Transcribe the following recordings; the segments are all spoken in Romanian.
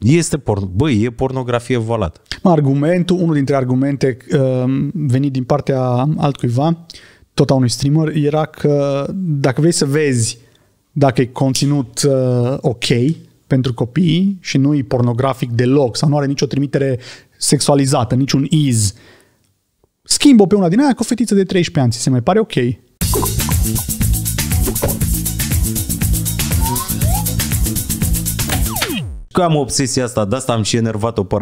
Este porn- Băi, e pornografie volată. Argumentul, unul dintre argumente um, venit din partea altcuiva, tot a unui streamer, era că dacă vrei să vezi dacă e conținut uh, ok pentru copii și nu e pornografic deloc sau nu are nicio trimitere sexualizată, niciun iz, schimbă pe una din aia cu o fetiță de 13 ani, se mai pare ok. că am obsesia asta, de asta am și enervat-o pe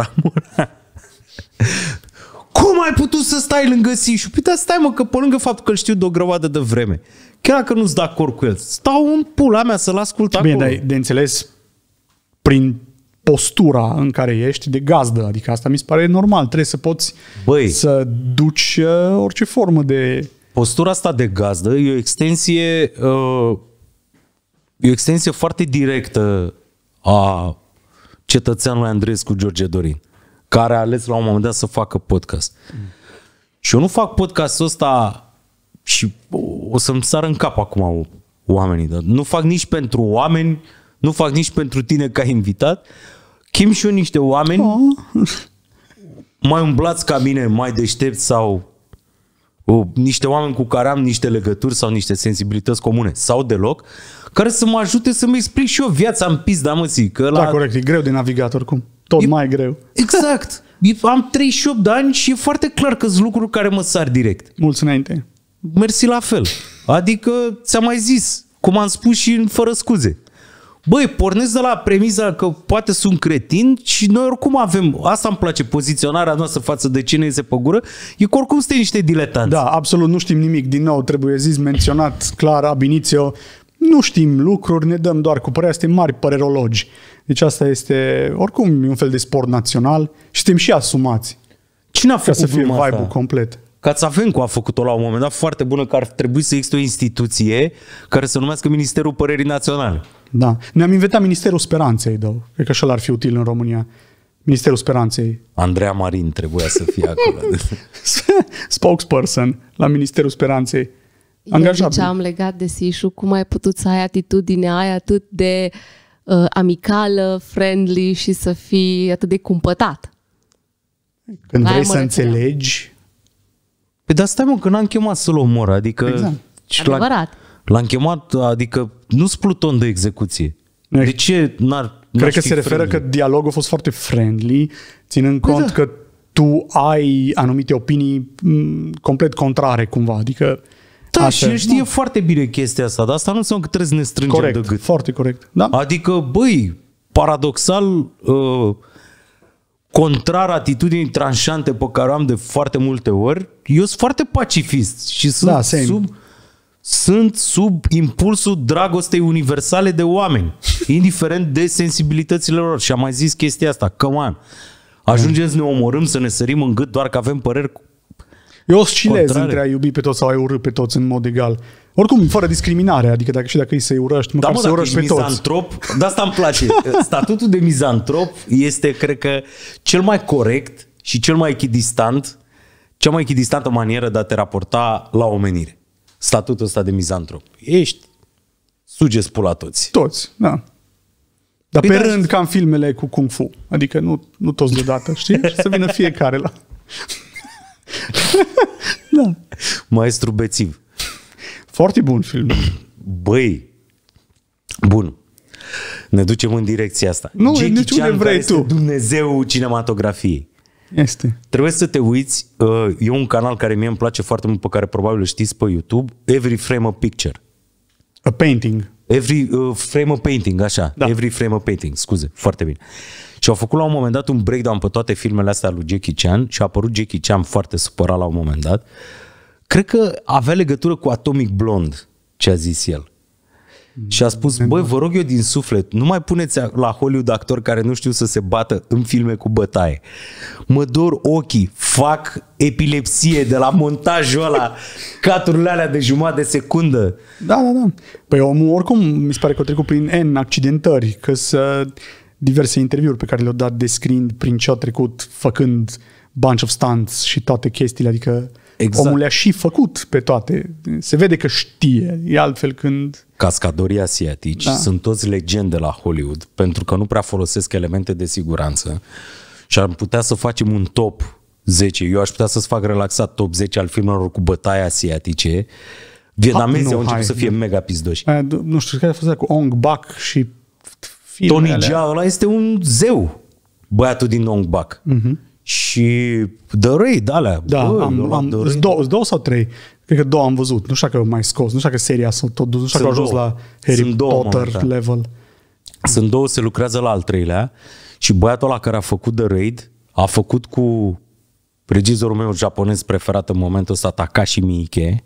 Cum ai putut să stai lângă Sișu? Păi da, stai mă, că pe lângă faptul că îl știu de o grămadă de vreme, chiar dacă nu-ți da acord cu el, stau în pula mea să-l ascult acolo. Bine, de înțeles, prin postura în care ești de gazdă. Adică asta mi se pare normal. Trebuie să poți Băi, să duci uh, orice formă de... Postura asta de gazdă e o extensie, uh, e o extensie foarte directă a cetățeanul Andreescu George Dorin, care a ales la un moment dat să facă podcast. Mm. Și eu nu fac podcastul ăsta și o să-mi sară în cap acum oamenii, dar nu fac nici pentru oameni, nu fac nici pentru tine ca invitat, chem și eu niște oameni oh. mai umblați ca mine, mai deștepți sau o, uh, niște oameni cu care am niște legături sau niște sensibilități comune sau deloc, care să mă ajute să-mi explic și eu viața în pizda zic. Că da, la... Da, corect, e greu de navigat oricum. Tot e... mai greu. Exact. Am 38 de ani și e foarte clar că sunt lucruri care mă sar direct. Mulți înainte. Mersi la fel. Adică ți-am mai zis, cum am spus și în fără scuze. Băi, pornesc de la premiza că poate sunt cretin și noi oricum avem, asta îmi place, poziționarea noastră față de cine este pe gură, e că oricum suntem niște diletanți. Da, absolut, nu știm nimic. Din nou, trebuie zis, menționat clar, abinițio, nu știm lucruri, ne dăm doar cu părerea, suntem mari părerologi. Deci asta este, oricum, un fel de sport național și suntem și asumați. Cine a făcut ca să fie vibe asta? complet. Cațavencu a făcut-o la un moment dat foarte bună, că ar trebui să existe o instituție care să numească Ministerul Părerii Naționale. Da. Ne-am inventat Ministerul Speranței, da. Cred că așa l-ar fi util în România. Ministerul Speranței. Andreea Marin trebuia să fie acolo. Spokesperson la Ministerul Speranței angajabil. ce am legat de Sișu, cum ai putut să ai atitudinea aia atât de uh, amicală, friendly și să fii atât de cumpătat? Când vrei să înțelegi... Păi dar stai mă, că n-am chemat să-l omor, adică... Exact. Adevărat. L-am chemat, adică nu-ți pluton de execuție. De ce n-ar Cred că se friendly. referă că dialogul a fost foarte friendly, ținând păi cont da. că tu ai anumite opinii mm, complet contrare cumva, adică da, Așa, și el știe da. foarte bine chestia asta, dar asta nu înseamnă că trebuie să ne strângem corect, de gât. Foarte corect. Da? da. Adică, băi, paradoxal, uh, contrar atitudinii tranșante pe care o am de foarte multe ori, eu sunt foarte pacifist și sunt da, sub sunt sub impulsul dragostei universale de oameni, indiferent de sensibilitățile lor. Și am mai zis chestia asta, come on. Ajungem să ne omorâm, să ne sărim în gât doar că avem păreri eu oscilez Contrare. între a iubi pe toți sau a urâ pe toți în mod egal. Oricum, fără discriminare, adică dacă și dacă îi să-i urăști, măcar da, mă, să urăști pe mizantrop, toți. De asta îmi place. Statutul de mizantrop este, cred că, cel mai corect și cel mai echidistant, cea mai echidistantă manieră de a te raporta la omenire. Statutul ăsta de mizantrop. Ești sugeți pula toți. Toți, da. Dar Bine, pe rând, ca în filmele cu Kung Fu. Adică nu, nu toți deodată, știi? Să vină fiecare la... da. Maestru Bețiv. Foarte bun film. Da. Băi, bun. Ne ducem în direcția asta. Nu, Jackie nici unde vrei tu. Este Dumnezeu cinematografiei. Este. Trebuie să te uiți. Uh, e un canal care mie îmi place foarte mult, pe care probabil știți pe YouTube. Every Frame a Picture. A painting. Every uh, frame a painting, așa. Da. Every frame a painting, scuze, foarte bine. Uh, și au făcut la un moment dat un breakdown pe toate filmele astea lui Jackie Chan și a apărut Jackie Chan foarte supărat la un moment dat. Cred că avea legătură cu Atomic Blonde, ce a zis el. Și a spus, băi, vă rog eu din suflet, nu mai puneți la Hollywood actori care nu știu să se bată în filme cu bătaie. Mă dor ochii, fac epilepsie de la montajul ăla, caturile alea de jumătate de secundă. Da, da, da. Păi omul oricum mi se pare că a trecut prin N accidentări, că să... Uh diverse interviuri pe care le-au dat descrind prin ce a trecut făcând bunch of stunts și toate chestiile, adică exact. omul le-a și făcut pe toate. Se vede că știe, e altfel când... Cascadorii asiatici da. sunt toți legende la Hollywood pentru că nu prea folosesc elemente de siguranță și am putea să facem un top 10. Eu aș putea să-ți fac relaxat top 10 al filmelor cu bătaie asiatice. Vietnamezii ah, au început hai, să fie mega pizdoși. Eh, nu știu, care a fost cu Ong Bak și filmele. Tony Jaa ăla este un zeu, băiatul din Ong Bak. Uh-huh. Mhm. Și The Raid, alea. Da, bă, am, am, The Raid. Două, două sau trei. Cred că două am văzut. Nu știu că mai scos, nu știu că seria sunt tot dus, nu știu că au ajuns la Harry sunt două, Potter mă, da. level. Sunt două, se lucrează la al treilea și băiatul ăla care a făcut The Raid a făcut cu regizorul meu japonez preferat în momentul ăsta, Takashi Miike,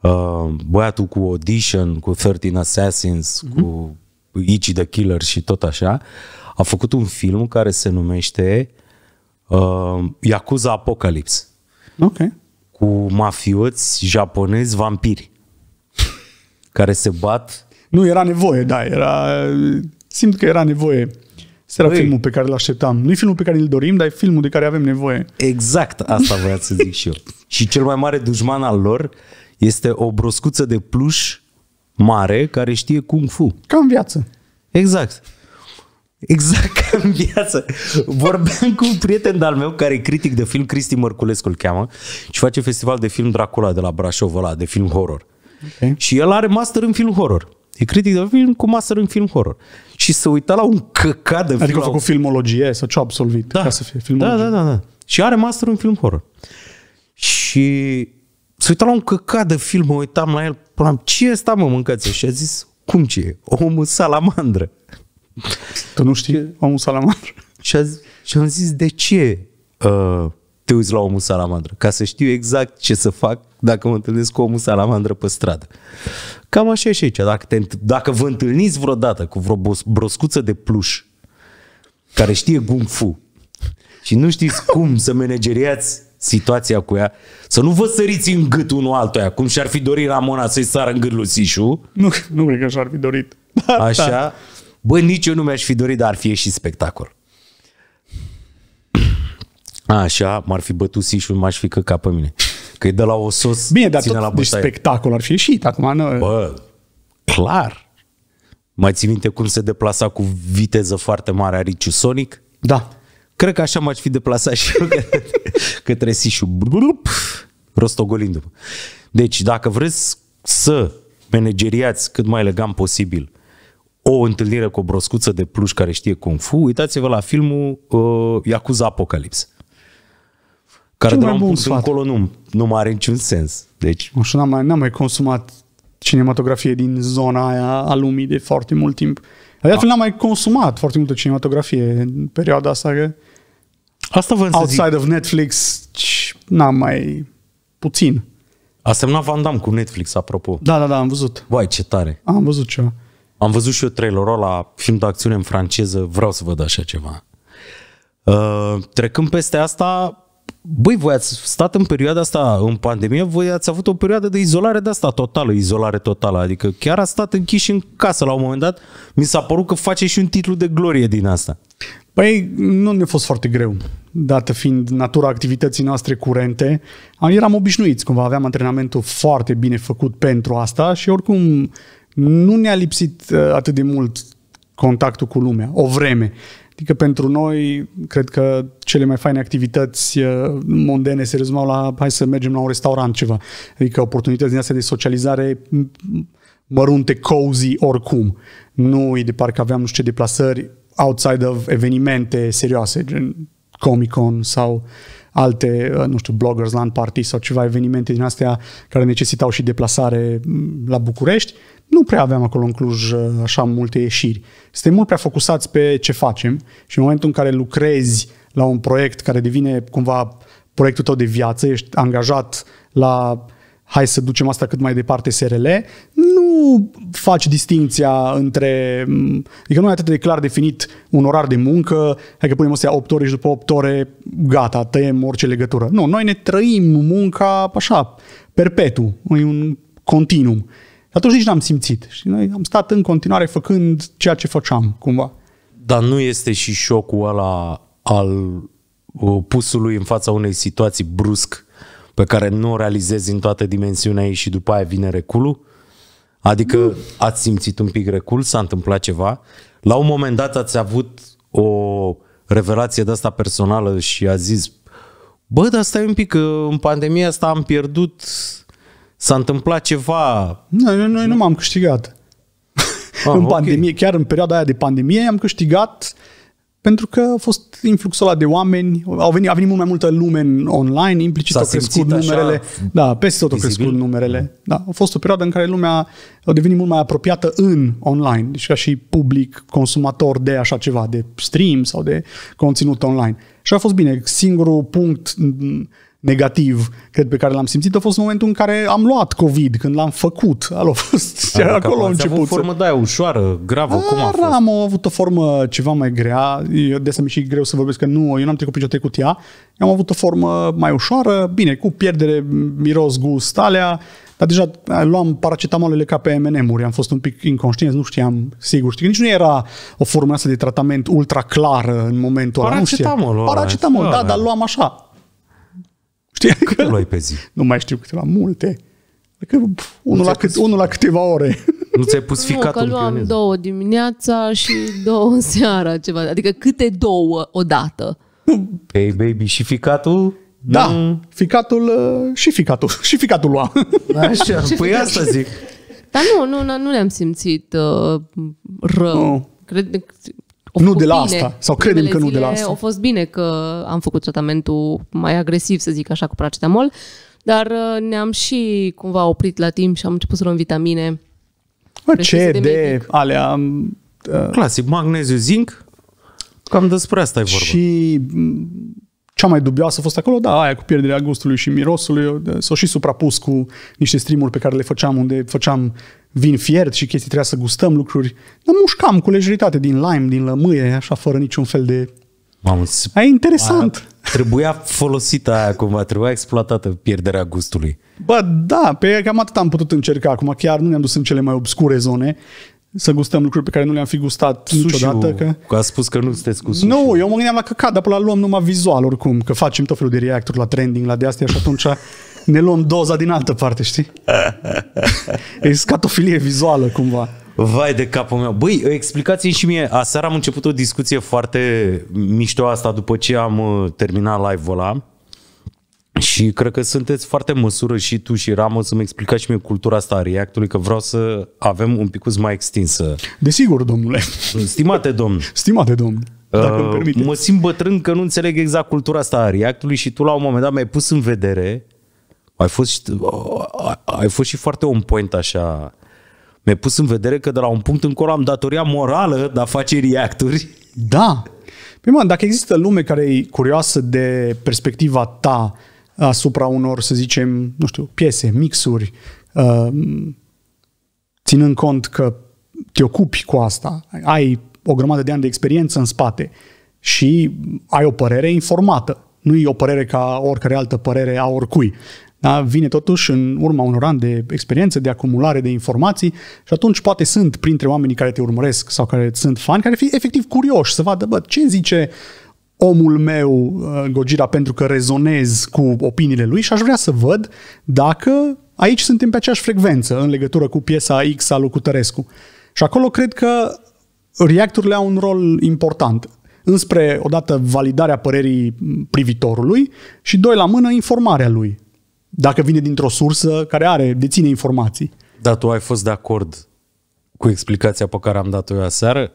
uh, băiatul cu Audition, cu 13 Assassins, mm-hmm. cu Ichi the Killer și tot așa, a făcut un film care se numește uh, Yakuza Apocalypse. Ok. Cu mafioți japonezi vampiri care se bat. Nu era nevoie, da, era... Simt că era nevoie. Asta era Ui. filmul pe care îl așteptam. Nu e filmul pe care îl dorim, dar e filmul de care avem nevoie. Exact, asta voiam să zic și eu. Și cel mai mare dușman al lor este o broscuță de pluș mare care știe Kung Fu. Ca în viață. Exact. Exact ca în viață. Vorbeam cu un prieten de-al meu care e critic de film, Cristi Mărculescu îl cheamă, și face festival de film Dracula de la Brașov ăla, de film horror. Okay. Și el are master în film horror. E critic de film cu master în film horror. Și se uita la un căcat de adică film. Adică a făcut filmologie sau ce a absolvit da. ca să fie filmologie. Da, da, da, da. Și are master în film horror. Și să uita la un căcat de film, mă uitam la el, spuneam, ce e ăsta, mă mâncați? Și a zis, cum ce e? Omul salamandră. Tu nu știi omul salamandră? Și, a, zis și am zis, de ce uh, te uiți la omul salamandră? Ca să știu exact ce să fac dacă mă întâlnesc cu omul salamandră pe stradă. Cam așa e și aici. Dacă, te, dacă vă întâlniți vreodată cu vreo broscuță de pluș care știe kung fu și nu știți cum să menegeriați situația cu ea, să nu vă săriți în gât unul altuia, cum și-ar fi dorit Ramona să-i sară în gât lui Nu, nu cred că și-ar fi dorit. Așa. Da. Bă, nici eu nu mi-aș fi dorit, dar ar fi ieșit spectacol. Așa, m-ar fi bătut Sișu, m-aș fi căcat pe mine. Că e de la o sos, Bine, dar tot la deci spectacol ar fi ieșit acum. Nu... Bă, clar. Mai ții minte cum se deplasa cu viteză foarte mare Ariciu Sonic? Da. Cred că așa m-aș fi deplasat și eu. către Sișu, rostogolindu-mă. Deci, dacă vreți să manageriați cât mai elegant posibil o întâlnire cu o broscuță de pluș care știe Kung Fu, uitați-vă la filmul uh, Yakuza Apocalypse. Care de la un punct încolo nu, nu mai are niciun sens. Deci... Așa n-am mai, n-am mai consumat cinematografie din zona aia a lumii de foarte mult timp. De altfel n-am mai consumat foarte multă cinematografie în perioada asta. Că Asta vă Outside zic. of Netflix, n-am mai puțin. A semnat Van Damme cu Netflix, apropo. Da, da, da, am văzut. Vai, ce tare. Am văzut ceva. Am văzut și eu trailerul la film de acțiune în franceză, vreau să văd așa ceva. Uh, trecând peste asta, băi, voi ați stat în perioada asta, în pandemie, voi ați avut o perioadă de izolare de asta totală, izolare totală, adică chiar a stat închiși în casă la un moment dat, mi s-a părut că face și un titlu de glorie din asta. Păi nu ne-a fost foarte greu, dată fiind natura activității noastre curente. Eram obișnuiți, cumva aveam antrenamentul foarte bine făcut pentru asta și oricum nu ne-a lipsit uh, atât de mult contactul cu lumea, o vreme. Adică pentru noi, cred că cele mai faine activități uh, mondene se rezumau la hai să mergem la un restaurant ceva. Adică oportunități din astea de socializare mărunte, cozy, oricum. Nu e de parcă aveam nu știu ce deplasări outside of evenimente serioase, gen Comic-Con sau alte, uh, nu știu, bloggers land party sau ceva evenimente din astea care necesitau și deplasare mm, la București, nu prea aveam acolo în Cluj uh, așa multe ieșiri. Suntem mult prea focusați pe ce facem și în momentul în care lucrezi la un proiect care devine cumva proiectul tău de viață, ești angajat la hai să ducem asta cât mai departe SRL, nu faci distinția între, mm, adică nu e atât de clar definit un orar de muncă, hai că punem astea 8 ore și după 8 ore, gata, tăiem orice legătură. Nu, noi ne trăim munca așa, perpetu, e un continuum. Și atunci nici n-am simțit. Și noi am stat în continuare făcând ceea ce făceam, cumva. Dar nu este și șocul ăla al uh, pusului în fața unei situații brusc pe care nu o realizezi în toată dimensiunea ei și după aia vine reculul? Adică nu. ați simțit un pic recul, s-a întâmplat ceva? La un moment dat ați avut o revelație de asta personală și a zis bă, dar stai un pic, că în pandemia asta am pierdut S-a întâmplat ceva... Noi, noi nu m-am câștigat. Ah, în pandemie, okay. chiar în perioada aia de pandemie, am câștigat pentru că a fost influxul ăla de oameni, au venit, a venit mult mai multă lume în online, implicit au crescut numerele. Așa, da, peste tot au crescut numerele. Da, a fost o perioadă în care lumea a devenit mult mai apropiată în online, deci ca și public consumator de așa ceva, de stream sau de conținut online. Și a fost bine. Singurul punct negativ, cred, pe care l-am simțit, a fost momentul în care am luat COVID, când l-am făcut. a fost ah, chiar adică acolo a început. Avut formă de da, aia ușoară, gravă, a, cum a ah, fost? Am avut o formă ceva mai grea, eu de mi și greu să vorbesc că nu, eu n-am trecut pe niciodată cu ea, eu am avut o formă mai ușoară, bine, cu pierdere, miros, gust, alea, dar deja luam paracetamolele ca pe mnm uri am fost un pic inconștient, nu știam sigur. Știi, nici nu era o formă asta de tratament ultra clară în momentul ăla. Paracetamol. Paracetamol, da, dar da. luam așa Știi? Câte luai pe zi? Nu mai știu câte la multe. Adică unul la, cât, unul la câteva ore. Nu ți-ai pus ficat nu, că luam două dimineața și două seara, ceva. Adică câte două odată? Hey baby, și ficatul? Da, mm. ficatul uh, și ficatul. Și ficatul lua. Așa, și păi ficatul. asta zic. Dar nu, nu, nu ne-am simțit uh, rău. Nu. Cred, nu de la bine. asta, sau credem că nu de la asta. A fost bine că am făcut tratamentul mai agresiv, să zic așa, cu paracetamol, dar uh, ne-am și cumva oprit la timp și am început să luăm vitamine. Ce de, de alea... Uh, Clasic, magneziu, zinc, cam despre asta e vorba. Și mm, cea mai dubioasă a fost acolo, da, aia cu pierderea gustului și mirosului, s au și suprapus cu niște streamuri pe care le făceam, unde făceam vin fiert și chestii trebuia să gustăm lucruri. Dar mușcam cu lejeritate din lime, din lămâie, așa, fără niciun fel de... Mamă, e interesant. A, trebuia folosită aia cumva, trebuia exploatată pierderea gustului. Bă, da, pe cam atât am putut încerca acum. Chiar nu ne-am dus în cele mai obscure zone, să gustăm lucruri pe care nu le-am fi gustat sushi niciodată. Că... că a spus că nu sunteți cu sushi. Nu, eu mă gândeam la căcat, dar până la luăm numai vizual oricum, că facem tot felul de reactor la trending, la de astea și atunci ne luăm doza din altă parte, știi? e scatofilie vizuală, cumva. Vai de capul meu. Băi, explicați și mie. Aseară am început o discuție foarte mișto asta după ce am uh, terminat live-ul ăla. Și cred că sunteți foarte măsură și tu și Ramo să-mi explicați și mie cultura asta a reactului, că vreau să avem un picuț mai extinsă. Uh. Desigur, domnule. Stimate domn. Stimate domn. Dacă uh, mă simt bătrân că nu înțeleg exact cultura asta a reactului și tu la un moment dat mi-ai pus în vedere ai fost, ai fost și foarte un point așa. Mi-ai pus în vedere că de la un punct încolo am datoria morală de a face reacturi. Da. Păi mă, dacă există lume care e curioasă de perspectiva ta asupra unor, să zicem, nu știu, piese, mixuri, uh, ținând cont că te ocupi cu asta, ai o grămadă de ani de experiență în spate și ai o părere informată. Nu e o părere ca oricare altă părere a oricui da, vine totuși în urma unor ani de experiență, de acumulare de informații și atunci poate sunt printre oamenii care te urmăresc sau care sunt fani, care fi efectiv curioși să vadă, bă, ce zice omul meu uh, Gojira pentru că rezonez cu opiniile lui și aș vrea să văd dacă aici suntem pe aceeași frecvență în legătură cu piesa X a lui Cutărescu. Și acolo cred că reacturile au un rol important înspre, odată, validarea părerii privitorului și, doi la mână, informarea lui dacă vine dintr-o sursă care are, deține informații. Dar tu ai fost de acord cu explicația pe care am dat-o eu aseară?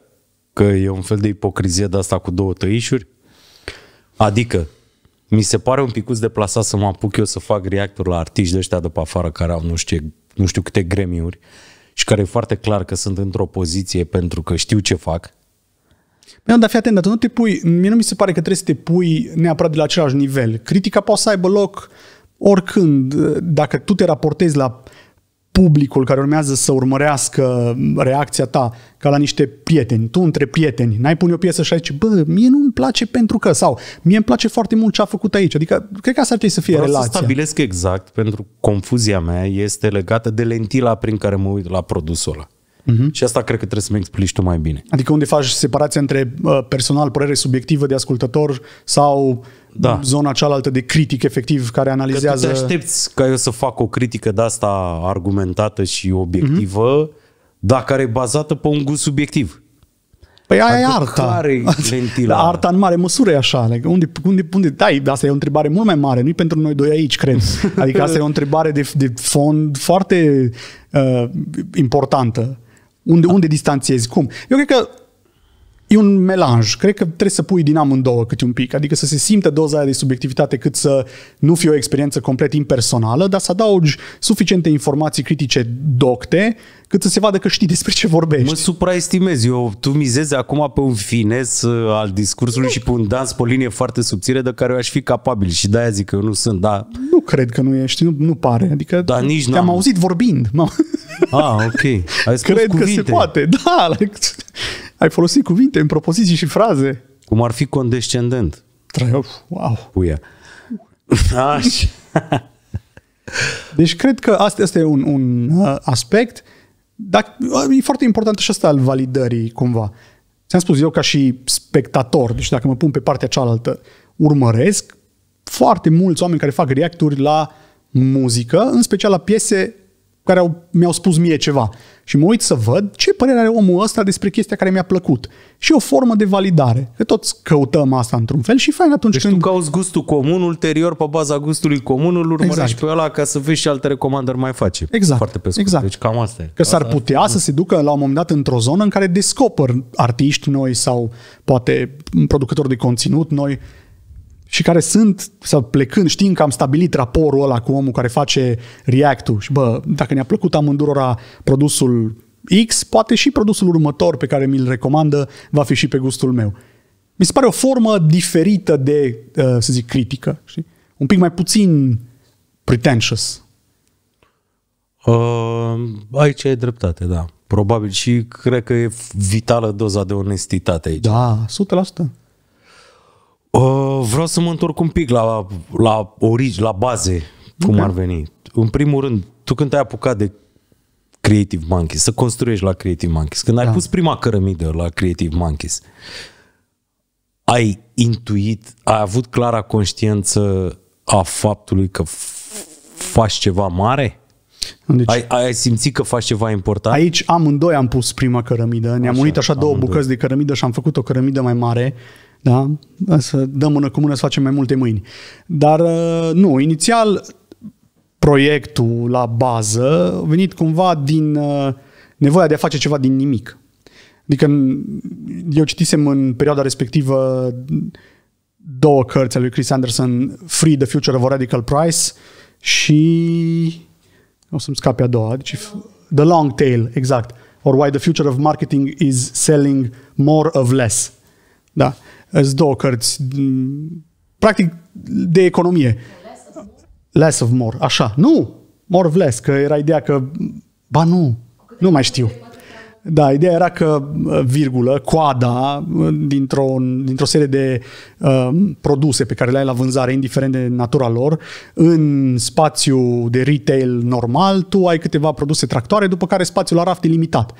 Că e un fel de ipocrizie de asta cu două tăișuri? Adică, mi se pare un picuț deplasat să mă apuc eu să fac reactor la artiști de ăștia de pe afară care au nu știu, nu știu câte gremiuri și care e foarte clar că sunt într-o poziție pentru că știu ce fac. Mi-am dar fii atent, dar nu te pui, mie nu mi se pare că trebuie să te pui neapărat de la același nivel. Critica poate să aibă loc oricând, dacă tu te raportezi la publicul care urmează să urmărească reacția ta ca la niște prieteni, tu între prieteni, n-ai pune o piesă și ai zice, bă, mie nu-mi place pentru că, sau mie îmi place foarte mult ce a făcut aici. Adică, cred că asta ar trebui să fie Vreau relația. Să stabilesc exact, pentru confuzia mea este legată de lentila prin care mă uit la produsul ăla. Uh-huh. Și asta cred că trebuie să-mi explici tu mai bine. Adică unde faci separația între uh, personal, părere subiectivă de ascultător sau da. zona cealaltă de critic efectiv care analizează... Că tu te aștepți ca eu să fac o critică de asta argumentată și obiectivă, mm-hmm. dar care e bazată pe un gust subiectiv. Păi aia e adică arta. Care Arta în mare măsură e așa. Like, unde, unde, unde, da, asta e o întrebare mult mai mare, nu pentru noi doi aici, cred. Adică asta e o întrebare de, de fond foarte uh, importantă. Unde, unde distanțiezi? Cum? Eu cred că E un melanj. Cred că trebuie să pui din amândouă câte un pic, adică să se simtă doza aia de subiectivitate cât să nu fie o experiență complet impersonală, dar să adaugi suficiente informații critice docte cât să se vadă că știi despre ce vorbești. Mă supraestimez. Eu, tu mizezi acum pe un fines uh, al discursului nu. și pe un dans pe o linie foarte subțire de care eu aș fi capabil și de-aia zic că eu nu sunt, da. Nu cred că nu ești, nu, nu pare. Adică da, nici te-am n-am. auzit vorbind. Ah, ok. Ai spus cred cuvinte. că se poate, da. Ai folosit cuvinte în propoziții și fraze. Cum ar fi condescendent. Traiof, oh, wow. Cu ea. Așa. Deci cred că asta este un, un uh, aspect, dar uh, e foarte important și asta al validării cumva. Ți-am spus, eu ca și spectator, deci dacă mă pun pe partea cealaltă, urmăresc foarte mulți oameni care fac reacturi la muzică, în special la piese care au, mi-au spus mie ceva și mă uit să văd ce părere are omul ăsta despre chestia care mi-a plăcut. Și o formă de validare. Că toți căutăm asta într-un fel și fain atunci deci când... tu cauți gustul comun, ulterior, pe baza gustului comun, îl urmărești exact. pe ăla ca să vezi și alte recomandări mai face. Exact. Foarte pe scurt. Exact. Deci cam asta e. Că s-ar putea asta... să se ducă la un moment dat într-o zonă în care descoper artiști noi sau poate producători de conținut noi și care sunt, sau plecând, știind că am stabilit raportul ăla cu omul care face React-ul și bă, dacă ne-a plăcut amândurora produsul X, poate și produsul următor pe care mi-l recomandă va fi și pe gustul meu. Mi se pare o formă diferită de, uh, să zic, critică. Știi? Un pic mai puțin pretentious. Uh, aici ai dreptate, da. Probabil și cred că e vitală doza de onestitate aici. Da, 100%. Uh, vreau să mă întorc un pic la, la origi, la baze, cum okay. ar veni. În primul rând, tu când te-ai apucat de Creative Monkeys, să construiești la Creative Monkeys, când da. ai pus prima cărămidă la Creative Monkeys, ai intuit, ai avut clara conștiență a faptului că faci ceva mare? Deci, ai, ai simțit că faci ceva important? Aici amândoi am pus prima cărămidă. Ne-am așa, unit așa două bucăți de cărămidă și am făcut o cărămidă mai mare. Da? Să dăm mână cu mână să facem mai multe mâini. Dar uh, nu, inițial proiectul la bază a venit cumva din uh, nevoia de a face ceva din nimic. Adică eu citisem în perioada respectivă două cărți ale lui Chris Anderson, Free the Future of a Radical Price și o să-mi scape a doua, deci The Long Tail, exact, or Why the Future of Marketing is Selling More of Less. Da. Sunt două cărți, mm, practic de economie. Less of, Less of more, așa. Nu, more of less, că era ideea că, ba nu, nu mai știu. Da, ideea era că uh, virgulă, coada uh, dintr-o, dintr-o serie de uh, produse pe care le ai la vânzare, indiferent de natura lor, în spațiu de retail normal, tu ai câteva produse tractoare, după care spațiul la raft e limitat.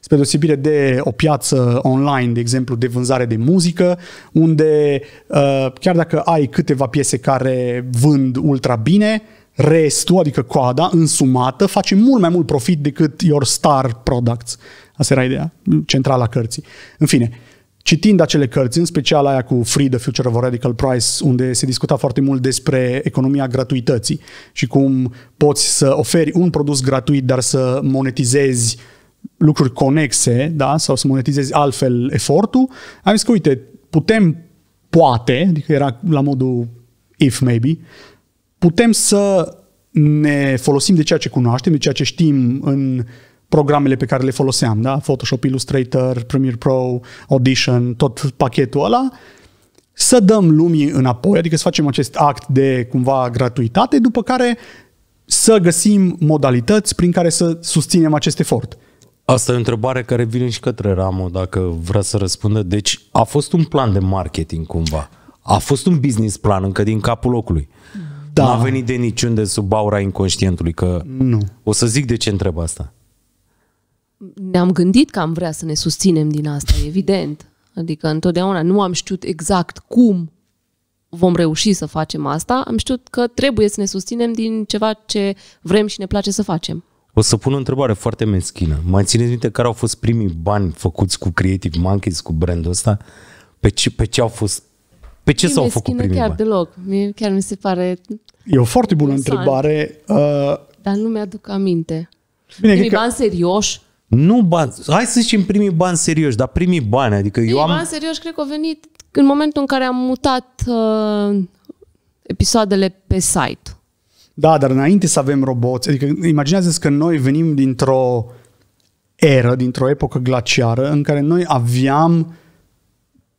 Spre deosebire de o piață online, de exemplu, de vânzare de muzică, unde uh, chiar dacă ai câteva piese care vând ultra bine, restul, adică coada însumată, face mult mai mult profit decât your star products. Asta era ideea centrală a cărții. În fine, citind acele cărți, în special aia cu Free the Future of a Radical Price, unde se discuta foarte mult despre economia gratuității și cum poți să oferi un produs gratuit, dar să monetizezi lucruri conexe, da, sau să monetizezi altfel efortul, am zis că, uite, putem, poate, adică era la modul if maybe, putem să ne folosim de ceea ce cunoaștem, de ceea ce știm în uh, programele pe care le foloseam, da? Photoshop, Illustrator, Premiere Pro, Audition, tot pachetul ăla, să dăm lumii înapoi, adică să facem acest act de cumva gratuitate, după care să găsim modalități prin care să susținem acest efort. Asta e o întrebare care vine și către Ramo, dacă vrea să răspundă. Deci a fost un plan de marketing cumva. A fost un business plan încă din capul locului. Da. N-a venit de niciunde sub aura inconștientului, că nu. o să zic de ce întreb asta ne-am gândit că am vrea să ne susținem din asta, evident. Adică întotdeauna nu am știut exact cum vom reuși să facem asta, am știut că trebuie să ne susținem din ceva ce vrem și ne place să facem. O să pun o întrebare foarte meschină. Mai țineți minte care au fost primii bani făcuți cu Creative Monkeys, cu brandul ăsta? Pe ce, pe ce au fost pe ce s-au făcut primii chiar bani? deloc. Mie chiar mi se pare... E o foarte bună interesant. întrebare. Uh... Dar nu mi-aduc aminte. Bine, primii că... bani serioși nu bani, hai să zicem primii bani serioși, dar primii bani, adică primii eu am... bani serioși cred că au venit în momentul în care am mutat uh, episoadele pe site. Da, dar înainte să avem roboți, adică imaginează-ți că noi venim dintr-o eră, dintr-o epocă glaciară în care noi aveam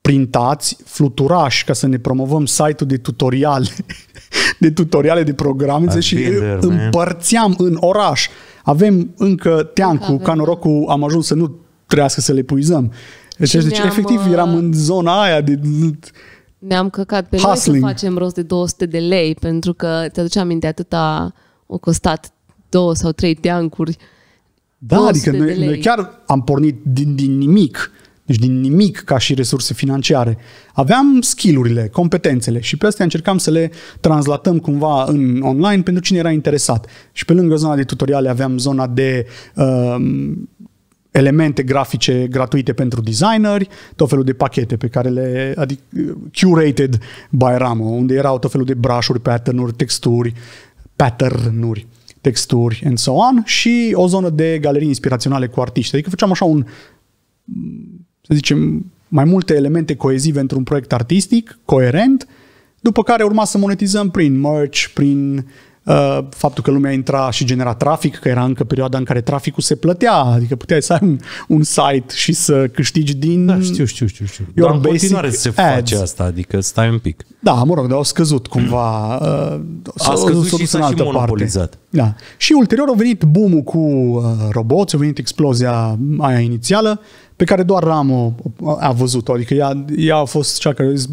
printați fluturași ca să ne promovăm site-ul de tutoriale, de tutoriale de programe și împărțeam în oraș avem încă teancul, ca da. norocul am ajuns să nu trească să le puizăm. Deci, deci efectiv, uh, eram în zona aia de... Ne-am căcat pe hustling. noi să facem rost de 200 de lei, pentru că te aduce aminte atâta o costat două sau trei teancuri. Da, adică noi, noi chiar am pornit din, din nimic deci din nimic ca și resurse financiare. Aveam skillurile, competențele și pe astea încercam să le translatăm cumva în online pentru cine era interesat. Și pe lângă zona de tutoriale aveam zona de uh, elemente grafice gratuite pentru designeri, tot felul de pachete pe care le, adică curated by Ramo, unde erau tot felul de brașuri, pattern-uri, texturi, pattern-uri texturi and so on și o zonă de galerii inspiraționale cu artiști. Adică făceam așa un să zicem, mai multe elemente coezive într-un proiect artistic, coerent, după care urma să monetizăm prin merch, prin uh, faptul că lumea intra și genera trafic, că era încă perioada în care traficul se plătea, adică puteai să ai un, un site și să câștigi din... Da, știu, știu, știu. știu. Dar în continuare se ads. face asta, adică stai un pic. Da, mă rog, dar au scăzut cumva. Uh, a scăzut s-a și s-a în altă și monopolizat. Parte. Da. Și ulterior a venit boom cu uh, roboți, a venit explozia aia inițială, pe care doar Ramo a văzut-o. Adică ea, ea a fost cea care a zis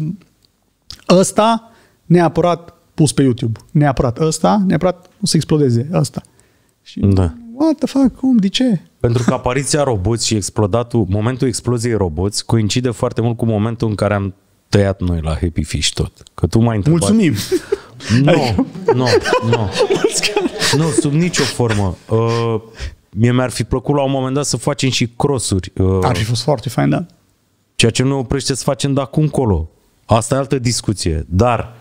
ăsta neapărat pus pe YouTube. Neapărat ăsta, neapărat o să explodeze ăsta. Și da. what the fuck, cum, de ce? Pentru că apariția roboți și explodatul, momentul exploziei roboți coincide foarte mult cu momentul în care am tăiat noi la Happy Fish tot. Că tu m-ai întrebat... Mulțumim! Nu, adică- nu, nu. Nu, sub nicio formă. Uh, mie mi-ar fi plăcut la un moment dat să facem și crossuri. Uh, Ar fi fost foarte fain, da. Ceea ce nu oprește să facem de acum colo. Asta e altă discuție. Dar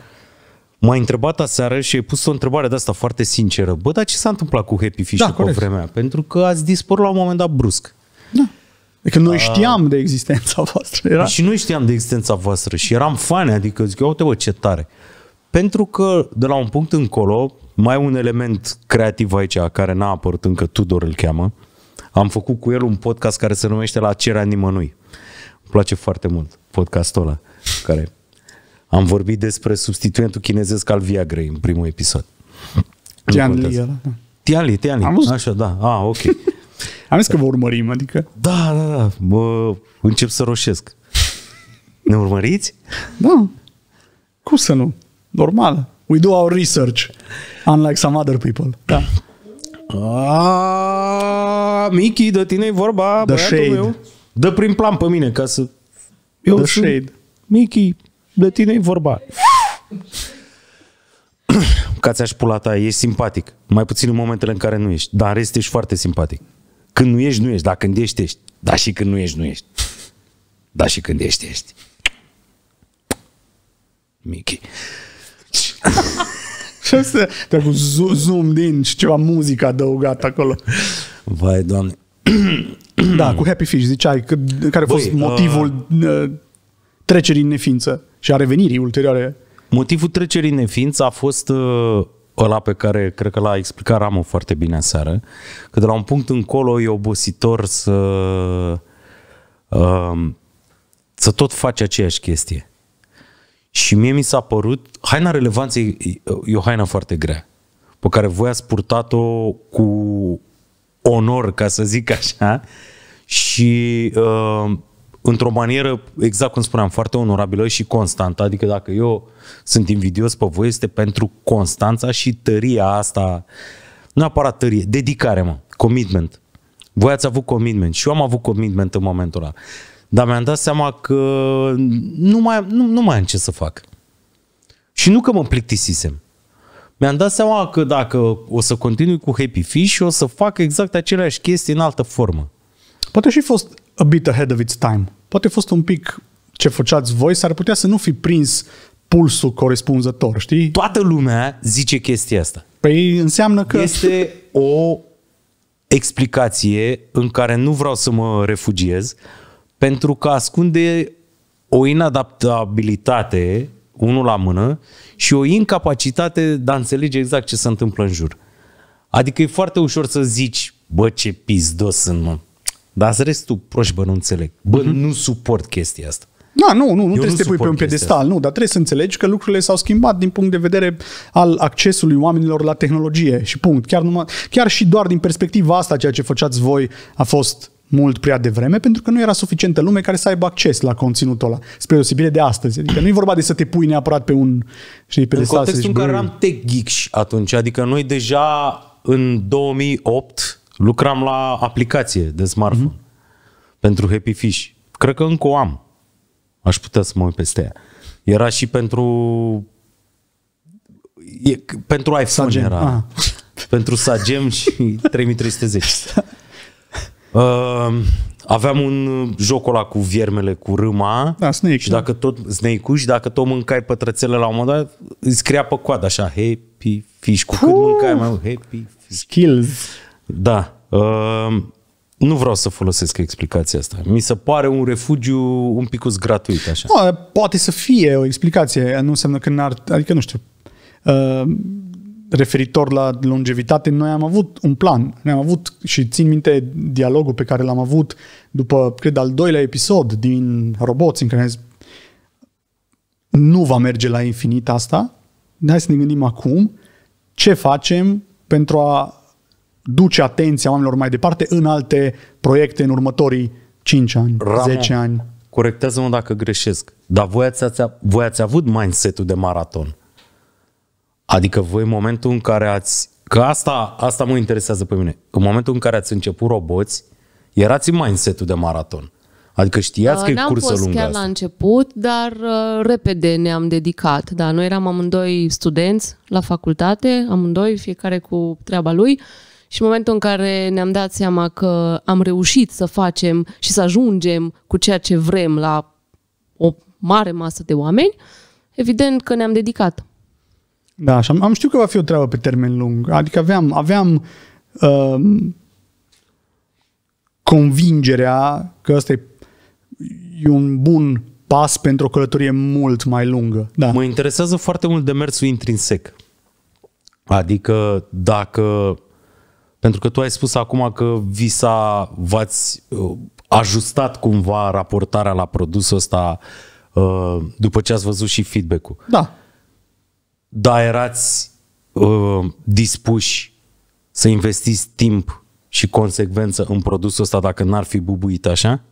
m-ai întrebat aseară și ai pus o întrebare de asta foarte sinceră. Bă, dar ce s-a întâmplat cu Happy Fish da, pe vremea? Pentru că ați dispărut la un moment dat brusc. Da. Adică noi știam A... de existența voastră. Era... Și noi știam de existența voastră și eram fani, adică zic, uite bă, ce tare. Pentru că de la un punct încolo, mai un element creativ aici, care n-a apărut încă, Tudor îl cheamă, am făcut cu el un podcast care se numește La cerea nimănui. Îmi place foarte mult podcastul ăla, care am vorbit despre substituentul chinezesc al Viagrei în primul episod. Da. Tian Li Tian Așa, da. Ah, ok. am zis că vă urmărim, adică... Da, da, da. Bă, încep să roșesc. Ne urmăriți? Da. Cum să nu? Normal. We do our research. Unlike some other people. Da. Miki, ah, Mickey, de tine e vorba, The băiatul shade. meu. Dă prin plan pe mine ca să... Eu The sunt shade. Mickey, de tine e vorba. Ca ți-aș pula ta, ești simpatic. Mai puțin în momentele în care nu ești. Dar în rest ești foarte simpatic. Când nu ești, nu ești. Dar când ești, ești. Dar și când nu ești, nu ești. Dar și când ești, ești. Mickey. și asta, cu zoom din și ceva muzică adăugat acolo. Vai, doamne. da, cu Happy Fish ziceai că, care a fost Băi, motivul uh... trecerii în neființă și a revenirii ulterioare. Motivul trecerii în neființă a fost uh, ăla pe care cred că l-a explicat Ramu foarte bine aseară, că de la un punct încolo e obositor să uh, să tot faci aceeași chestie. Și mie mi s-a părut, haina relevanței e o haină foarte grea, pe care voi ați purtat-o cu onor, ca să zic așa, și uh, într-o manieră, exact cum spuneam, foarte onorabilă și constantă. Adică dacă eu sunt invidios pe voi, este pentru constanța și tăria asta, nu neapărat tărie, dedicare, mă, commitment. Voi ați avut commitment și eu am avut commitment în momentul ăla. Dar mi-am dat seama că nu mai, nu, nu mai am ce să fac. Și nu că mă plictisisem. Mi-am dat seama că dacă o să continui cu Happy Fish, o să fac exact aceleași chestii în altă formă. Poate și fost a bit ahead of its time. Poate a fost un pic ce făceați voi, s-ar putea să nu fi prins pulsul corespunzător, știi? Toată lumea zice chestia asta. Păi înseamnă că... Este o explicație în care nu vreau să mă refugiez, pentru că ascunde o inadaptabilitate, unul la mână, și o incapacitate de a înțelege exact ce se întâmplă în jur. Adică e foarte ușor să zici, bă, ce pizdos sunt, mă. Dar restul proști, bă, nu înțeleg. Bă, uh-huh. nu suport chestia asta. Da, nu, nu, nu Eu trebuie nu să te pui pe un piedestal, asta. nu, dar trebuie să înțelegi că lucrurile s-au schimbat din punct de vedere al accesului oamenilor la tehnologie și punct. Chiar, numai, chiar și doar din perspectiva asta ceea ce făceați voi a fost mult prea devreme pentru că nu era suficientă lume care să aibă acces la conținutul ăla, spre deosebire de astăzi. Adică nu e vorba de să te pui neapărat pe un știi, pe În contextul zici, în care eram tech geek atunci, adică noi deja în 2008 lucram la aplicație de smartphone mm-hmm. pentru Happy Fish. Cred că încă o am. Aș putea să mă uit peste ea. Era și pentru e, pentru iPhone Sagem. era. Aha. Pentru Sagem și 3310. Uh, aveam un joc ăla cu viermele, cu râma. Da, snake, și da. dacă tot, snake și dacă tot mâncai pătrățele la un moment dat, îți scria pe coadă așa, happy fish. Cu Uf, cât mâncai mai mult, happy fish. Skills. Da. Uh, nu vreau să folosesc explicația asta. Mi se pare un refugiu un pic gratuit, așa. poate să fie o explicație, nu înseamnă că n-ar... Adică, nu știu... Uh, referitor la longevitate, noi am avut un plan. ne am avut și țin minte dialogul pe care l-am avut după, cred, al doilea episod din Roboți, în care zis, nu va merge la infinit asta, hai să ne gândim acum ce facem pentru a duce atenția oamenilor mai departe în alte proiecte în următorii 5 ani, Ramon, 10 ani. Corectează-mă dacă greșesc, dar voi ați, voi ați avut mindset-ul de maraton. Adică voi în momentul în care ați... Că asta, asta mă interesează pe mine. În momentul în care ați început roboți, erați în mindset-ul de maraton. Adică știați uh, că uh, e cursă lungă chiar asta. la început, dar uh, repede ne-am dedicat. Da, noi eram amândoi studenți la facultate, amândoi, fiecare cu treaba lui. Și în momentul în care ne-am dat seama că am reușit să facem și să ajungem cu ceea ce vrem la o mare masă de oameni, evident că ne-am dedicat. Da, și am, am știut că va fi o treabă pe termen lung. Adică aveam, aveam uh, convingerea că ăsta e, e un bun pas pentru o călătorie mult mai lungă. Da. Mă interesează foarte mult demersul intrinsec. Adică dacă... Pentru că tu ai spus acum că visa v-ați uh, ajustat cumva raportarea la produsul ăsta uh, după ce ați văzut și feedback-ul. Da dar erați uh, dispuși să investiți timp și consecvență în produsul ăsta dacă n-ar fi bubuit așa?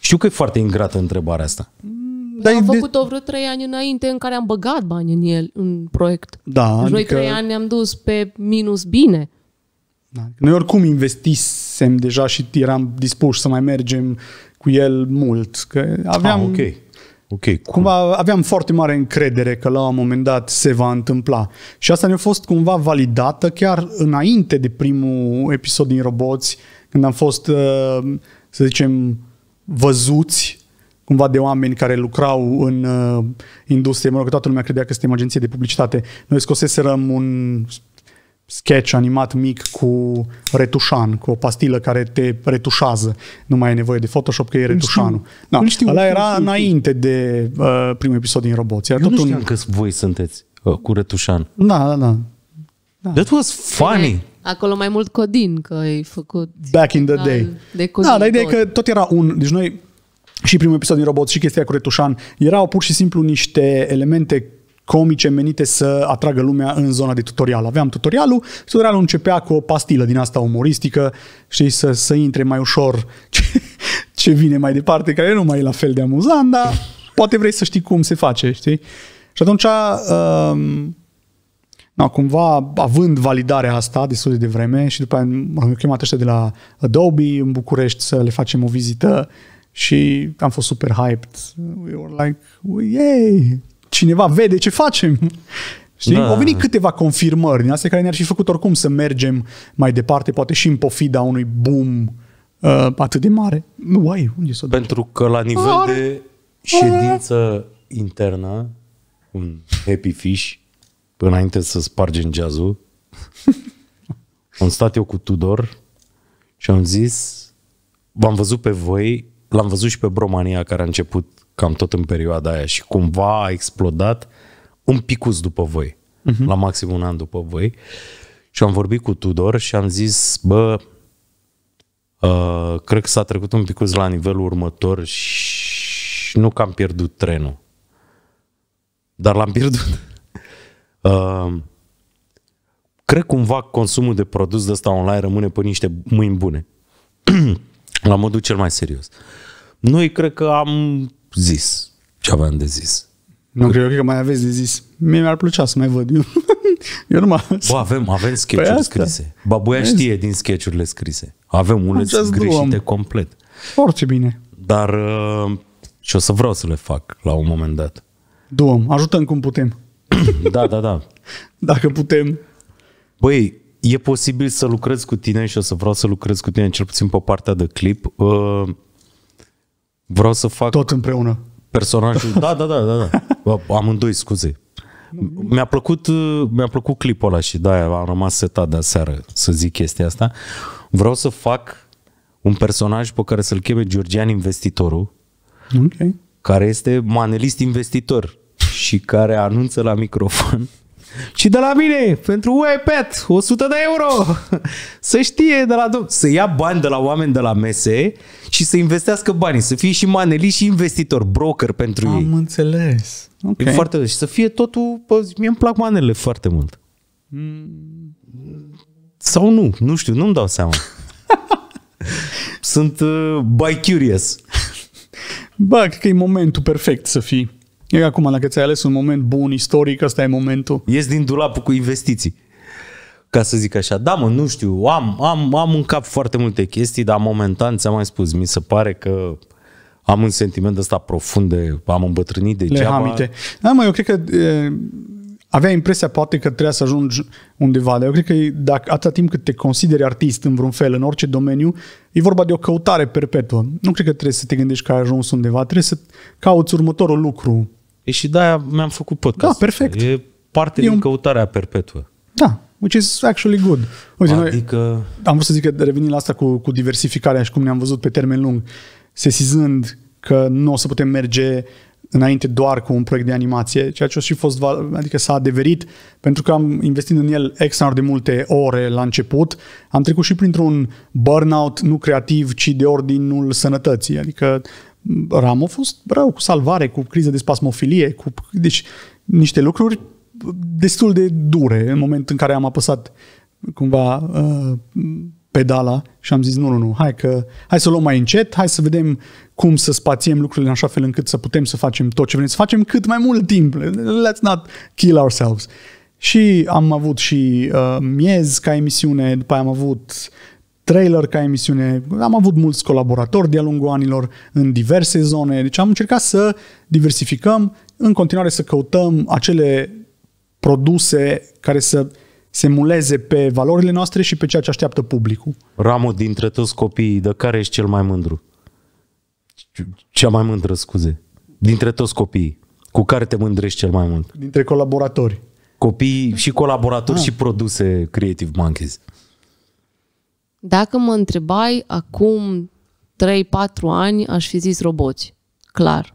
Știu că e foarte ingrată întrebarea asta. Mm, dar am făcut-o vreo trei ani înainte în care am băgat bani în el, în proiect. Da, deci adică... Noi trei ani ne-am dus pe minus bine. Da. Adică noi oricum investisem deja și eram dispuși să mai mergem cu el mult. Că ah, aveam... Ah, okay. Ok. Cumva aveam foarte mare încredere că la un moment dat se va întâmpla. Și asta ne-a fost cumva validată chiar înainte de primul episod din Roboți, când am fost, uh, să zicem, văzuți cumva de oameni care lucrau în uh, industrie, mă rog, toată lumea credea că suntem agenție de publicitate. Noi scoseserăm un sketch animat mic cu retușan, cu o pastilă care te retușează. Nu mai ai nevoie de Photoshop, că e retușanul. Da. Știu, Ăla era știu, înainte de uh, primul episod din roboți. Eu tot nu știam un... că voi sunteți uh, cu retușan. Da, da, da. da. That was funny! Acolo mai mult codin, că ai făcut... Back in the day. De da, dar ideea e că tot era un... Deci noi și primul episod din Robot și chestia cu Retușan erau pur și simplu niște elemente comice menite să atragă lumea în zona de tutorial. Aveam tutorialul tutorialul începea cu o pastilă din asta umoristică, și să, să intre mai ușor ce, ce vine mai departe, care nu mai e la fel de amuzant, dar poate vrei să știi cum se face, știi? Și atunci, um, na, cumva, având validarea asta destul de vreme și după aia am chemat ăștia de la Adobe în București să le facem o vizită și am fost super hyped. We were like, yay! cineva vede ce facem. Știi? Da. Au venit câteva confirmări din astea care ne-ar fi făcut oricum să mergem mai departe, poate și în pofida unui boom uh, atât de mare. Nu, ai, unde să Pentru că la nivel Are. de ședință internă, un happy fish, înainte să spargem jazzul, am stat eu cu Tudor și am zis, v-am văzut pe voi, l-am văzut și pe Bromania care a început cam tot în perioada aia și cumva a explodat un picuț după voi, uh-huh. la maxim un an după voi. Și am vorbit cu Tudor și am zis, bă, uh, cred că s-a trecut un picuț la nivelul următor și nu că am pierdut trenul. Dar l-am pierdut. uh, cred cumva consumul de produs de ăsta online rămâne pe niște mâini bune. la modul cel mai serios. Noi cred că am zis ce aveam de zis. Nu, cred, că mai aveți de zis. Mie mi-ar plăcea să mai văd. Eu, eu nu mă. Bă, avem, avem păi sketch-uri păi scrise. Babuia știe din sketch-urile scrise. Avem unele Aceast greșite două. complet. Foarte bine. Dar uh, și o să vreau să le fac la un moment dat. Duăm, ajutăm cum putem. da, da, da. Dacă putem. Băi, e posibil să lucrez cu tine și o să vreau să lucrez cu tine, cel puțin pe partea de clip. Uh, Vreau să fac... Tot împreună. Personajul... Da, da, da, da. da. Amândoi, scuze. Mi-a plăcut, mi-a plăcut clipul ăla și da, am rămas setat de seară să zic chestia asta. Vreau să fac un personaj pe care să-l cheme Georgian Investitorul, okay. care este manelist investitor și care anunță la microfon și de la mine, pentru UiPad, 100 de euro. Să știe de la dom- să ia bani de la oameni de la mese și să investească banii, să fie și maneli și investitor, broker pentru Am ei. Am înțeles. Okay. E foarte și să fie totul, bă, mie îmi plac manele foarte mult. Sau nu, nu știu, nu-mi dau seama. Sunt uh, by curious. Bă, cred că e momentul perfect să fii E acum, dacă ți-ai ales un moment bun, istoric, ăsta e momentul. Ies din dulapul cu investiții. Ca să zic așa, da mă, nu știu, am, am, am în cap foarte multe chestii, dar momentan ți-am mai spus, mi se pare că am un sentiment ăsta profund de am îmbătrânit de Lehamite. Da, mă, eu cred că e, avea impresia poate că trebuia să ajungi undeva, dar eu cred că dacă, atâta timp cât te consideri artist în vreun fel, în orice domeniu, e vorba de o căutare perpetuă. Nu cred că trebuie să te gândești că ai ajuns undeva, trebuie să cauți următorul lucru E și de-aia mi-am făcut podcast. Da, perfect. E parte e din un... căutarea perpetuă. Da, which is actually good. Uite, adică... Noi, am vrut să zic că revenim la asta cu, cu diversificarea și cum ne-am văzut pe termen lung, sesizând că nu o să putem merge înainte doar cu un proiect de animație, ceea ce a și fost, adică s-a adeverit, pentru că am investit în el extraordinar de multe ore la început, am trecut și printr-un burnout nu creativ, ci de ordinul sănătății, adică Ram a fost rău cu salvare, cu criză de spasmofilie, cu, deci niște lucruri destul de dure în momentul în care am apăsat cumva uh, pedala și am zis nu, nu, nu, hai că hai să luăm mai încet, hai să vedem cum să spațiem lucrurile în așa fel încât să putem să facem tot ce vrem să facem cât mai mult timp. Let's not kill ourselves. Și am avut și uh, miez ca emisiune, după aia am avut trailer ca emisiune. Am avut mulți colaboratori de-a lungul anilor în diverse zone, deci am încercat să diversificăm, în continuare să căutăm acele produse care să se muleze pe valorile noastre și pe ceea ce așteaptă publicul. Ramu, dintre toți copiii, de care ești cel mai mândru? Cea mai mândră, scuze. Dintre toți copiii, cu care te mândrești cel mai mult? Dintre colaboratori. Copii și colaboratori ah. și produse Creative Monkeys. Dacă mă întrebai acum 3-4 ani, aș fi zis roboți. Clar.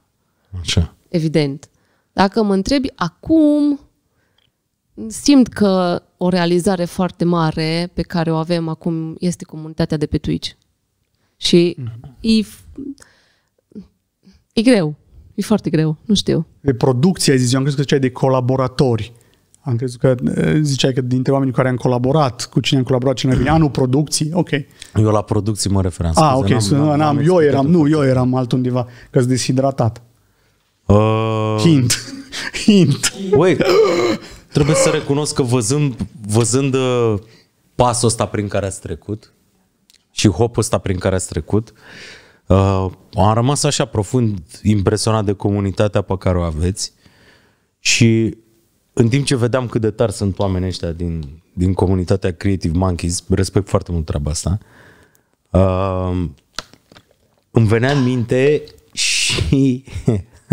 Așa. Evident. Dacă mă întrebi acum, simt că o realizare foarte mare pe care o avem acum este comunitatea de pe Twitch. Și if, mhm. e greu. E foarte greu. Nu știu. E producție, ai zis, eu am crezut că cei de colaboratori. Am crezut că ziceai că dintre oamenii cu care am colaborat, cu cine am colaborat cel mai bine, anul producții, ok. Eu la producții mă referam. Ah, ok, n-am, n-am, n-am, am eu eram, nu, eu eram altundeva, că sunt deshidratat. Uh... Hint. Hint. Ui, trebuie să recunosc că văzând, văzând uh, pasul ăsta prin care ați trecut și hopul ăsta prin care ați trecut, uh, am rămas așa profund impresionat de comunitatea pe care o aveți și în timp ce vedeam cât de tari sunt oamenii ăștia din, din comunitatea Creative Monkeys, respect foarte mult treaba asta, uh, îmi venea în minte și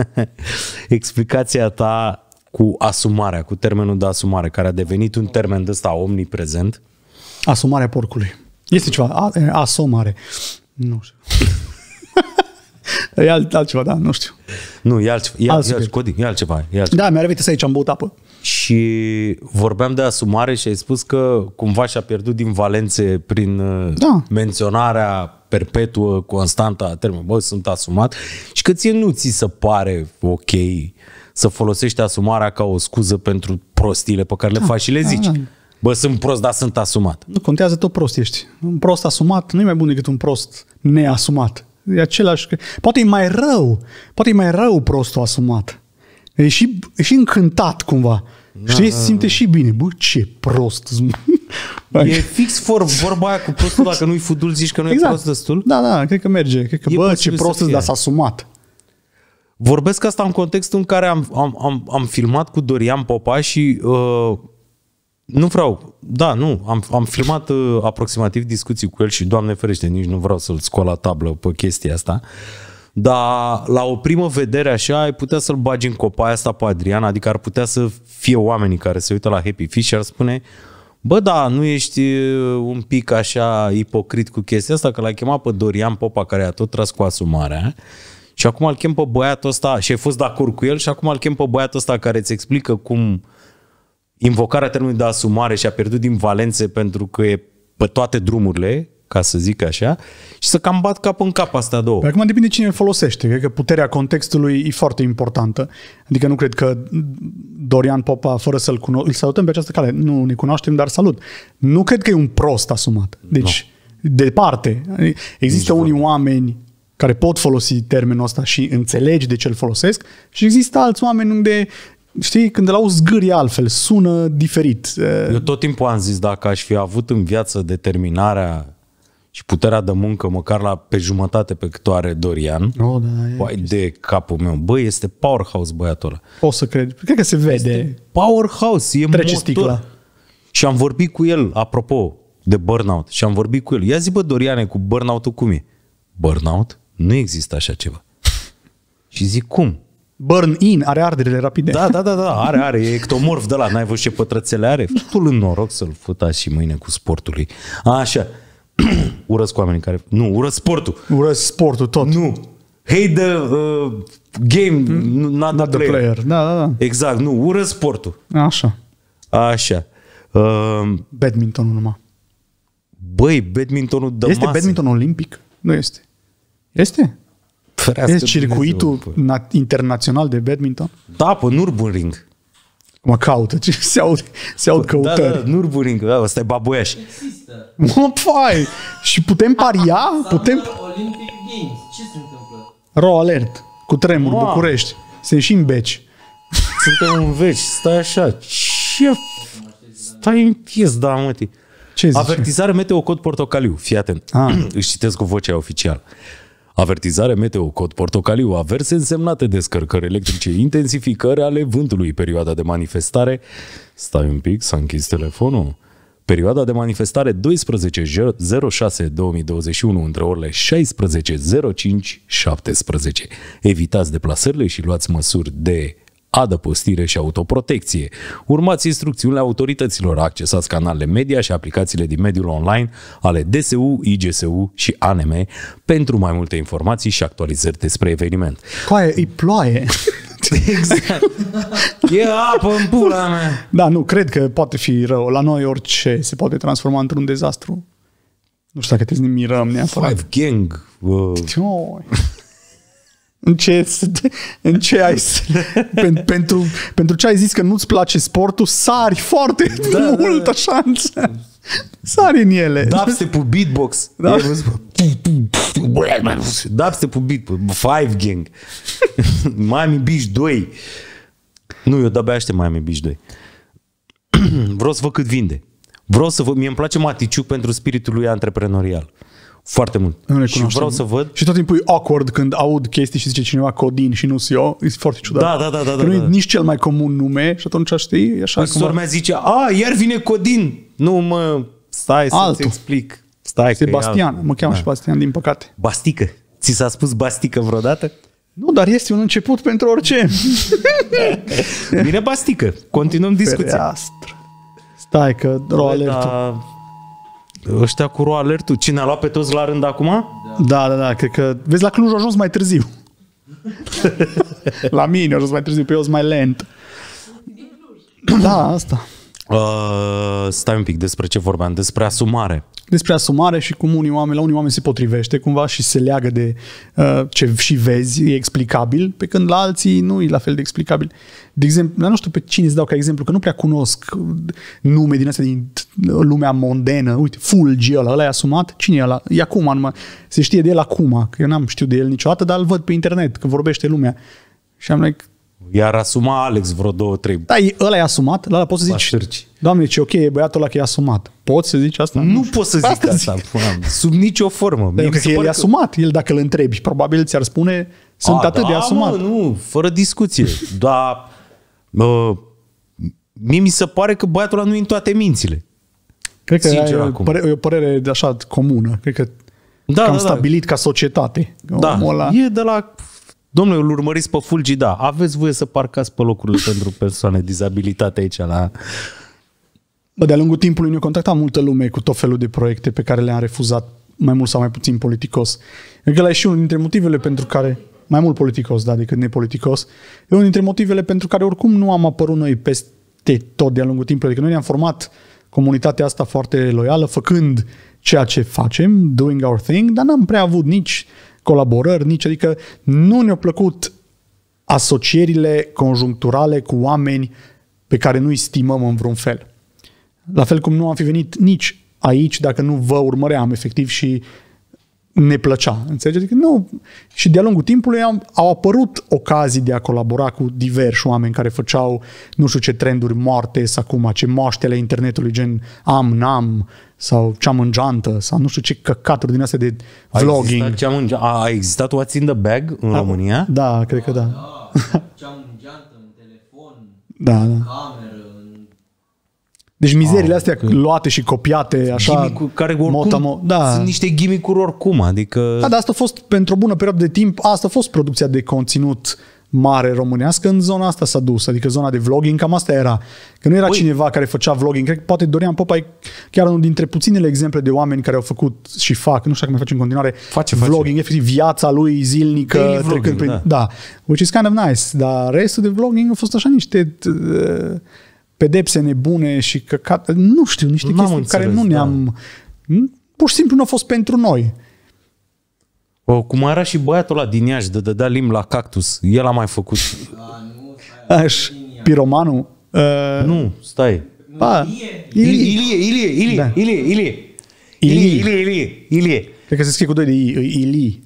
explicația ta cu asumarea, cu termenul de asumare, care a devenit un termen de ăsta omniprezent. Asumarea porcului. Este ceva, Asumare. asomare. Nu știu. E alt, altceva, da, nu știu. Nu, e, altceva, e, alt, e, alt, Cody, e altceva. E altceva. Da, mi-a revenit să aici, am băut apă. Și vorbeam de asumare și ai spus că cumva și-a pierdut din valențe prin uh, da. menționarea perpetuă, constantă a termenului. Bă, sunt asumat. Și că ție nu ți se pare ok să folosești asumarea ca o scuză pentru prostiile pe care da, le faci și le da, zici. Da, da. Bă, sunt prost, dar sunt asumat. Nu contează, tot prost ești. Un prost asumat nu e mai bun decât un prost neasumat. E același... Poate e mai rău. Poate e mai rău prostul asumat. E și, e și încântat cumva. Da, Știi, da, da. simte și bine. Bă, ce prost E fix for vorba aia cu prostul, dacă nu-i fudul, zici că nu exact. e prost destul? Da, da, cred că merge. Cred că, e bă, ce prost dar s-a asumat. Vorbesc asta în contextul în care am, am, am, am filmat cu Dorian Popa și uh, nu vreau, da, nu, am, am filmat uh, aproximativ discuții cu el și, Doamne ferește, nici nu vreau să-l scol la tablă pe chestia asta, dar la o primă vedere așa ai putea să-l bagi în copaia asta pe Adrian, adică ar putea să fie oamenii care se uită la Happy Fish și ar spune Bă, da, nu ești uh, un pic așa ipocrit cu chestia asta, că l-ai chemat pe Dorian Popa, care a tot tras cu asumarea, și acum îl chem pe băiatul ăsta și ai fost de acord cu el și acum îl chem pe băiatul ăsta care îți explică cum invocarea termenului de asumare și a pierdut din valențe pentru că e pe toate drumurile, ca să zic așa, și să cam bat cap în cap asta două. Pe păi acum depinde cine îl folosește. Cred că puterea contextului e foarte importantă. Adică nu cred că Dorian Popa, fără să-l cuno- îl salutăm pe această cale, nu ne cunoaștem, dar salut. Nu cred că e un prost asumat. Deci, no. departe. Există Nici unii vorba. oameni care pot folosi termenul ăsta și înțelegi de ce îl folosesc și există alți oameni unde Știi, când îl auzi zgârie altfel, sună diferit. Eu tot timpul am zis, dacă aș fi avut în viață determinarea și puterea de muncă, măcar la pe jumătate pe cât o are Dorian, oh, da, e de capul meu, băi, este powerhouse băiatul ăla. O să cred, cred că se vede. Este powerhouse, e Trece motor. sticla. Și am vorbit cu el, apropo, de burnout, și am vorbit cu el. Ia zi, bă, Doriane, cu burnout-ul cum e? Burnout? Nu există așa ceva. și zic, cum? burn-in, are arderele rapide. Da, da, da, da, are, are, e ectomorf de la, n-ai văzut ce pătrățele are. Tu da. în noroc să-l futa și mâine cu lui. Așa, urăsc oamenii care... Nu, urăsc sportul. Urăsc sportul tot. Nu, hate the uh, game, hmm? not, not the player. player. Da, da, da. Exact, nu, urăsc sportul. Așa. Așa. Uh, badmintonul numai. Băi, badmintonul de Este masă. badminton olimpic? Nu este. Este? Ferească e circuitul Dumnezeu, na- internațional de badminton? Da, pe Nürburgring. Mă caută, ce se aud, se aud da, căutări. Da, da, Nürburgring, da, ăsta e babuiaș. Există. Mă, fai. Și putem paria? putem... Olympic Games. Ce se întâmplă? Ro alert. Cu tremur, wow. București. Se și în beci. Suntem în veci, stai așa. Ce? Stai în pies, da, mă, Ce zice? Avertizare meteo cod portocaliu, fii atent. Ah. Își citesc cu vocea oficială. Avertizare meteo, cod portocaliu, averse însemnate descărcări electrice, intensificări ale vântului, perioada de manifestare. Stai un pic, s-a închis telefonul. Perioada de manifestare 12.06.2021 între orele 1605 Evitați deplasările și luați măsuri de adăpostire și autoprotecție. Urmați instrucțiunile autorităților, accesați canalele media și aplicațiile din mediul online ale DSU, IGSU și ANM pentru mai multe informații și actualizări despre eveniment. Coaie, e ploaie! Exact. E apă în pula mea. Da, nu, cred că poate fi rău. La noi orice se poate transforma într-un dezastru. Nu știu dacă te mirăm neapărat. Five Gang. Uh... În ce, în ce ai, pentru, pentru ce ai zis că nu-ți place sportul, sari foarte da, da mult, da, da. așa, sari în ele. Dubstep-ul beatbox. Da. Dubstep-ul beatbox, Five Gang, Miami Beach 2. Nu, eu de-abia aștept Miami Beach 2. Vreau să văd cât vinde. Vreau să vă... Mie îmi place Maticiu pentru spiritul lui antreprenorial. Foarte mult. Nu și vreau să văd. Și tot timpul e awkward când aud chestii și zice cineva Codin și nu eu. E foarte ciudat. Da, da, da. da, da nu e da. nici cel mai comun nume și atunci știi, e așa. Păi cum... mea zice, a, iar vine Codin. Nu, mă, stai să-ți explic. Stai Sebastian, mă cheamă da. Bastian, din păcate. Bastică. Ți s-a spus bastică vreodată? Nu, dar este un început pentru orice. Bine bastică. Continuăm discuția. Fereastră. Stai că, ro da. Ăștia cu ro alertul. Cine a luat pe toți la rând acum? Da, da, da. Cred că, vezi, la Cluj a ajuns mai târziu. la mine a ajuns mai târziu, pe eu mai lent. Da, asta. Uh, stai un pic, despre ce vorbeam? Despre asumare. Despre asumare și cum unii oameni, la unii oameni se potrivește cumva și se leagă de uh, ce și vezi, e explicabil, pe când la alții nu e la fel de explicabil. De exemplu, nu știu pe cine îți dau ca exemplu, că nu prea cunosc nume din astea din lumea mondenă. Uite, Fulgi ăla, ăla e asumat, cine e ăla? E acum, numai. se știe de el acum, că eu n-am știut de el niciodată, dar îl văd pe internet, că vorbește lumea. Și am like, iar asuma Alex vreo două, trei. Da, ăla e asumat, la poți să zici, Pașârci. doamne, ce ok, e băiatul ăla că e asumat. Poți să zici asta? Nu, nu poți să zic asta, asta zic. sub nicio formă. Pentru că el că... e asumat, el dacă îl întrebi, probabil ți-ar spune, sunt A, atât da, de asumat. Mă, nu, fără discuție, dar mă, mie mi se pare că băiatul ăla nu e în toate mințile. Cred că Sincer, e, acum. Părere, e o părere de așa comună, cred că da, am da, da. stabilit da. ca societate. da, ăla... e de la Domnule, îl urmăriți pe Fulgi, da. Aveți voie să parcați pe locurile pentru persoane dizabilitate aici la... Bă, de-a lungul timpului ne-a contactat multă lume cu tot felul de proiecte pe care le-am refuzat mai mult sau mai puțin politicos. Cred că la e și unul dintre motivele pentru care mai mult politicos, da, decât nepoliticos, e unul dintre motivele pentru care oricum nu am apărut noi peste tot de-a lungul timpului. Adică noi ne-am format comunitatea asta foarte loială, făcând ceea ce facem, doing our thing, dar n-am prea avut nici colaborări, nici, adică nu ne-au plăcut asocierile conjuncturale cu oameni pe care nu-i stimăm în vreun fel. La fel cum nu am fi venit nici aici dacă nu vă urmăream efectiv și ne plăcea, înțelegeți? Adică nu. Și de-a lungul timpului am, au apărut ocazii de a colabora cu diversi oameni care făceau nu știu ce trenduri moarte sau acum, ce moaștele internetului gen am, n-am, sau ceam în geantă, sau nu știu ce căcaturi din astea de a vlogging. Existat ceam în, a existat What's in the Bag în a, da. România? Da, cred că da. da. Ceam în geantă, în telefon, da, da. cameră, deci mizerile astea că... luate și copiate așa care oricum motamo, da. sunt niște gimicuri oricum, adică Da, dar asta a fost pentru o bună perioadă de timp, asta a fost producția de conținut mare românească în zona asta s-a dus, adică zona de vlogging, cam asta era. Că nu era Ui. Păi- cineva care făcea vlogging, cred că poate Dorian Popa e chiar unul dintre puținele exemple de oameni care au făcut și fac, nu știu dacă mai face în continuare, face, vlogging, face. efectiv viața lui zilnică Daily vlogging, prin... Da. da. Which is kind of nice, dar restul de vlogging a fost așa niște... Uh, pedepse nebune și căcat, nu știu, niște N-am chestii înțeles, care nu da. ne-am... Da. Pur și simplu nu a fost pentru noi. O, cum era și băiatul ăla din Iași, de dădea lim la cactus. El a mai făcut. Aș, piromanul. Uh, nu, stai. Pa. Ilie, Ilie, Ilie, Ilie, da. Ilie, Ilie. Ilie, Ilie, Ilie, Ilie. Cred că se scrie cu doi de I, Ilie.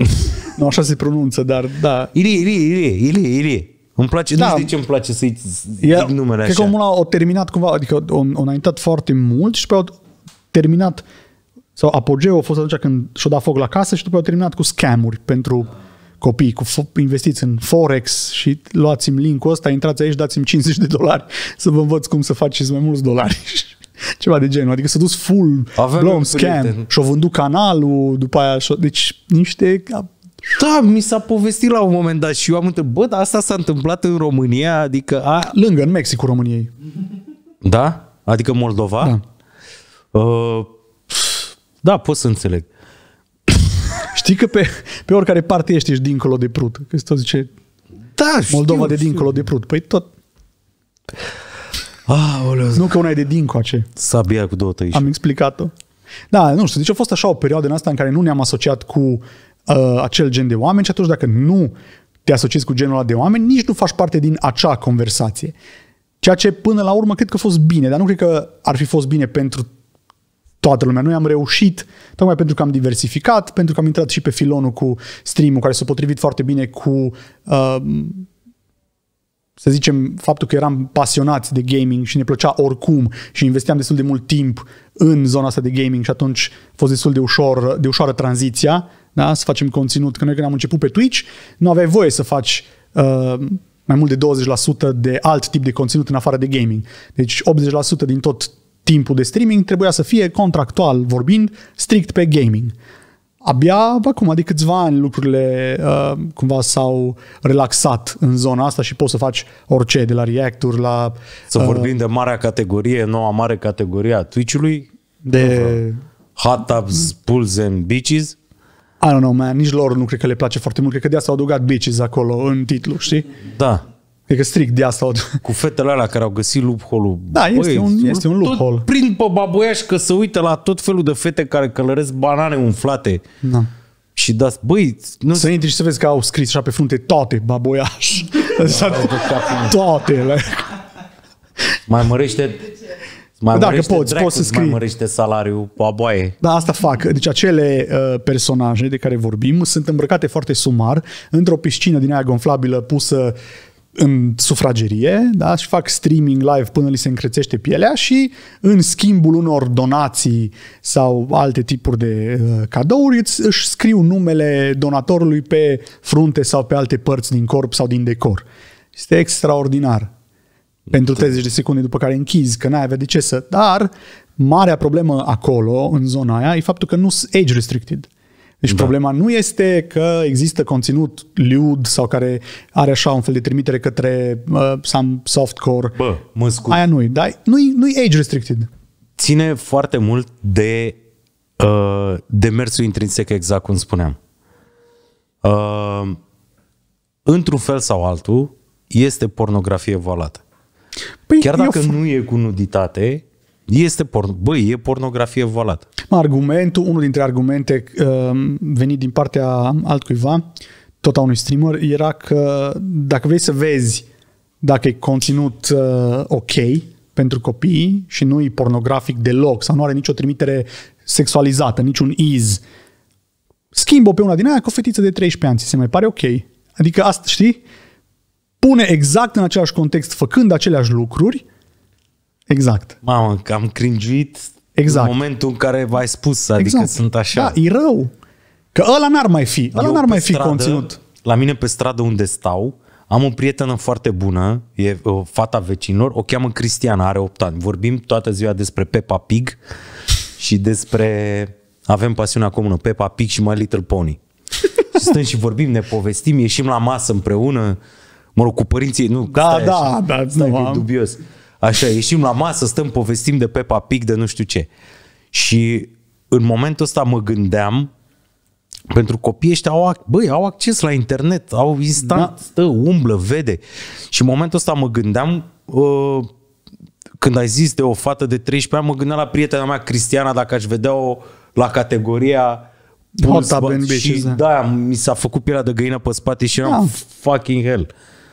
nu așa se pronunță, dar da. Ilie, Ilie, Ilie, Ilie, Ilie. Îmi place, da. nu știu de ce îmi place să-i yeah. zic numele Cred așa. că omul a, terminat cumva, adică a înaintat foarte mult și pe a terminat sau apogeu, a fost atunci când și-a dat foc la casă și după a terminat cu scamuri pentru copii, cu investiți în Forex și luați-mi linkul ăsta, intrați aici, dați-mi 50 de dolari să vă învăț cum să faceți mai mulți dolari. Ceva de genul. Adică s-a dus full Avem blown scam și o vândut canalul, după aia Deci niște da, mi s-a povestit la un moment dat și eu am întrebat, bă, dar asta s-a întâmplat în România, adică... A... Lângă, în Mexicul României. Da? Adică Moldova? Da. Uh, da, pot să înțeleg. Știi că pe, pe oricare parte ești, ești dincolo de Prut. Că tot zice da, Moldova știu, de dincolo știu. de Prut. Păi tot. Aoleu. Nu că una e de dincoace. Sabia cu două tăișe. Am explicat-o. Da, nu știu, deci a fost așa o perioadă în asta în care nu ne-am asociat cu uh, acel gen de oameni și atunci dacă nu te asociezi cu genul ăla de oameni, nici nu faci parte din acea conversație. Ceea ce până la urmă cred că a fost bine, dar nu cred că ar fi fost bine pentru toată lumea. Noi am reușit, tocmai pentru că am diversificat, pentru că am intrat și pe filonul cu stream-ul, care s-a potrivit foarte bine cu, uh, să zicem, faptul că eram pasionați de gaming și ne plăcea oricum și investeam destul de mult timp în zona asta de gaming și atunci a fost destul de, ușor, de ușoară tranziția da? să facem conținut. Că noi când am început pe Twitch, nu aveai voie să faci uh, mai mult de 20% de alt tip de conținut în afară de gaming. Deci 80% din tot timpul de streaming trebuia să fie contractual vorbind strict pe gaming. Abia acum, de câțiva ani, lucrurile uh, cumva s-au relaxat în zona asta și poți să faci orice, de la reactor la... Uh, să vorbim de marea categorie, noua mare categorie a Twitch-ului. De... Hot tubs, pools and beaches. I don't know, man, nici lor nu cred că le place foarte mult. Cred că de asta au adăugat bitches acolo în titlu, știi? Da. că strict de asta. Cu fetele alea care au găsit loophole-ul. Da, Băi, este, un, este un loophole. Tot prind pe baboiaș că se uită la tot felul de fete care călăresc banane umflate. Da. Și da, băi... Nu... Să intri și să vezi că au scris așa pe frunte toate, baboiaș. Da, toate. Mai mărește mai Dacă poți, poți să scrii. Mai mărește salariul pe aboaie. Da, asta fac. Deci acele uh, personaje de care vorbim sunt îmbrăcate foarte sumar într-o piscină din aia gonflabilă pusă în sufragerie da? și fac streaming live până li se încrețește pielea și în schimbul unor donații sau alte tipuri de uh, cadouri îți, își scriu numele donatorului pe frunte sau pe alte părți din corp sau din decor. Este extraordinar pentru 30 de secunde după care închizi, că n-ai avea de ce să... Dar marea problemă acolo, în zona aia, e faptul că nu sunt age restricted. Deci da. problema nu este că există conținut liud sau care are așa un fel de trimitere către uh, some softcore. Bă, mă scut. Aia nu-i, dar nu-i, nu age restricted. Ține foarte mult de uh, demersul intrinsec, exact cum spuneam. Uh, într-un fel sau altul, este pornografie voalată. Păi Chiar dacă eu... nu e cu nuditate, este porn... Băi, e pornografie volată. Argumentul, unul dintre argumente uh, venit din partea altcuiva, tot a unui streamer, era că dacă vrei să vezi dacă e conținut uh, ok pentru copii și nu e pornografic deloc sau nu are nicio trimitere sexualizată, niciun iz, schimbă pe una din aia cu o fetiță de 13 ani, se mai pare ok. Adică asta, știi? pune exact în același context, făcând aceleași lucruri, exact. Mamă, că am cringuit exact. în momentul în care v-ai spus, adică exact. sunt așa. Da, e rău. Că ăla n-ar mai fi, ăla Eu n-ar mai fi stradă, conținut. La mine pe stradă unde stau, am o prietenă foarte bună, e o fata vecinilor, o cheamă Cristiana, are 8 ani. Vorbim toată ziua despre Peppa Pig și despre... Avem pasiunea comună, Peppa Pig și My Little Pony. Și stăm și vorbim, ne povestim, ieșim la masă împreună, Mă rog, cu părinții, nu, da, stai da, așa, da, stai nu, am... dubios. Așa, ieșim la masă, stăm, povestim de Peppa Pig, de nu știu ce. Și în momentul ăsta mă gândeam, pentru copiii ăștia au, băi, au acces la internet, au instant, da. stă, umblă, vede. Și în momentul ăsta mă gândeam, uh, când ai zis de o fată de 13 ani, mă gândeam la prietena mea, Cristiana, dacă aș vedea-o la categoria Hot și da. da, mi s-a făcut pielea de găină pe spate și eram da. fucking hell.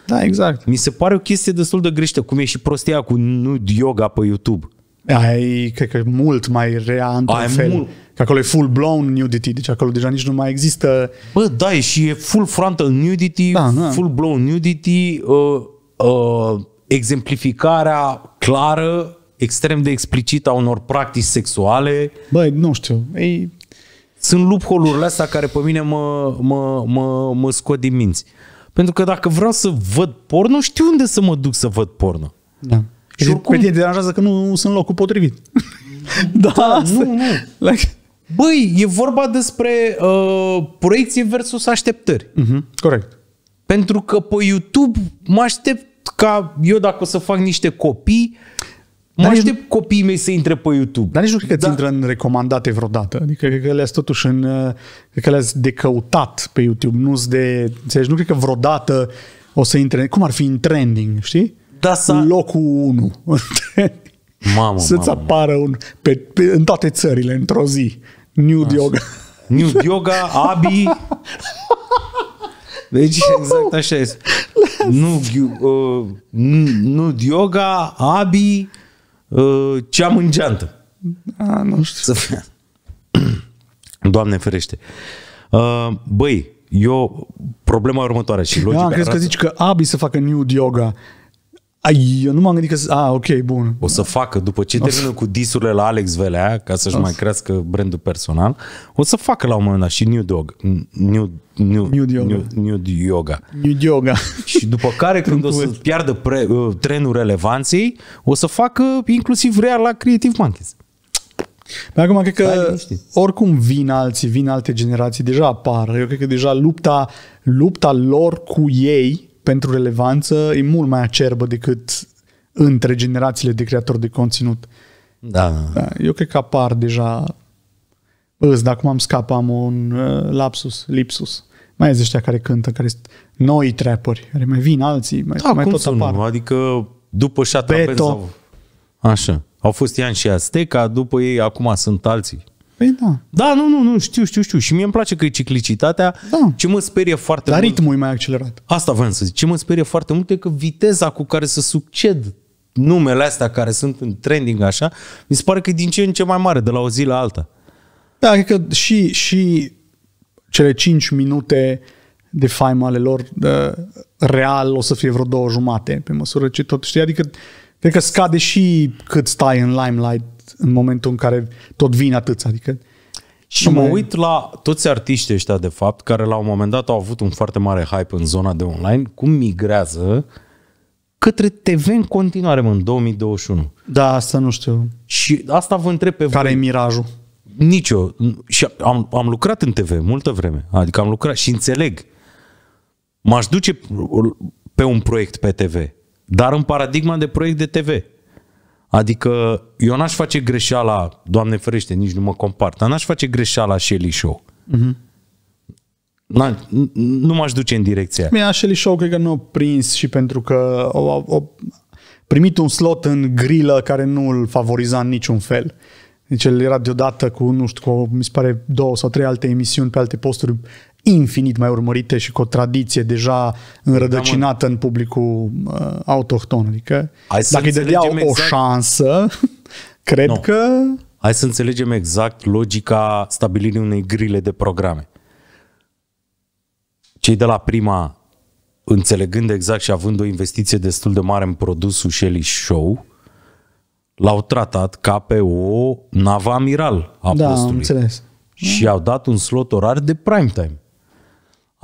Da, exact. Mi se pare o chestie destul de greșită, cum e și prostia cu nu yoga pe YouTube. Ai, cred că, mult mai rea într-un fel. Mult... Că acolo e full blown nudity, deci acolo deja nici nu mai există... Bă, da, e și e full frontal nudity, da, da. full blown nudity, uh, uh, exemplificarea clară, extrem de explicită a unor practici sexuale. Băi, nu știu, ei... Sunt loophole-urile astea care pe mine mă, mă, mă, mă scot din minți. Uh, pentru că dacă vreau să văd porno, știu unde să mă duc să văd porno. Da. Și oricum... Pe tine te deranjează că nu sunt locul potrivit. da, da nu, nu. Like... Băi, e vorba despre uh, proiecție versus așteptări. Uh-huh. Corect. Pentru că pe YouTube mă aștept ca eu dacă o să fac niște copii Mă aștept nici... copiii mei să intre pe YouTube. Dar nici nu cred că da. intră în recomandate vreodată. Adică cred că le-ați totuși în... Uh, cred că le-ați de căutat pe YouTube. Nu de... Înțelegi? Nu cred că vreodată o să intre... Cum ar fi în trending, știi? Da, să... Locul 1. Mamă, Să-ți mamă, apară un, pe, pe, în toate țările, într-o zi. New Așa. Yoga. New Yoga, Abi. Deci exact așa este. Nu, uh, nu yoga, abi, Uh, ceam în geantă. A, nu știu. Să... Doamne ferește. Uh, băi, eu problema următoare și da, logica. Da, crezi că zici că abi să facă nude yoga ai, eu nu m-am gândit că... A, ok, bun. O să facă, după ce termină cu disurile la Alex Velea, ca să-și mai crească brandul personal, o să facă la un moment dat și New Dog. New, new, new, yoga. new, new Yoga. New Yoga. Și după care, când o să piardă pre, uh, trenul relevanței, o să facă inclusiv real la Creative Monkeys. Pe păi acum cred că oricum vin alții, vin alte generații, deja apar. Eu cred că deja lupta, lupta lor cu ei pentru relevanță e mult mai acerbă decât între generațiile de creatori de conținut. Da. da eu cred că apar deja îs, dacă m-am scap, am un uh, lapsus, lipsus. Mai sunt ăștia care cântă, care sunt noi trapperi, care mai vin alții, mai, da, mai cum tot să apar. Nu? Adică după șatra Beto. Sau... Așa. Au fost Ian și Azteca, după ei acum sunt alții. Păi da. Da, nu, nu, nu, știu, știu, știu. Și mie îmi place că e ciclicitatea. Da. Ce mă sperie foarte Dar mult... ritmul e mai accelerat. Asta vreau să zic. Ce mă sperie foarte mult e că viteza cu care se succed numele astea care sunt în trending așa, mi se pare că e din ce în ce mai mare, de la o zi la alta. Da, cred că și, și cele 5 minute de faimă ale lor de, real o să fie vreo două jumate pe măsură ce tot știi. Adică cred că scade și cât stai în limelight artist în momentul în care tot vin atâți, adică și mă uit la toți artiștii ăștia, de fapt, care la un moment dat au avut un foarte mare hype în zona de online, cum migrează către TV în continuare, mă, în 2021. Da, asta nu știu. Și asta vă întreb pe Care e mirajul? Nicio. Și am, am lucrat în TV multă vreme. Adică am lucrat și înțeleg. M-aș duce pe un proiect pe TV, dar în paradigma de proiect de TV. Adică eu n-aș face greșeala, Doamne ferește, nici nu mă compar, dar n-aș face greșeala Shelly Show. Mm-hmm. nu m-aș duce în direcția aia. Shelly Show cred că nu a prins și pentru că a, a primit un slot în grilă care nu îl favoriza în niciun fel. Deci el era deodată cu, nu știu, cu, mi se pare, două sau trei alte emisiuni pe alte posturi infinit mai urmărite și cu o tradiție deja înrădăcinată în publicul uh, autohton. Adică Hai dacă îi dădeau exact... o șansă, cred no. că... Hai să înțelegem exact logica stabilirii unei grile de programe. Cei de la prima, înțelegând exact și având o investiție destul de mare în produsul Shelly Show, l-au tratat ca pe o navă amiral a da, postului. înțeles. Și au dat un slot orar de prime time.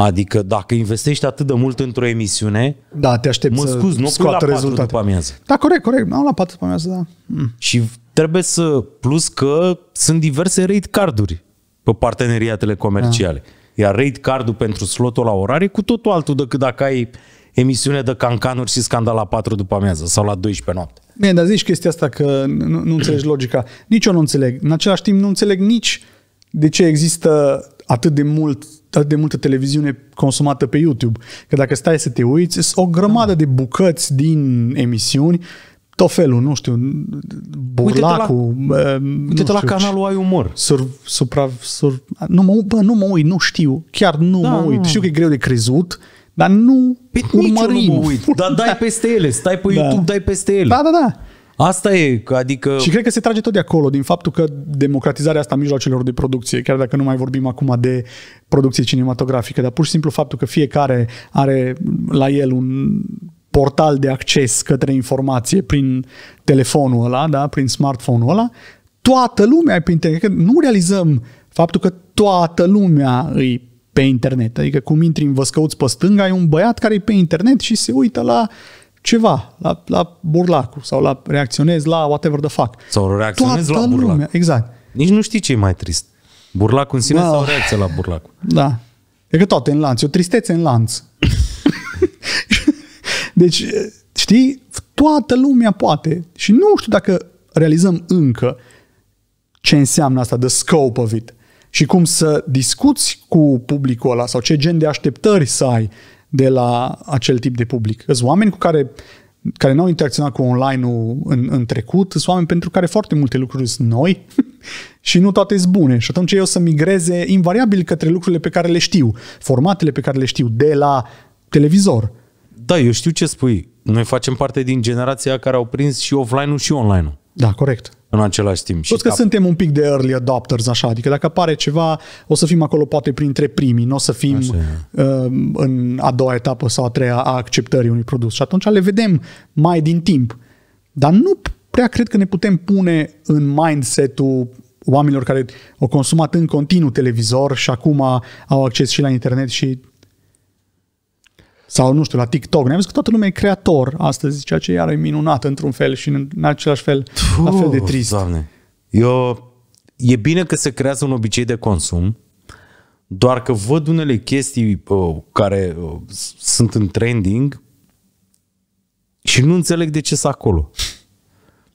Adică dacă investești atât de mult într-o emisiune, da, te aștept mă scuz, nu până la rezultate. după amiază. Da, corect, corect. Nu la 4 după amiază, da. Mm. Și trebuie să, plus că sunt diverse rate carduri pe parteneriatele comerciale. Da. Iar rate cardul pentru slotul la orar e cu totul altul decât dacă ai emisiune de cancanuri și scandal la 4 după amiază sau la 12 noapte. Bine, dar zici chestia asta că nu, nu înțelegi logica. Nici eu nu înțeleg. În același timp nu înțeleg nici de ce există atât de mult atât de multă televiziune consumată pe YouTube. Că dacă stai să te uiți, sunt o grămadă de bucăți din emisiuni tot felul, nu știu, burlacul. Uite-te la, uh, uite la canalul Ai Umor. Sur, supra, sur, nu, mă, bă, nu mă uit, nu știu, chiar nu da, mă uit. Nu. Știu că e greu de crezut, dar nu pe păi urmărim. Nu mă uit, dar dai peste ele, stai pe da. YouTube, dai peste ele. Da, da, da. Asta e, adică... Și cred că se trage tot de acolo, din faptul că democratizarea asta a mijloacelor de producție, chiar dacă nu mai vorbim acum de producție cinematografică, dar pur și simplu faptul că fiecare are la el un portal de acces către informație prin telefonul ăla, da? prin smartphone-ul ăla, toată lumea e pe internet. Că nu realizăm faptul că toată lumea îi pe internet. Adică cum intri în văscăuți pe stânga, e un băiat care e pe internet și se uită la ceva, la, la burlacul sau la reacționezi la whatever the fuck. Sau reacționezi Toată la burlac. Lumea, exact. Nici nu știi ce e mai trist. Burlacul în sine da. sau reacția la burlac? Da. E că toate în lanț. E o tristețe în lanț. deci, știi, toată lumea poate. Și nu știu dacă realizăm încă ce înseamnă asta, the scope of it. Și cum să discuți cu publicul ăla sau ce gen de așteptări să ai de la acel tip de public. Sunt oameni cu care care n-au interacționat cu online-ul în, în trecut, sunt oameni pentru care foarte multe lucruri sunt noi și nu toate sunt bune. Și atunci eu o să migreze invariabil către lucrurile pe care le știu, formatele pe care le știu de la televizor. Da, eu știu ce spui. Noi facem parte din generația care au prins și offline-ul și online-ul. Da, corect în același timp. Toți că cap... suntem un pic de early adopters, așa, adică dacă apare ceva, o să fim acolo poate printre primii, nu o să fim uh, în a doua etapă sau a treia a acceptării unui produs și atunci le vedem mai din timp. Dar nu prea cred că ne putem pune în mindset-ul oamenilor care au consumat în continuu televizor și acum au acces și la internet și sau, nu știu, la TikTok. Ne-am zis că toată lumea e creator astăzi, ceea ce iar e minunat într-un fel și în, în același fel, Uf, la fel de trist. Doamne. Eu, e bine că se creează un obicei de consum, doar că văd unele chestii uh, care uh, sunt în trending și nu înțeleg de ce sunt acolo.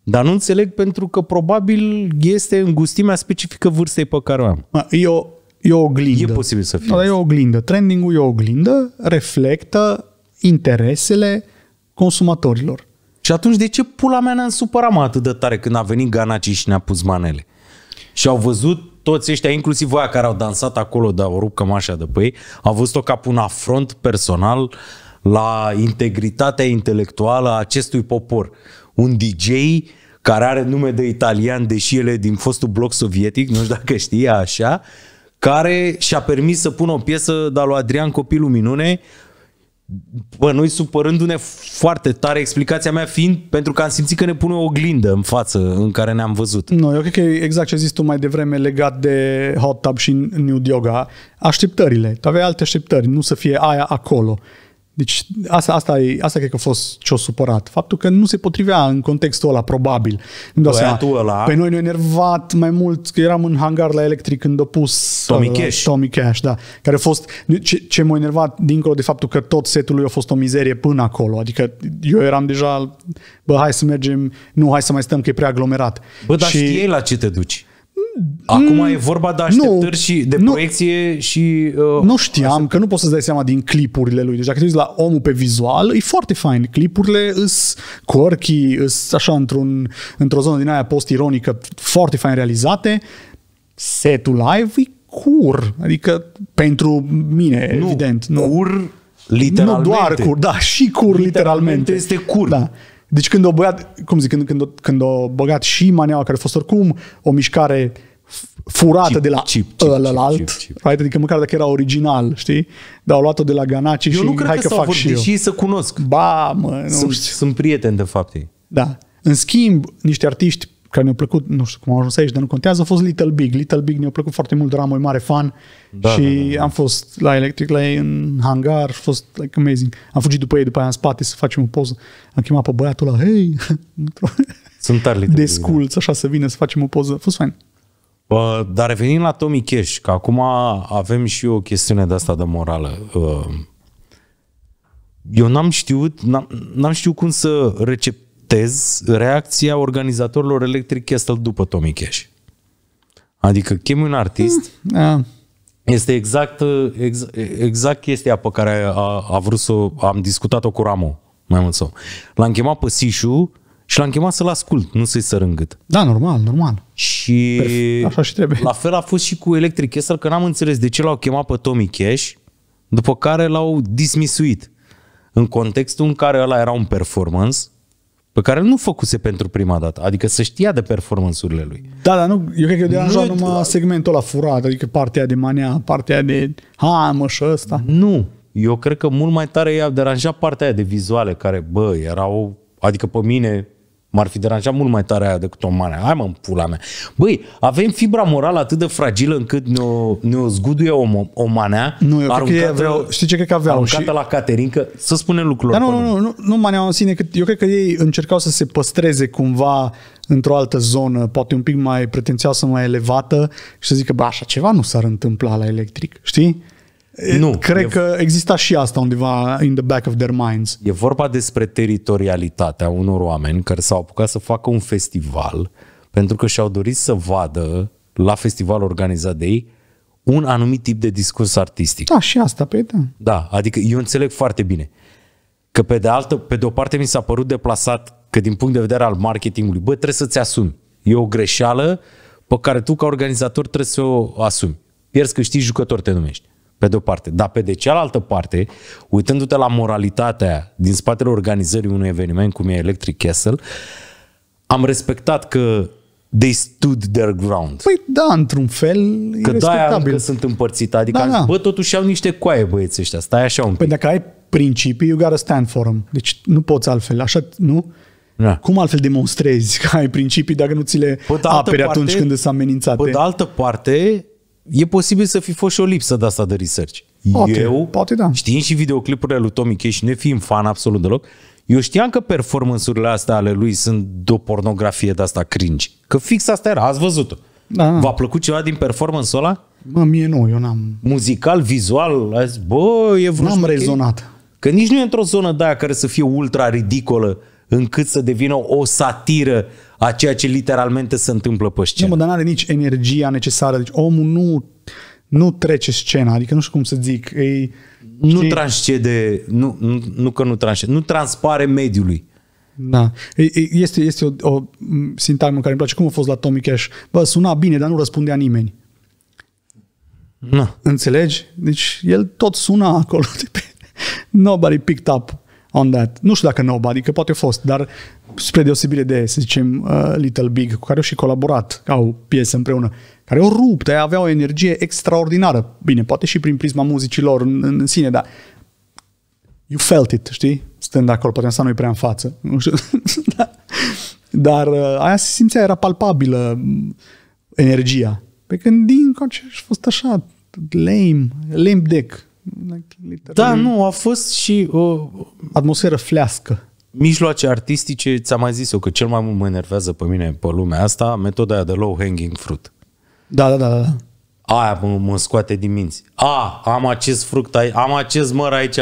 Dar nu înțeleg pentru că probabil este în gustimea specifică vârstei pe care o am. Eu e o oglindă. E posibil să fie. Da, e o oglindă. Trending-ul e o oglindă, reflectă interesele consumatorilor. Și atunci de ce pula mea ne-am supărat mă atât de tare când a venit Ganaci și ne-a pus manele? Și au văzut toți ăștia, inclusiv voia care au dansat acolo, dar au rupt cămașa de pe ei, au văzut-o ca un afront personal la integritatea intelectuală a acestui popor. Un DJ care are nume de italian, deși el e din fostul bloc sovietic, nu știu dacă știe așa, care și-a permis să pună o piesă de lui Adrian Copilul Minune, bă, noi supărându-ne foarte tare, explicația mea fiind pentru că am simțit că ne pune o oglindă în față în care ne-am văzut. Nu, eu cred că e exact ce ai zis tu mai devreme legat de hot tub și nude yoga, așteptările. Tu aveai alte așteptări, nu să fie aia acolo. Deci asta, asta, e, asta cred că a fost ce-o supărat. Faptul că nu se potrivea în contextul ăla, probabil. Ăla... Pe păi noi ne-a enervat mai mult că eram în hangar la Electric când a pus uh, Tommy Cash. Tommy Cash, da. Care a fost, ce, ce m-a enervat dincolo de faptul că tot setul lui a fost o mizerie până acolo. Adică eu eram deja, bă, hai să mergem, nu, hai să mai stăm că e prea aglomerat. Bă, dar și... știi la ce te duci. Acum mm, e vorba de așteptări nu, și de nu, proiecție și... Uh, nu știam, așteptări. că nu poți să-ți dai seama din clipurile lui. Deci dacă te uiți la omul pe vizual, e foarte fain. Clipurile îs quirky, îs așa într-un, într-o zonă din aia post-ironică, foarte fain realizate. Setul live e cur, adică pentru mine, nu, evident. Nu, cur literalmente. Nu doar cur, da, și cur literalmente. literalmente este cur. Da. Deci când o băgat, cum zic, când, când, o, când o băgat și maneaua care a fost oricum o mișcare furată chip, de la chip, chip, ălălalt, chip, chip, chip. Right? adică măcar dacă era original, știi? Dar au luat-o de la Ganaci și nu cred hai că, că fac și eu. Și să cunosc. Ba, mă, nu sunt, știu. sunt prieteni de fapt ei. Da. În schimb, niște artiști care ne-a plăcut, nu știu cum am ajuns aici, dar nu contează, a fost Little Big. Little Big ne-a plăcut foarte mult, eram un mare fan da, și da, da, da. am fost la Electric, la ei în hangar, a fost like, amazing. Am fugit după ei, după aia în spate să facem o poză. Am chemat pe băiatul ăla, hei! Sunt tari Little Desculț, da. așa să vină să facem o poză. A fost fain. Uh, dar revenim la Tommy Cash, că acum avem și o chestiune de asta de morală. Uh, eu n-am știut, n-am, n-am știut cum să recep citez reacția organizatorilor Electric Castle după Tommy Cash. Adică chemi un artist, mm, yeah. Ah. este exact, exact, exact chestia pe care a, a vrut să am discutat-o cu Ramo, mai mult sau. L-am chemat pe Sișu și l-am chemat să-l ascult, nu să-i sărângât. Da, normal, normal. Și Perf, Așa și trebuie. la fel a fost și cu Electric Castle, că n-am înțeles de ce l-au chemat pe Tommy Cash, după care l-au dismisuit. În contextul în care ăla era un performance, pe care nu făcuse pentru prima dată. Adică să știa de performanțurile lui. Da, dar nu, eu cred că eu de nu, numai segmentul ăla furat, adică partea de mania, partea de mă, și ăsta. Nu, eu cred că mult mai tare i-a deranjat partea aia de vizuale, care, bă, erau, adică pe mine, M-ar fi deranjat mult mai tare aia decât o mare. Hai mă, în pula mea. Băi, avem fibra morală atât de fragilă încât ne-o, ne-o zguduie o, o manea nu, eu cred că aveau, știi ce cred că aveau? și... la Caterincă, să spunem lucrurile. Dar nu, nu, nu, nu, nu manea în sine, cât eu cred că ei încercau să se păstreze cumva într-o altă zonă, poate un pic mai pretențioasă, mai elevată și să zică, bă, așa ceva nu s-ar întâmpla la electric, știi? Nu. Cred e... că exista și asta undeva in the back of their minds. E vorba despre teritorialitatea unor oameni care s-au apucat să facă un festival pentru că și-au dorit să vadă la festival organizat de ei un anumit tip de discurs artistic. Da, și asta, pe da. Da, adică eu înțeleg foarte bine că pe de altă, pe de o parte mi s-a părut deplasat că din punct de vedere al marketingului, bă, trebuie să-ți asumi. E o greșeală pe care tu ca organizator trebuie să o asumi. Pierzi că știi jucător te numești pe de-o parte. Dar pe de cealaltă parte, uitându-te la moralitatea din spatele organizării unui eveniment cum e Electric Castle, am respectat că they stood their ground. Păi da, într-un fel Că respectabil. că sunt împărțit. Adică, da, da. bă, totuși au niște coaie băieții ăștia. Stai așa un păi pic. Păi dacă ai principii, you gotta stand for them. Deci nu poți altfel. Așa, nu? Da. Cum altfel demonstrezi că ai principii dacă nu ți le păi, aperi parte, atunci când sunt amenințate? Pe de altă parte, e posibil să fi fost și o lipsă de asta de research. Poate, eu, poate da. știind și videoclipurile lui Tommy Cash, ne fiind fan absolut deloc, eu știam că performanțurile astea ale lui sunt de o pornografie de asta cringe. Că fix asta era, ați văzut-o. Da. V-a plăcut ceva din performance-ul ăla? Bă, mie nu, eu n-am... Muzical, vizual, azi, bă, e vreun N-am rezonat. Că nici nu e într-o zonă de aia care să fie ultra ridicolă încât să devină o satiră a ceea ce literalmente se întâmplă pe scenă. Nu, mă, dar nu are nici energia necesară. Deci omul nu, nu trece scena, adică nu știu cum să zic. E, nu știi? transcede, nu, nu, nu că nu transcede, nu transpare mediului. Da. Este, este o, o sintagmă care îmi place. Cum a fost la Tommy Cash? Bă, suna bine, dar nu răspundea nimeni. Na. Înțelegi? Deci el tot suna acolo. De pe... Nobody picked up on that. Nu știu dacă Nobody, că poate a fost, dar spre deosebire de, să zicem, uh, Little Big, cu care au și colaborat, au piese împreună, care au rupt, aia avea o energie extraordinară. Bine, poate și prin prisma muzicilor în, în sine, dar you felt it, știi? Stând acolo, poate să nu-i prea în față. Nu știu. Da. dar, uh, aia se simțea, era palpabilă energia. Pe când din coace a fost așa, lame, lame deck, da, nu, a fost și o... Atmosferă flească. Mijloace artistice, ți-am mai zis eu că cel mai mult mă enervează pe mine pe lumea asta, metoda aia de low hanging fruit. Da, da, da, da. Aia mă, mă scoate din minți. A, am acest fruct, am acest măr aici,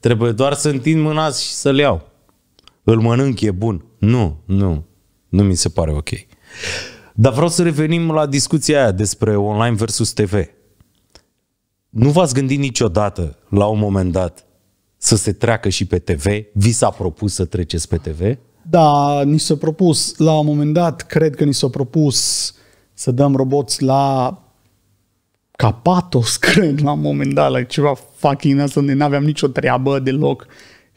trebuie doar să întind mâna și să-l iau. Îl mănânc, e bun. Nu, nu, nu mi se pare ok. Dar vreau să revenim la discuția aia despre online versus TV nu v-ați gândit niciodată, la un moment dat, să se treacă și pe TV? Vi s-a propus să treceți pe TV? Da, ni s-a propus. La un moment dat, cred că ni s-a propus să dăm roboți la Capatos, cred, la un moment dat, la ceva fucking asta, unde n-aveam nicio treabă deloc.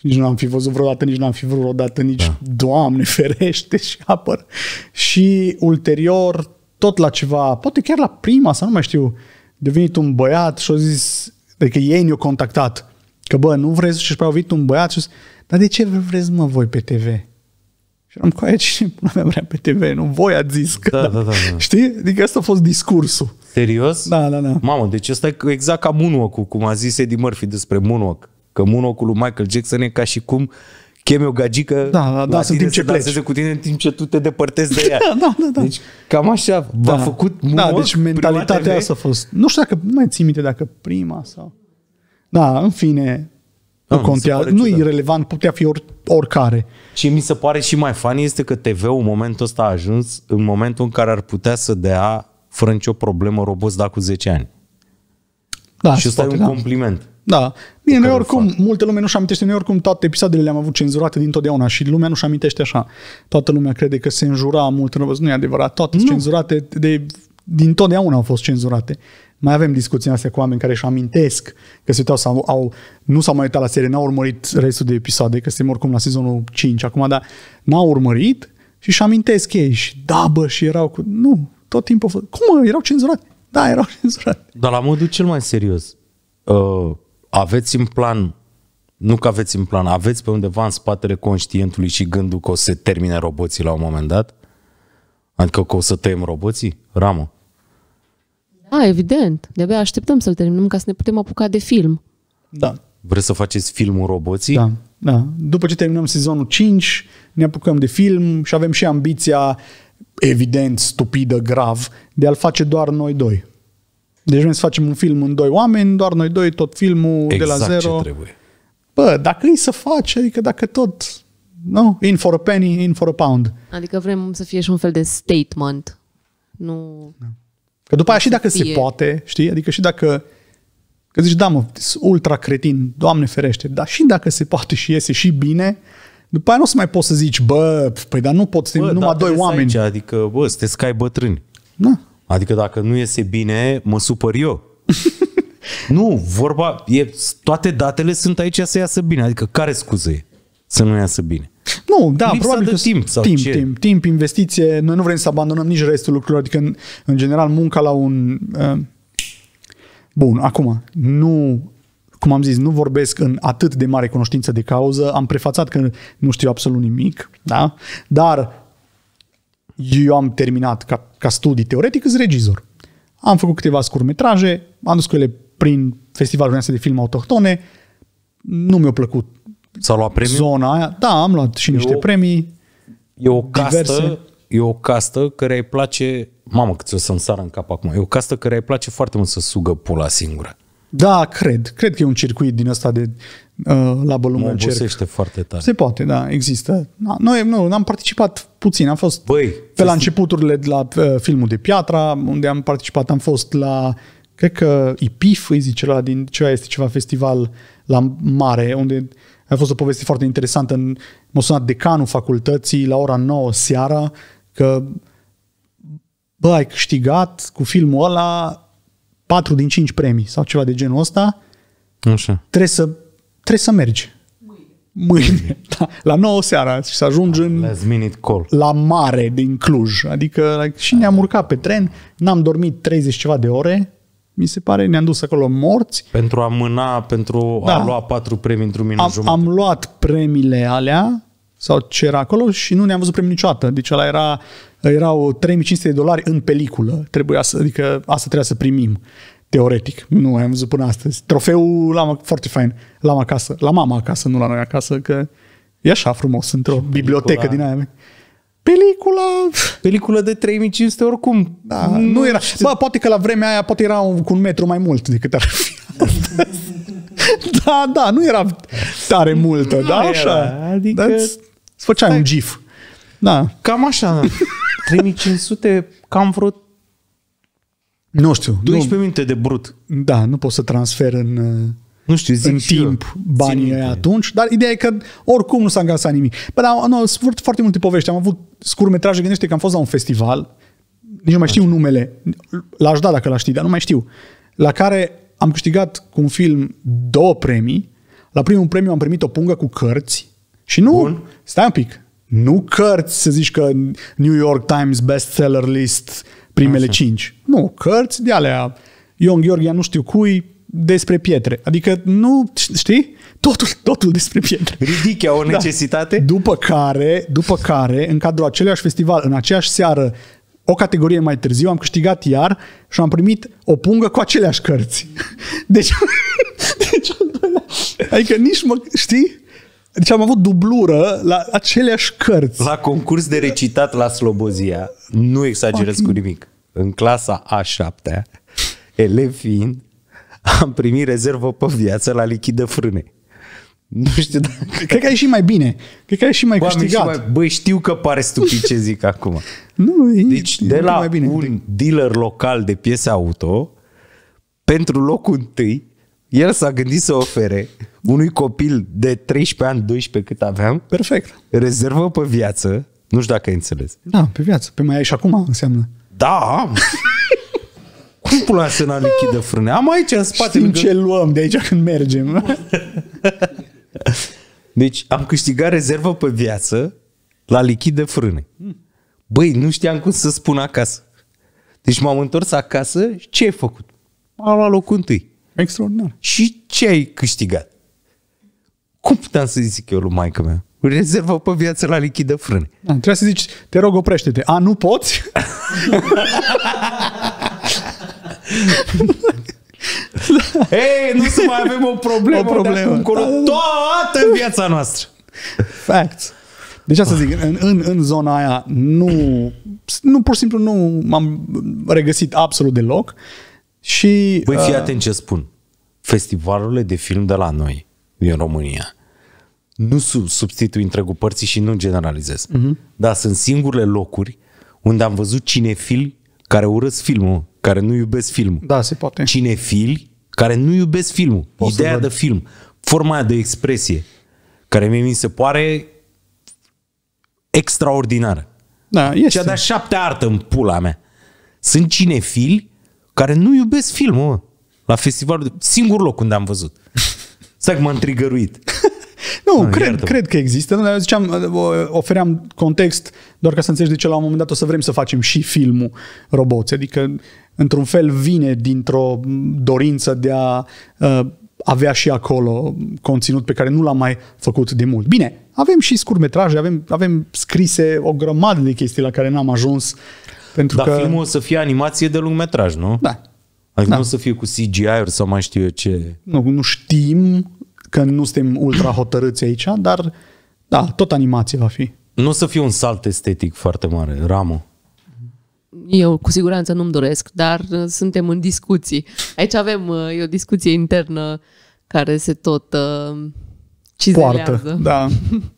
Nici nu am fi văzut vreodată, nici nu am fi vrut vreodată, nici da. Doamne ferește și apăr. Și ulterior, tot la ceva, poate chiar la prima, sau nu mai știu, venit un băiat și a zis, adică ei ne-au contactat, că bă, nu vreți și apoi a venit un băiat și a zis, dar de ce vreți mă voi pe TV? Și am cu aici cine nu mea vrea pe TV, nu voi ați zis că... Da, da, da, da, da. Știi? Adică asta a fost discursul. Serios? Da, da, da. Mamă, deci ăsta e exact ca moonwalk cum a zis Eddie Murphy despre moonwalk. Că moonwalk lui Michael Jackson e ca și cum uh, chemi o gagică da, da, da să, timp ce pleci. cu tine în timp ce tu te depărtezi de ea. da, da, da. Deci cam așa da. v-a făcut Da, deci mentalitatea asta a fost. Nu știu dacă nu mai țin minte dacă prima sau... Da, în fine, ah, nu da, contează, nu e relevant, putea fi or, oricare. Ce mi se pare și mai fan este că TV-ul în momentul ăsta a ajuns în momentul în care ar putea să dea fără nicio problemă robot da cu 10 ani. Da, și ăsta e un da. compliment. Da. Bine, noi oricum, fac. lume nu-și amintește, noi oricum toate episoadele le-am avut cenzurate dintotdeauna și lumea nu-și amintește așa. Toată lumea crede că se înjura mult nu e adevărat, toate nu. cenzurate de, din totdeauna au fost cenzurate. Mai avem discuții astea cu oameni care își amintesc că se uitau sau au, nu s-au mai uitat la serie, n-au urmărit restul de episoade, că suntem oricum la sezonul 5 acum, dar n-au urmărit și își amintesc ei și da, bă, și erau cu... Nu, tot timpul... Cum, mă, erau cenzurate? Da, erau cenzurate. Dar la modul cel mai serios, uh, aveți în plan, nu că aveți în plan, aveți pe undeva în spatele conștientului și gândul că o să se termine roboții la un moment dat? Adică că o să tăiem roboții? Ramă. Da, evident. De-abia așteptăm să-l terminăm ca să ne putem apuca de film. Da. Vreți să faceți filmul roboții? Da. da. După ce terminăm sezonul 5, ne apucăm de film și avem și ambiția evident, stupidă, grav, de a-l face doar noi doi. Deci vrem să facem un film în doi oameni, doar noi doi, tot filmul exact de la exact zero. Ce trebuie. Bă, dacă îi să faci, adică dacă tot, nu? In for a penny, in for a pound. Adică vrem să fie și un fel de statement. Nu... Da. Că după aia și dacă fie. se poate, știi? Adică și dacă Că zici, da mă, ultra cretin, doamne ferește, dar și dacă se poate și iese și bine, după aia nu o să mai poți să zici, bă, păi dar nu pot să numai doi oameni. Aici, adică, bă, sunteți cai bătrâni. Da. Adică dacă nu iese bine, mă supăr eu. nu, vorba, e, toate datele sunt aici să iasă bine. Adică care scuze e să nu iasă bine? Nu, da, Lipsa probabil de că timp, sau timp, ce? timp, timp, investiție. Noi nu vrem să abandonăm nici restul lucrurilor. Adică, în, în general, munca la un... Uh, bun, acum, nu cum am zis, nu vorbesc în atât de mare cunoștință de cauză, am prefațat că nu știu absolut nimic, da? dar eu am terminat ca, ca studii teoretic, sunt regizor. Am făcut câteva scurmetraje, am dus cu ele prin festivalul de film autohtone, nu mi-a plăcut S-a luat premii? zona aia. Da, am luat și eu, niște premii. E o castă, e o castă care îi place, mamă cât o să-mi sară în cap acum, e o castă care îi place foarte mult să sugă pula singură. Da, cred. Cred că e un circuit din ăsta de uh, la bălumă Mă obosește foarte tare. Se poate, da, există. Da, noi nu, am participat puțin, am fost Băi, pe la începuturile de la uh, filmul de piatra, unde am participat, am fost la cred că IPIF îi zice la din ceva, este ceva festival la mare, unde a fost o poveste foarte interesantă. M-a sunat decanul facultății la ora 9 seara că bă, ai câștigat cu filmul ăla 4 din 5 premii sau ceva de genul ăsta, Așa. Trebuie, să, trebuie să mergi. Mâine. Mâine. Da, la 9 seara și să ajungi da, în, call. la mare din Cluj. Adică și ne-am urcat pe tren, n-am dormit 30 ceva de ore, mi se pare, ne-am dus acolo morți. Pentru a mâna, pentru da. a lua patru premii într-un minut am, jumătate. Am luat premiile alea sau ce era acolo și nu ne-am văzut premii niciodată. Deci ăla era erau 3500 de dolari în peliculă. Trebuia să, adică asta trebuia să primim, teoretic. Nu am văzut până astăzi. Trofeul l-am foarte fain. L-am acasă. La mama acasă, nu la noi acasă, că e așa frumos, într-o bibliotecă din aia. Pelicula... Pelicula de 3500 oricum. Da, nu, nu era. Bă, poate că la vremea aia poate era un, cu un metru mai mult decât ar fi Da, da, nu era tare multă, da, era, așa. Adică... Îți făceai un gif. Da. Cam așa. 3500, cam vreo nu știu. 12 nu, minute de brut. Da, nu poți să transfer în, nu știu, zic în timp eu. banii aia atunci, dar ideea e că oricum nu s-a încasat nimic. Păi, dar nu, sunt foarte multe povești. Am avut scurmetraje, gândește că am fost la un festival, nici nu mai da. știu numele, l-aș da dacă l-aș ști, dar nu mai știu, la care am câștigat cu un film două premii, la primul premiu am primit o pungă cu cărți și nu, Bun. stai un pic, nu cărți, să zici că New York Times bestseller list primele Așa. cinci. Nu, cărți de alea. Ion Gheorghe, nu știu cui despre pietre. Adică nu, știi? Totul, totul despre pietre. Ridică o da. necesitate. Da. După care, după care, în cadrul aceleași festival, în aceeași seară, o categorie mai târziu, am câștigat iar și am primit o pungă cu aceleași cărți. Deci, deci adică nici mă, știi? Deci am avut dublură la aceleași cărți. La concurs de recitat la Slobozia, nu exagerez cu nimic, în clasa a 7 elev fiind, am primit rezervă pe viață la lichidă frâne. Nu știu dacă... Cred că ai și mai bine. Cred că ai și mai Bă, câștigat. Mai... Bă, știu că pare stupid ce zic acum. Nu, e, deci e de la mai bine. un dealer local de piese auto, pentru locul întâi, el s-a gândit să ofere unui copil de 13 ani, 12 cât aveam, Perfect. rezervă pe viață, nu știu dacă ai înțeles. Da, pe viață. Pe păi mai ai și acum, înseamnă. Da, am. Cum pula să n-am lichidă frâne? Am aici în spate. Știm lângă... ce luăm de aici când mergem. deci am câștigat rezervă pe viață la lichidă frâne. Băi, nu știam cum să spun acasă. Deci m-am întors acasă și ce ai făcut? M-am luat locul întâi. Extraordinar. Și ce ai câștigat? Cum puteam să zic eu lui maică mea? Rezervă pe viață la lichidă frâne. Da, trebuie să zici, te rog oprește-te. A, nu poți? Hei Ei, nu să mai avem o problemă, o problemă. Încolo, da. toată viața noastră. Facts. Deci asta zic, în, în, în zona aia nu, nu, pur și simplu nu m-am regăsit absolut deloc. Uh, și, Băi, fii uh, atent ce spun. Festivalurile de film de la noi, din România, nu sub, substitui întregul părții și nu generalizez. Uh-huh. Dar sunt singurele locuri unde am văzut cinefili care urăsc filmul, care nu iubesc filmul. Da, se poate. Cinefili care nu iubesc filmul. Poți ideea de film, forma de expresie, care mie mi se pare extraordinară. Da, este. Cea de-a șaptea artă în pula mea. Sunt cinefili care nu iubesc filmul, mă. La festivalul, de... singur loc unde am văzut. Stai că m-am trigăruit. Nu, ah, cred, cred că există. Nu, ziceam, ofeream context doar ca să înțelegi de ce la un moment dat o să vrem să facem și filmul roboți. Adică, într-un fel, vine dintr-o dorință de a uh, avea și acolo conținut pe care nu l-am mai făcut de mult. Bine, avem și scurtmetraje, avem, avem scrise o grămadă de chestii la care n-am ajuns pentru Dar că... filmul o să fie animație de lungmetraj, nu? Da. Adică da. nu o să fie cu CGI-uri sau mai știu eu ce. Nu, nu știm că nu suntem ultra hotărâți aici, dar da, tot animație va fi. Nu o să fie un salt estetic foarte mare, Ramu. Eu cu siguranță nu-mi doresc, dar uh, suntem în discuții. Aici avem uh, e o discuție internă care se tot uh, cizelează. Poartă, da,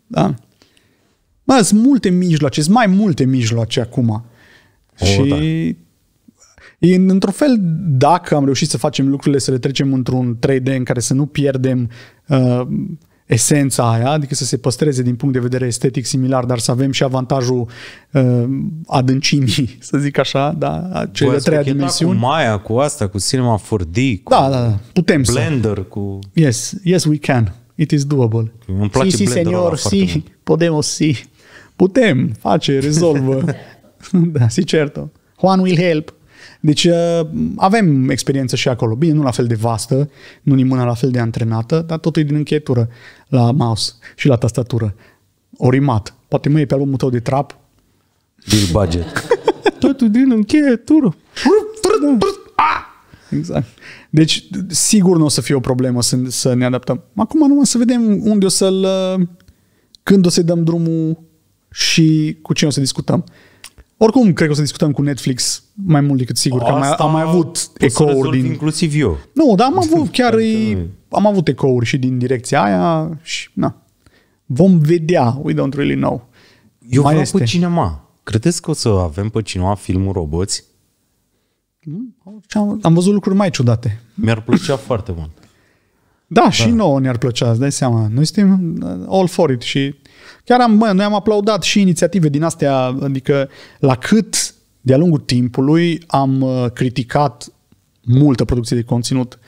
da. Mai sunt multe mijloace, sunt mai multe mijloace acum și da. e, într-un fel, dacă am reușit să facem lucrurile, să le trecem într-un 3D în care să nu pierdem uh, esența aia, adică să se păstreze din punct de vedere estetic similar, dar să avem și avantajul uh, adâncimii, să zic așa, da, cele de treia dimensiuni. Cu Maya, cu asta, cu Cinema 4D, cu da, da, da. putem Blender, să. cu... Yes, yes we can. It is doable. Îmi place si, si, senior, si, podemos, si. Putem, face, rezolvă. da, si certo. Juan will help. Deci uh, avem experiență și acolo. Bine, nu la fel de vastă, nu ni mâna la fel de antrenată, dar totul e din încheietură la mouse și la tastatură. Orimat. Poate mă e pe albumul tău de trap. Bill Budget. totul din încheietură. Da. Exact. Deci, sigur nu o să fie o problemă să, să ne adaptăm. Acum numai să vedem unde o să-l... Uh, când o să-i dăm drumul și cu cine o să discutăm. Oricum, cred că o să discutăm cu Netflix mai mult decât sigur, o, că am mai, am mai avut ecouri din... inclusiv eu. Nu, dar am avut chiar... e, am avut ecouri și din direcția aia și... Na. Vom vedea. We don't really know. Eu mai vreau este. pe cinema. Credeți că o să avem pe cinema filmul Roboți? Am, mm, am văzut lucruri mai ciudate. Mi-ar plăcea foarte mult. Da, da, și nouă ne-ar plăcea, îți dai seama. Noi suntem uh, all for it și Chiar am, mă, noi am aplaudat și inițiative din astea, adică la cât de-a lungul timpului am uh, criticat multă producție de conținut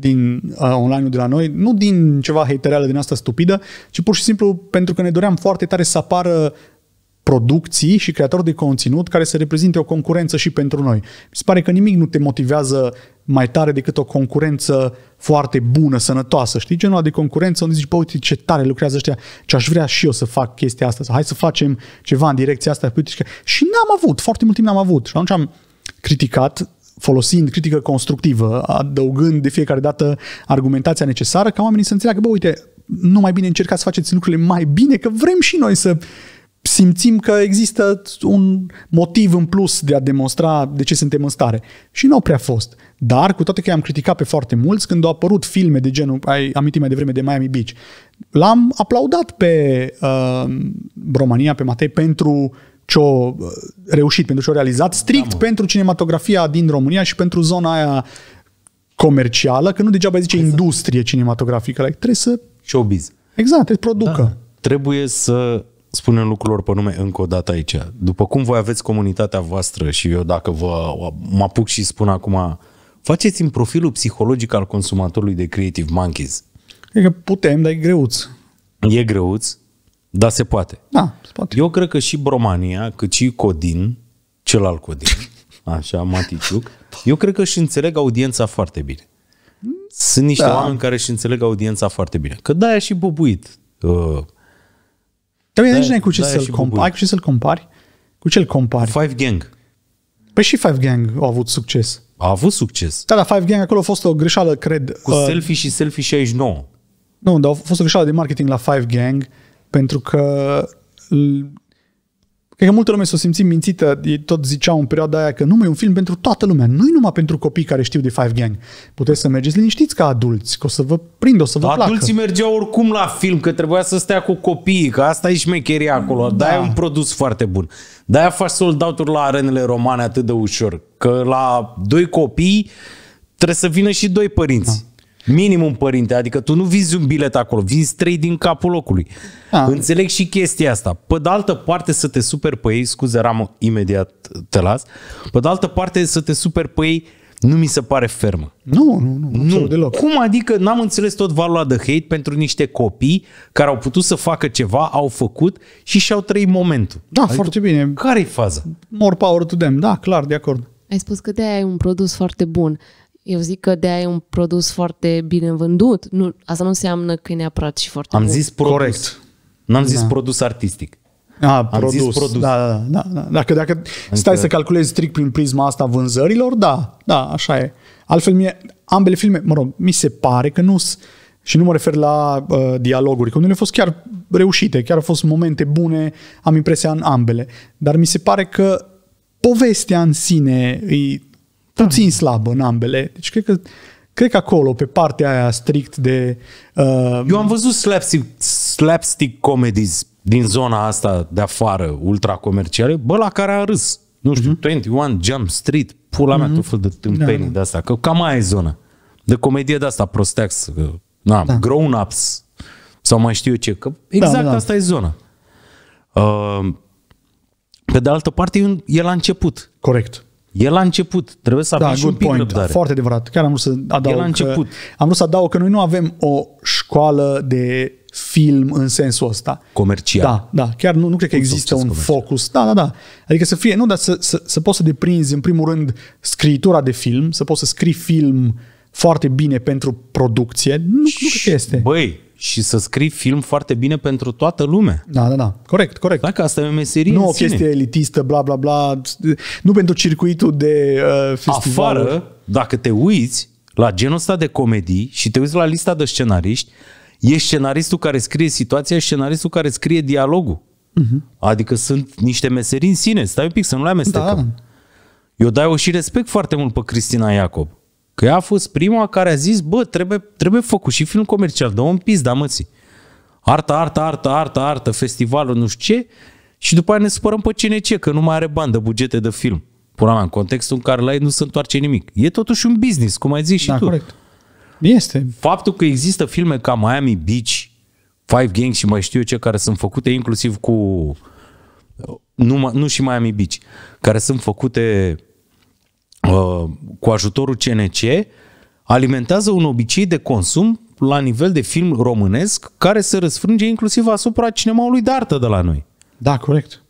din uh, online de la noi, nu din ceva hatereală din asta stupidă, ci pur și simplu pentru că ne doream foarte tare să apară producții și creatori de conținut care să reprezinte o concurență și pentru noi. Mi se pare că nimic nu te motivează mai tare decât o concurență foarte bună, sănătoasă, știi? Genul de concurență unde zici, bă, uite ce tare lucrează ăștia, ce aș vrea și eu să fac chestia asta, sau hai să facem ceva în direcția asta. Și n-am avut, foarte mult timp n-am avut. Și atunci am criticat folosind critică constructivă, adăugând de fiecare dată argumentația necesară ca oamenii să înțeleagă, bă, uite, nu mai bine încercați să faceți lucrurile mai bine, că vrem și noi să simțim că există un motiv în plus de a demonstra de ce suntem în stare. Și nu au prea fost. Dar, cu toate că i-am criticat pe foarte mulți, când au apărut filme de genul, ai amintit mai devreme de Miami Beach, l-am aplaudat pe uh, România, pe Matei, pentru ce o uh, reușit, pentru ce o realizat, strict da, pentru cinematografia din România și pentru zona aia comercială, că nu degeaba zice exact. industrie cinematografică, like, trebuie să... Showbiz. Exact, trebuie să producă. Da. Trebuie să spunem lucrurilor pe nume încă o dată aici. După cum voi aveți comunitatea voastră și eu dacă vă mă apuc și spun acum, faceți în profilul psihologic al consumatorului de Creative Monkeys. Cred că putem, dar e greuț. E greuț, dar se poate. Da, se poate. Eu cred că și Bromania, cât și Codin, al Codin, așa, Maticiuc, eu cred că își înțeleg audiența foarte bine. Sunt niște da. oameni care își înțeleg audiența foarte bine. Că da, și bubuit. Uh, dar nici nu ai cu ce da, să-l compari. Ai cu ce să-l compari? Cu ce-l compari? Five Gang. Păi și Five Gang au avut succes. A avut succes. Da, dar Five Gang acolo a fost o greșeală, cred. Cu uh, selfie și selfie 69. Nu, dar a fost o greșeală de marketing la Five Gang pentru că Cred că multă lume s-a o simțit mințită, tot ziceau în perioada aia că nu, e un film pentru toată lumea, nu e numai pentru copii care știu de Five Gang. Puteți să mergeți liniștiți ca adulți, că o să vă prind, o să vă Adulții placă. Adulții mergeau oricum la film, că trebuia să stea cu copiii, că asta e șmecheria acolo. Da. dar e un produs foarte bun. De-aia faci sold out la arenele romane atât de ușor, că la doi copii trebuie să vină și doi părinți. Da. Minimum, părinte, adică tu nu vinzi un bilet acolo, vinzi trei din capul locului. A. Ah. Înțeleg și chestia asta. Pe de altă parte să te super pe ei, scuze, Ramo, imediat te las, pe de altă parte să te super pe ei, nu mi se pare fermă. Nu, nu, nu, nu. deloc. Cum adică n-am înțeles tot valul de hate pentru niște copii care au putut să facă ceva, au făcut și și-au trăit momentul. Da, adică, foarte bine. Care-i faza? More power to them, da, clar, de acord. Ai spus că de ai e un produs foarte bun. Eu zic că de-aia e un produs foarte bine vândut. Nu, asta nu înseamnă că e neapărat și foarte Am bun. zis produs. Corect. N-am zis da. produs artistic. A, Am produs. Zis produs. Da, da, da, da. Dacă, dacă Încă... stai adică- să calculezi strict prin prisma asta vânzărilor, da, da, așa e. Altfel, mie, ambele filme, mă rog, mi se pare că nu și nu mă refer la uh, dialoguri, că unele au fost chiar reușite, chiar au fost momente bune, am impresia în ambele. Dar mi se pare că povestea în sine e puțin slabă în ambele. Deci cred că Cred că acolo, pe partea aia strict de... Uh... Eu am văzut slapstick, slapstick comedies din zona asta de afară, ultra comerciale, bă, la care a râs. Nu știu, uh-huh. Mhm. 21 Jump Street, pula mm-hmm. mea, mhm. tot fel de da. tâmpenii da, de asta, că cam aia e zona. De comedie de asta, prostex. că, na, da. grown-ups, sau mai știu eu ce, că da, exact da, da. asta e zona. Uh, pe de altă parte, e la început. Corect. El a început, trebuie să da, și un pic point. răbdare. Foarte adevărat, chiar am vrut să adaug. El a început. Că, am vrut să adaug că noi nu avem o școală de film în sensul ăsta. Comercial. Da, da. Chiar nu, nu cred că un există un comercial. focus. Da, da, da. Adică să fie, nu, dar să, să, să poți să deprinzi în primul rând scriitura de film, să poți să scrii film foarte bine pentru producție, nu, nu cred că este. Băi, și să scrii film foarte bine pentru toată lumea. Da, da, da. Corect, corect. Dacă asta e o meserie Nu o sine. chestie elitistă, bla, bla, bla. Nu pentru circuitul de uh, festival. Afară, dacă te uiți la genul ăsta de comedii și te uiți la lista de scenariști, e scenaristul care scrie situația, e scenaristul care scrie dialogul. Uh-huh. Adică sunt niște meserii în sine. Stai un pic să nu le amestecăm. Da. Eu dai o și respect foarte mult pe Cristina Iacob. Că ea a fost prima care a zis, bă, trebuie, trebuie făcut și film comercial, dă în pis, da ții. arta arta arta arta, arta, festivalul, nu știu ce, și după aia ne supărăm pe cine ce că nu mai are bani de bugete de film. Pura mea, în contextul în care la ei nu se întoarce nimic. E totuși un business, cum ai zis și da, tu. Corect. Este. Faptul că există filme ca Miami Beach, Five Gangs și mai știu eu ce, care sunt făcute inclusiv cu... Nu, nu și Miami Beach, care sunt făcute Uh, cu ajutorul CNC, alimentează un obicei de consum la nivel de film românesc care se răsfrânge inclusiv asupra cinemaului de artă de la noi. Da, corect.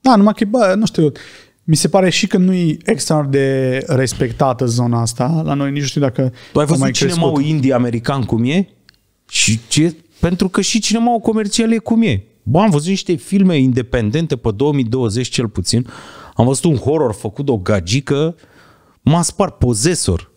Da, numai că, bă, nu știu, mi se pare și că nu e extraordinar de respectată zona asta. La noi nici nu știu dacă Tu ai văzut cinemaul indie-american cum e? Și ce? Pentru că și cinemaul comercial e cum e. Bă, am văzut niște filme independente pe 2020 cel puțin. Am văzut un horror făcut de o gagică uh, M-a spart Possessor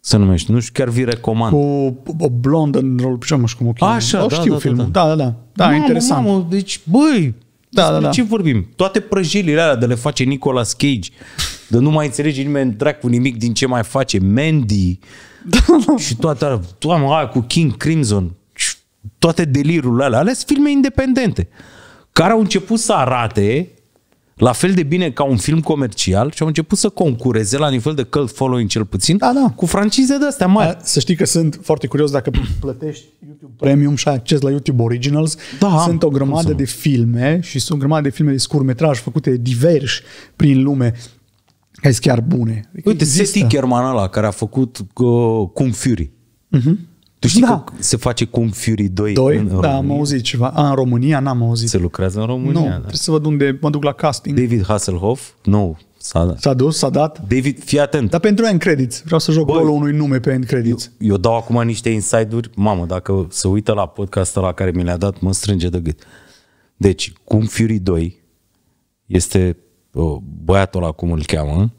se numește, nu știu, chiar vi recomand. Cu o blondă în rolul pe nu cum o cheamă. Așa, o da, știu da, da, filmul. Da, da, da. Da, da mamă, interesant. Mamă, deci, băi, da, da, da. ce vorbim? Toate prăjilile alea de le face Nicolas Cage, de nu mai înțelege nimeni Drag cu nimic din ce mai face Mandy da, da. și toate alea, doamne, aia cu King Crimson, toate delirurile alea, ales filme independente, care au început să arate la fel de bine ca un film comercial și au început să concureze la nivel de cult following cel puțin da, da. cu francize de astea mari. să știi că sunt foarte curios dacă plătești YouTube Premium și ai acces la YouTube Originals. Da, sunt o grămadă de filme și sunt o grămadă de filme de metraj făcute diverși prin lume care sunt chiar bune. Uite, Seti Kerman ăla care a făcut uh, Kung Fury. Uh-huh. Tu știi da. că se face cum Fury 2 2? În da, am auzit ceva. A, în România n-am auzit. Se lucrează în România. Nu, da. trebuie să văd unde mă duc la casting. David Hasselhoff? Nu, no, s-a dat. S-a dus, s-a dat. David, fii atent. Dar pentru end credits. Vreau să joc Bă, rolul unui nume pe end credits. Eu, eu dau acum niște inside-uri. Mamă, dacă se uită la podcastul la care mi le-a dat, mă strânge de gât. Deci, cum Fury 2 este băiatul ăla, cum îl cheamă,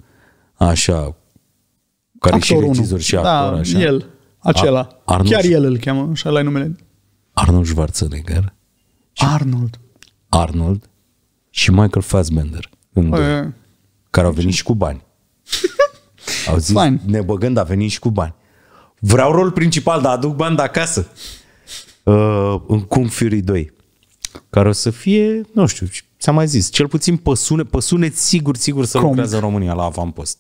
așa, care da, actor și regizor 1. și actor, da, așa. el acela. A, Arnold, Chiar el îl cheamă, așa la numele. Arnold Schwarzenegger. Arnold. Arnold și Michael Fassbender. În doi, e... care au venit și cu bani. Au zis, Fine. ne băgând, a venit și cu bani. Vreau rol principal, dar aduc bani de acasă. Uh, în Kung Fury 2. Care o să fie, nu știu, ți-am mai zis, cel puțin păsune, păsune sigur, sigur să Com. lucrează în România la Avampost.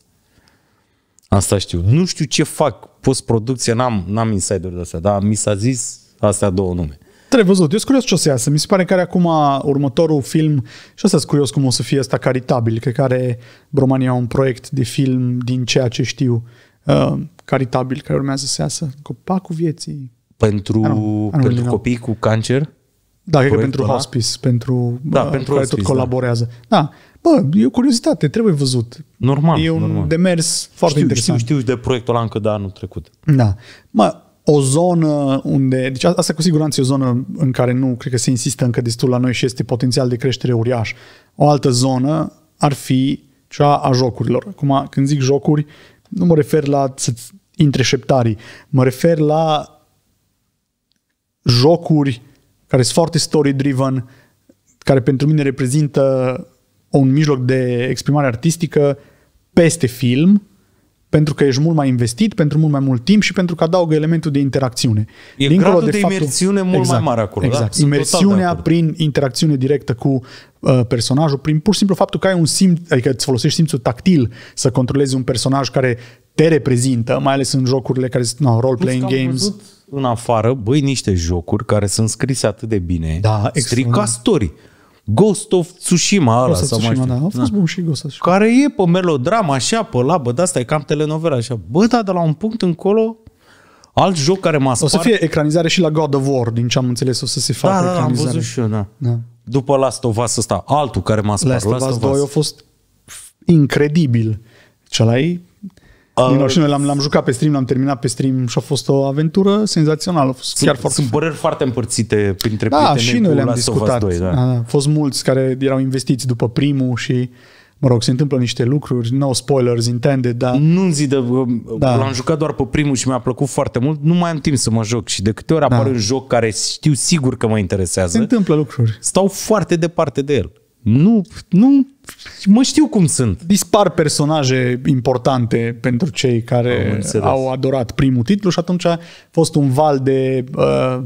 Asta știu. Nu știu ce fac post-producție, n-am, n-am insider de astea, dar mi s-a zis astea două nume. Trebuie văzut. Eu sunt curios ce o să iasă. Mi se pare că are acum următorul film și asta sunt curios cum o să fie asta caritabil. Cred că are România un proiect de film din ceea ce știu uh, caritabil care urmează să iasă. Copacul vieții. Pentru, anum, anum, pentru copii cu cancer? Da, cred că pentru ăla. hospice, pentru, da, uh, pentru care hospice, tot da. colaborează. Da. da. Bă, e o curiozitate, trebuie văzut. Normal, E un normal. demers foarte știu, interesant. Știu, știu de proiectul ăla încă de anul trecut. Da. Mă, o zonă unde, deci asta cu siguranță e o zonă în care nu cred că se insistă încă destul la noi și este potențial de creștere uriaș. O altă zonă ar fi cea a jocurilor. Acum, când zic jocuri, nu mă refer la să mă refer la jocuri care sunt foarte story-driven, care pentru mine reprezintă un mijloc de exprimare artistică peste film, pentru că ești mult mai investit, pentru mult mai mult timp și pentru că adaugă elementul de interacțiune. E Dincolo gradul de, de faptul, imersiune mult exact, mai mare acolo. Da? Exact. Da? Imersiunea prin interacțiune directă cu uh, personajul, prin pur și simplu faptul că ai un simț, adică îți folosești simțul tactil să controlezi un personaj care te reprezintă, mai ales în jocurile care sunt no, role-playing games. Văzut în afară, băi, niște jocuri care sunt scrise atât de bine, da, stricastori. Ghost of Tsushima ăla sau mai da, a fost da. bun și Ghost of Tsushima. Care e pe melodrama așa, pe labă, de asta e cam telenovela așa. Bă, da, de la un punct încolo, alt joc care m-a spart... O să fie ecranizare și la God of War, din ce am înțeles, o să se facă da, da, ecranizare. Da, am văzut și eu, da. da. După Last of Us ăsta, altul care m-a spart. Last of Us 2 a fost incredibil. Cel ai Uh, și noi l-am, l-am jucat pe stream, l-am terminat pe stream și a fost o aventură senzațională. A fost sunt, chiar foarte... sunt păreri foarte împărțite printre da, și noi le-am discutat. 2, da. A da, da. fost mulți care erau investiți după primul și mă rog, se întâmplă niște lucruri, no spoilers intended, dar... Nu zi de... Uh, da. L-am jucat doar pe primul și mi-a plăcut foarte mult, nu mai am timp să mă joc și de câte ori apare da. un joc care știu sigur că mă interesează... Se întâmplă lucruri. Stau foarte departe de el. Nu, nu, mă știu cum sunt. Dispar personaje importante pentru cei care au adorat primul titlu și atunci a fost un val de... Uh,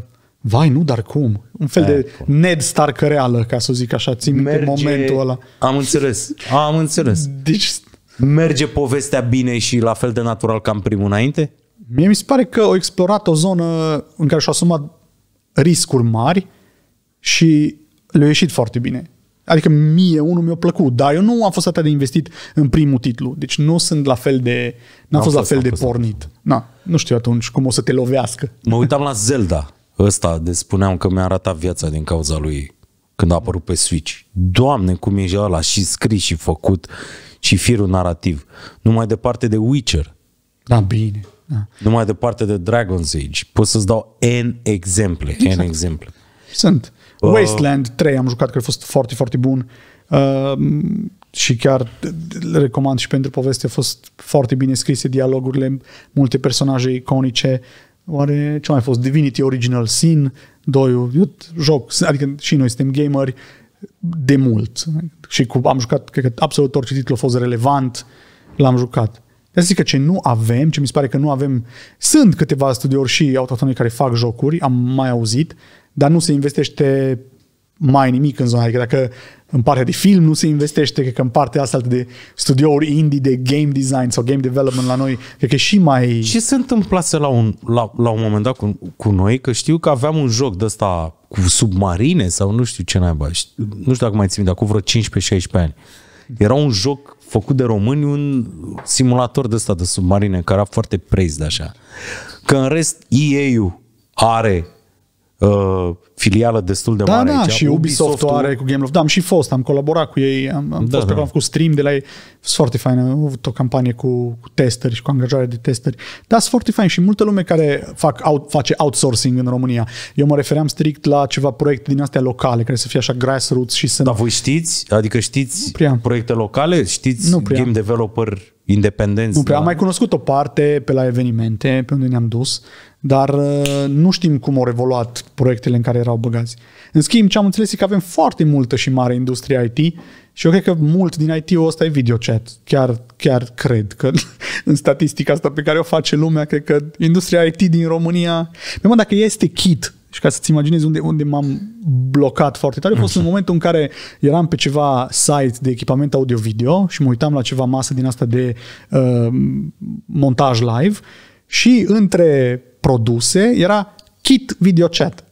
Vai, nu, dar cum? Un fel Aia, de Ned Stark reală, ca să zic așa, țin Merge... momentul ăla. Am înțeles, am înțeles. Deci... Merge povestea bine și la fel de natural ca în primul înainte? Mie mi se pare că au explorat o zonă în care și-au asumat riscuri mari și le-a ieșit foarte bine. Adică mie unul mi-a plăcut, dar eu nu am fost atât de investit în primul titlu. Deci nu sunt la fel de... N-am fost, fost la fel de pornit. Na, nu știu atunci cum o să te lovească. Mă uitam la Zelda ăsta, de spuneam că mi-a ratat viața din cauza lui când a apărut pe Switch. Doamne, cum e ăla și scris și făcut și firul narrativ. Nu mai departe de Witcher. Da, bine. Da. Nu mai departe de Dragon's Age. Pot să-ți dau N exemple. Exact. N exemple. Sunt. Wasteland 3 am jucat, că a fost foarte, foarte bun. Uh, și chiar le recomand și pentru poveste, a fost foarte bine scrise dialogurile, multe personaje iconice. Oare ce mai fost? Divinity Original Sin 2 eu joc, adică și noi suntem gameri de mult. Și cu, am jucat, cred că absolut orice titlu a fost relevant, l-am jucat. De zic că ce nu avem, ce mi se pare că nu avem, sunt câteva studiouri și autohtone care fac jocuri, am mai auzit, dar nu se investește mai nimic în zona. Adică dacă în partea de film nu se investește, cred că în partea asta de studiouri indie, de game design sau game development la noi, cred că și mai... Ce se întâmplase la un, la, la un moment dat cu, cu noi? Că știu că aveam un joc de ăsta cu submarine sau nu știu ce naiba. Nu știu dacă mai țin, dar cu vreo 15-16 ani. Era un joc făcut de români, un simulator de ăsta de submarine, care era foarte de așa. Că în rest EA-ul are uh, filială destul de da, mare da, aici. și Ubisoft o are cu Game Love. Da, am și fost, am colaborat cu ei, am, am da, fost da. pe am făcut stream de la ei. Sunt foarte fain, am avut o campanie cu, cu testeri și cu angajare de testeri. Da, sunt foarte fain și multă lume care fac, out, face outsourcing în România. Eu mă refeream strict la ceva proiecte din astea locale, care să fie așa grassroots și să... Dar voi știți? Adică știți proiecte locale? Știți nu prea. game developer independenți? Nu prea. Da? Am mai cunoscut o parte pe la evenimente, pe unde ne-am dus, dar uh, nu știm cum au evoluat proiectele în care erau băgați. În schimb, ce am înțeles e că avem foarte multă și mare industrie IT și eu cred că mult din IT-ul ăsta e video chat. Chiar, chiar cred că în statistica asta pe care o face lumea, cred că industria IT din România, păi mă, dacă este kit, și ca să-ți imaginezi unde, unde m-am blocat foarte tare, a fost în momentul în care eram pe ceva site de echipament audio-video și mă uitam la ceva masă din asta de uh, montaj live și între produse era kit videochat.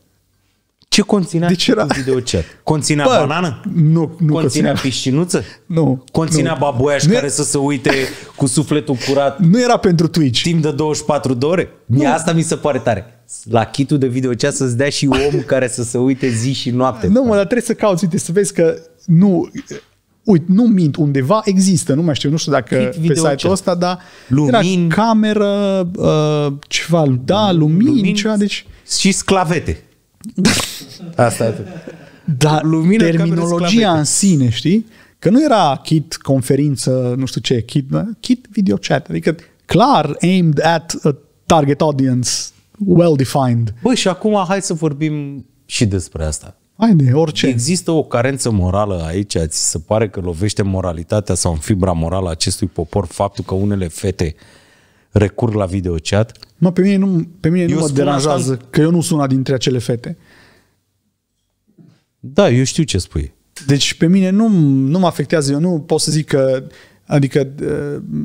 Ce conținea deci era... videochat? Conținea Bă, banană? Nu, nu conținea, piscinuță? Nu. Conținea nu. baboiaș nu. care să se uite cu sufletul curat? Nu era pentru Twitch. Timp de 24 de ore? Nu. Asta mi se pare tare. La kitul de videochat să-ți dea și om care să se uite zi și noapte. Nu, mă, dar trebuie să cauți, uite, să vezi că nu, uit, nu mint, undeva există, nu mai știu, nu știu dacă pe site-ul ăsta, dar lumin, era cameră, uh, ceva, da, lumini, lumin, ceva, deci... Și sclavete. Asta e Dar Lumină, terminologia în sine, știi? Că nu era kit conferință, nu știu ce, kit, da? kit video chat, adică clar aimed at a target audience well defined. Băi, și acum hai să vorbim și despre asta. Haide, orice. Există o carență morală aici? Ți se pare că lovește moralitatea sau în fibra morală acestui popor faptul că unele fete recur la videochat? Mă, pe mine nu, pe mine nu mă deranjează asta... că eu nu sunt una dintre acele fete. Da, eu știu ce spui. Deci pe mine nu, nu mă afectează, eu nu pot să zic că, adică uh,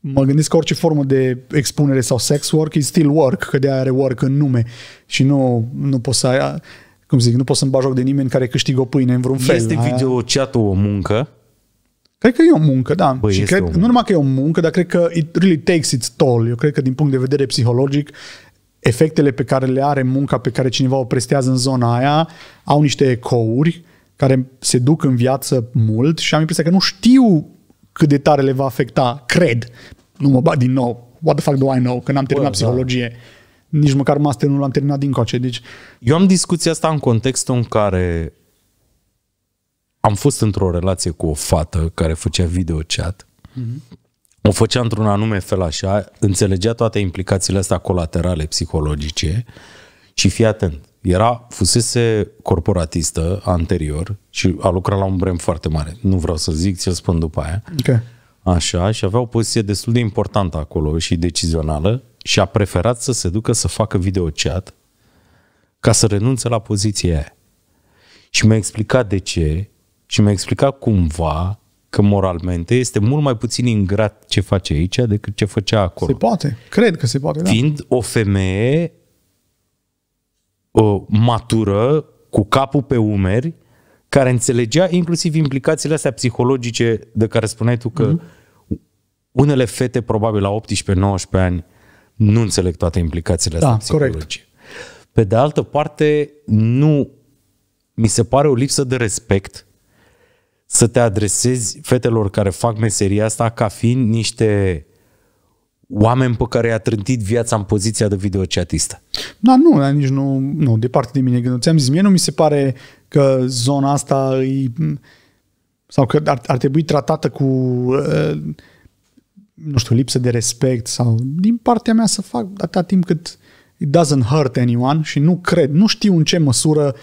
mă gândesc că orice formă de expunere sau sex work is still work, că de are work în nume și nu, nu pot să ai, cum zic, nu pot să-mi joc de nimeni care câștigă o pâine în vreun fel. Este video chat o muncă? Cred că e o muncă, da. Bă, și cred, muncă. nu numai că e o muncă, dar cred că it really takes its toll. Eu cred că din punct de vedere psihologic, efectele pe care le are munca pe care cineva o prestează în zona aia au niște ecouri care se duc în viață mult și am impresia că nu știu cât de tare le va afecta, cred. Nu mă bat din nou. What the fuck do I know? Că n-am terminat Bă, da. psihologie. Da nici măcar master nu l-am terminat din coace. Deci... Eu am discuția asta în contextul în care am fost într-o relație cu o fată care făcea video chat. Mm-hmm. O făcea într-un anume fel așa, înțelegea toate implicațiile astea colaterale psihologice și fii atent. Era, fusese corporatistă anterior și a lucrat la un brand foarte mare. Nu vreau să zic, ți-l spun după aia. Okay. Așa, și avea o poziție destul de importantă acolo și decizională și a preferat să se ducă să facă video chat ca să renunțe la poziția aia. Și mi-a explicat de ce și mi-a explicat cumva că moralmente este mult mai puțin ingrat ce face aici decât ce făcea acolo. Se poate, cred că se poate, da. Fiind o femeie o matură, cu capul pe umeri, care înțelegea inclusiv implicațiile astea psihologice de care spuneai tu că mm-hmm. unele fete probabil la 18-19 ani nu înțeleg toate implicațiile da, astea corect. Pe de altă parte, nu mi se pare o lipsă de respect să te adresezi fetelor care fac meseria asta ca fiind niște oameni pe care i-a trântit viața în poziția de videoceatistă. Da, nu, nici nu, nu, departe de mine Când Ți-am zis, mie nu mi se pare că zona asta îi, sau că ar, ar trebui tratată cu uh, nu știu, lipsă de respect sau din partea mea să fac atâta timp cât it doesn't hurt anyone și nu cred, nu știu în ce măsură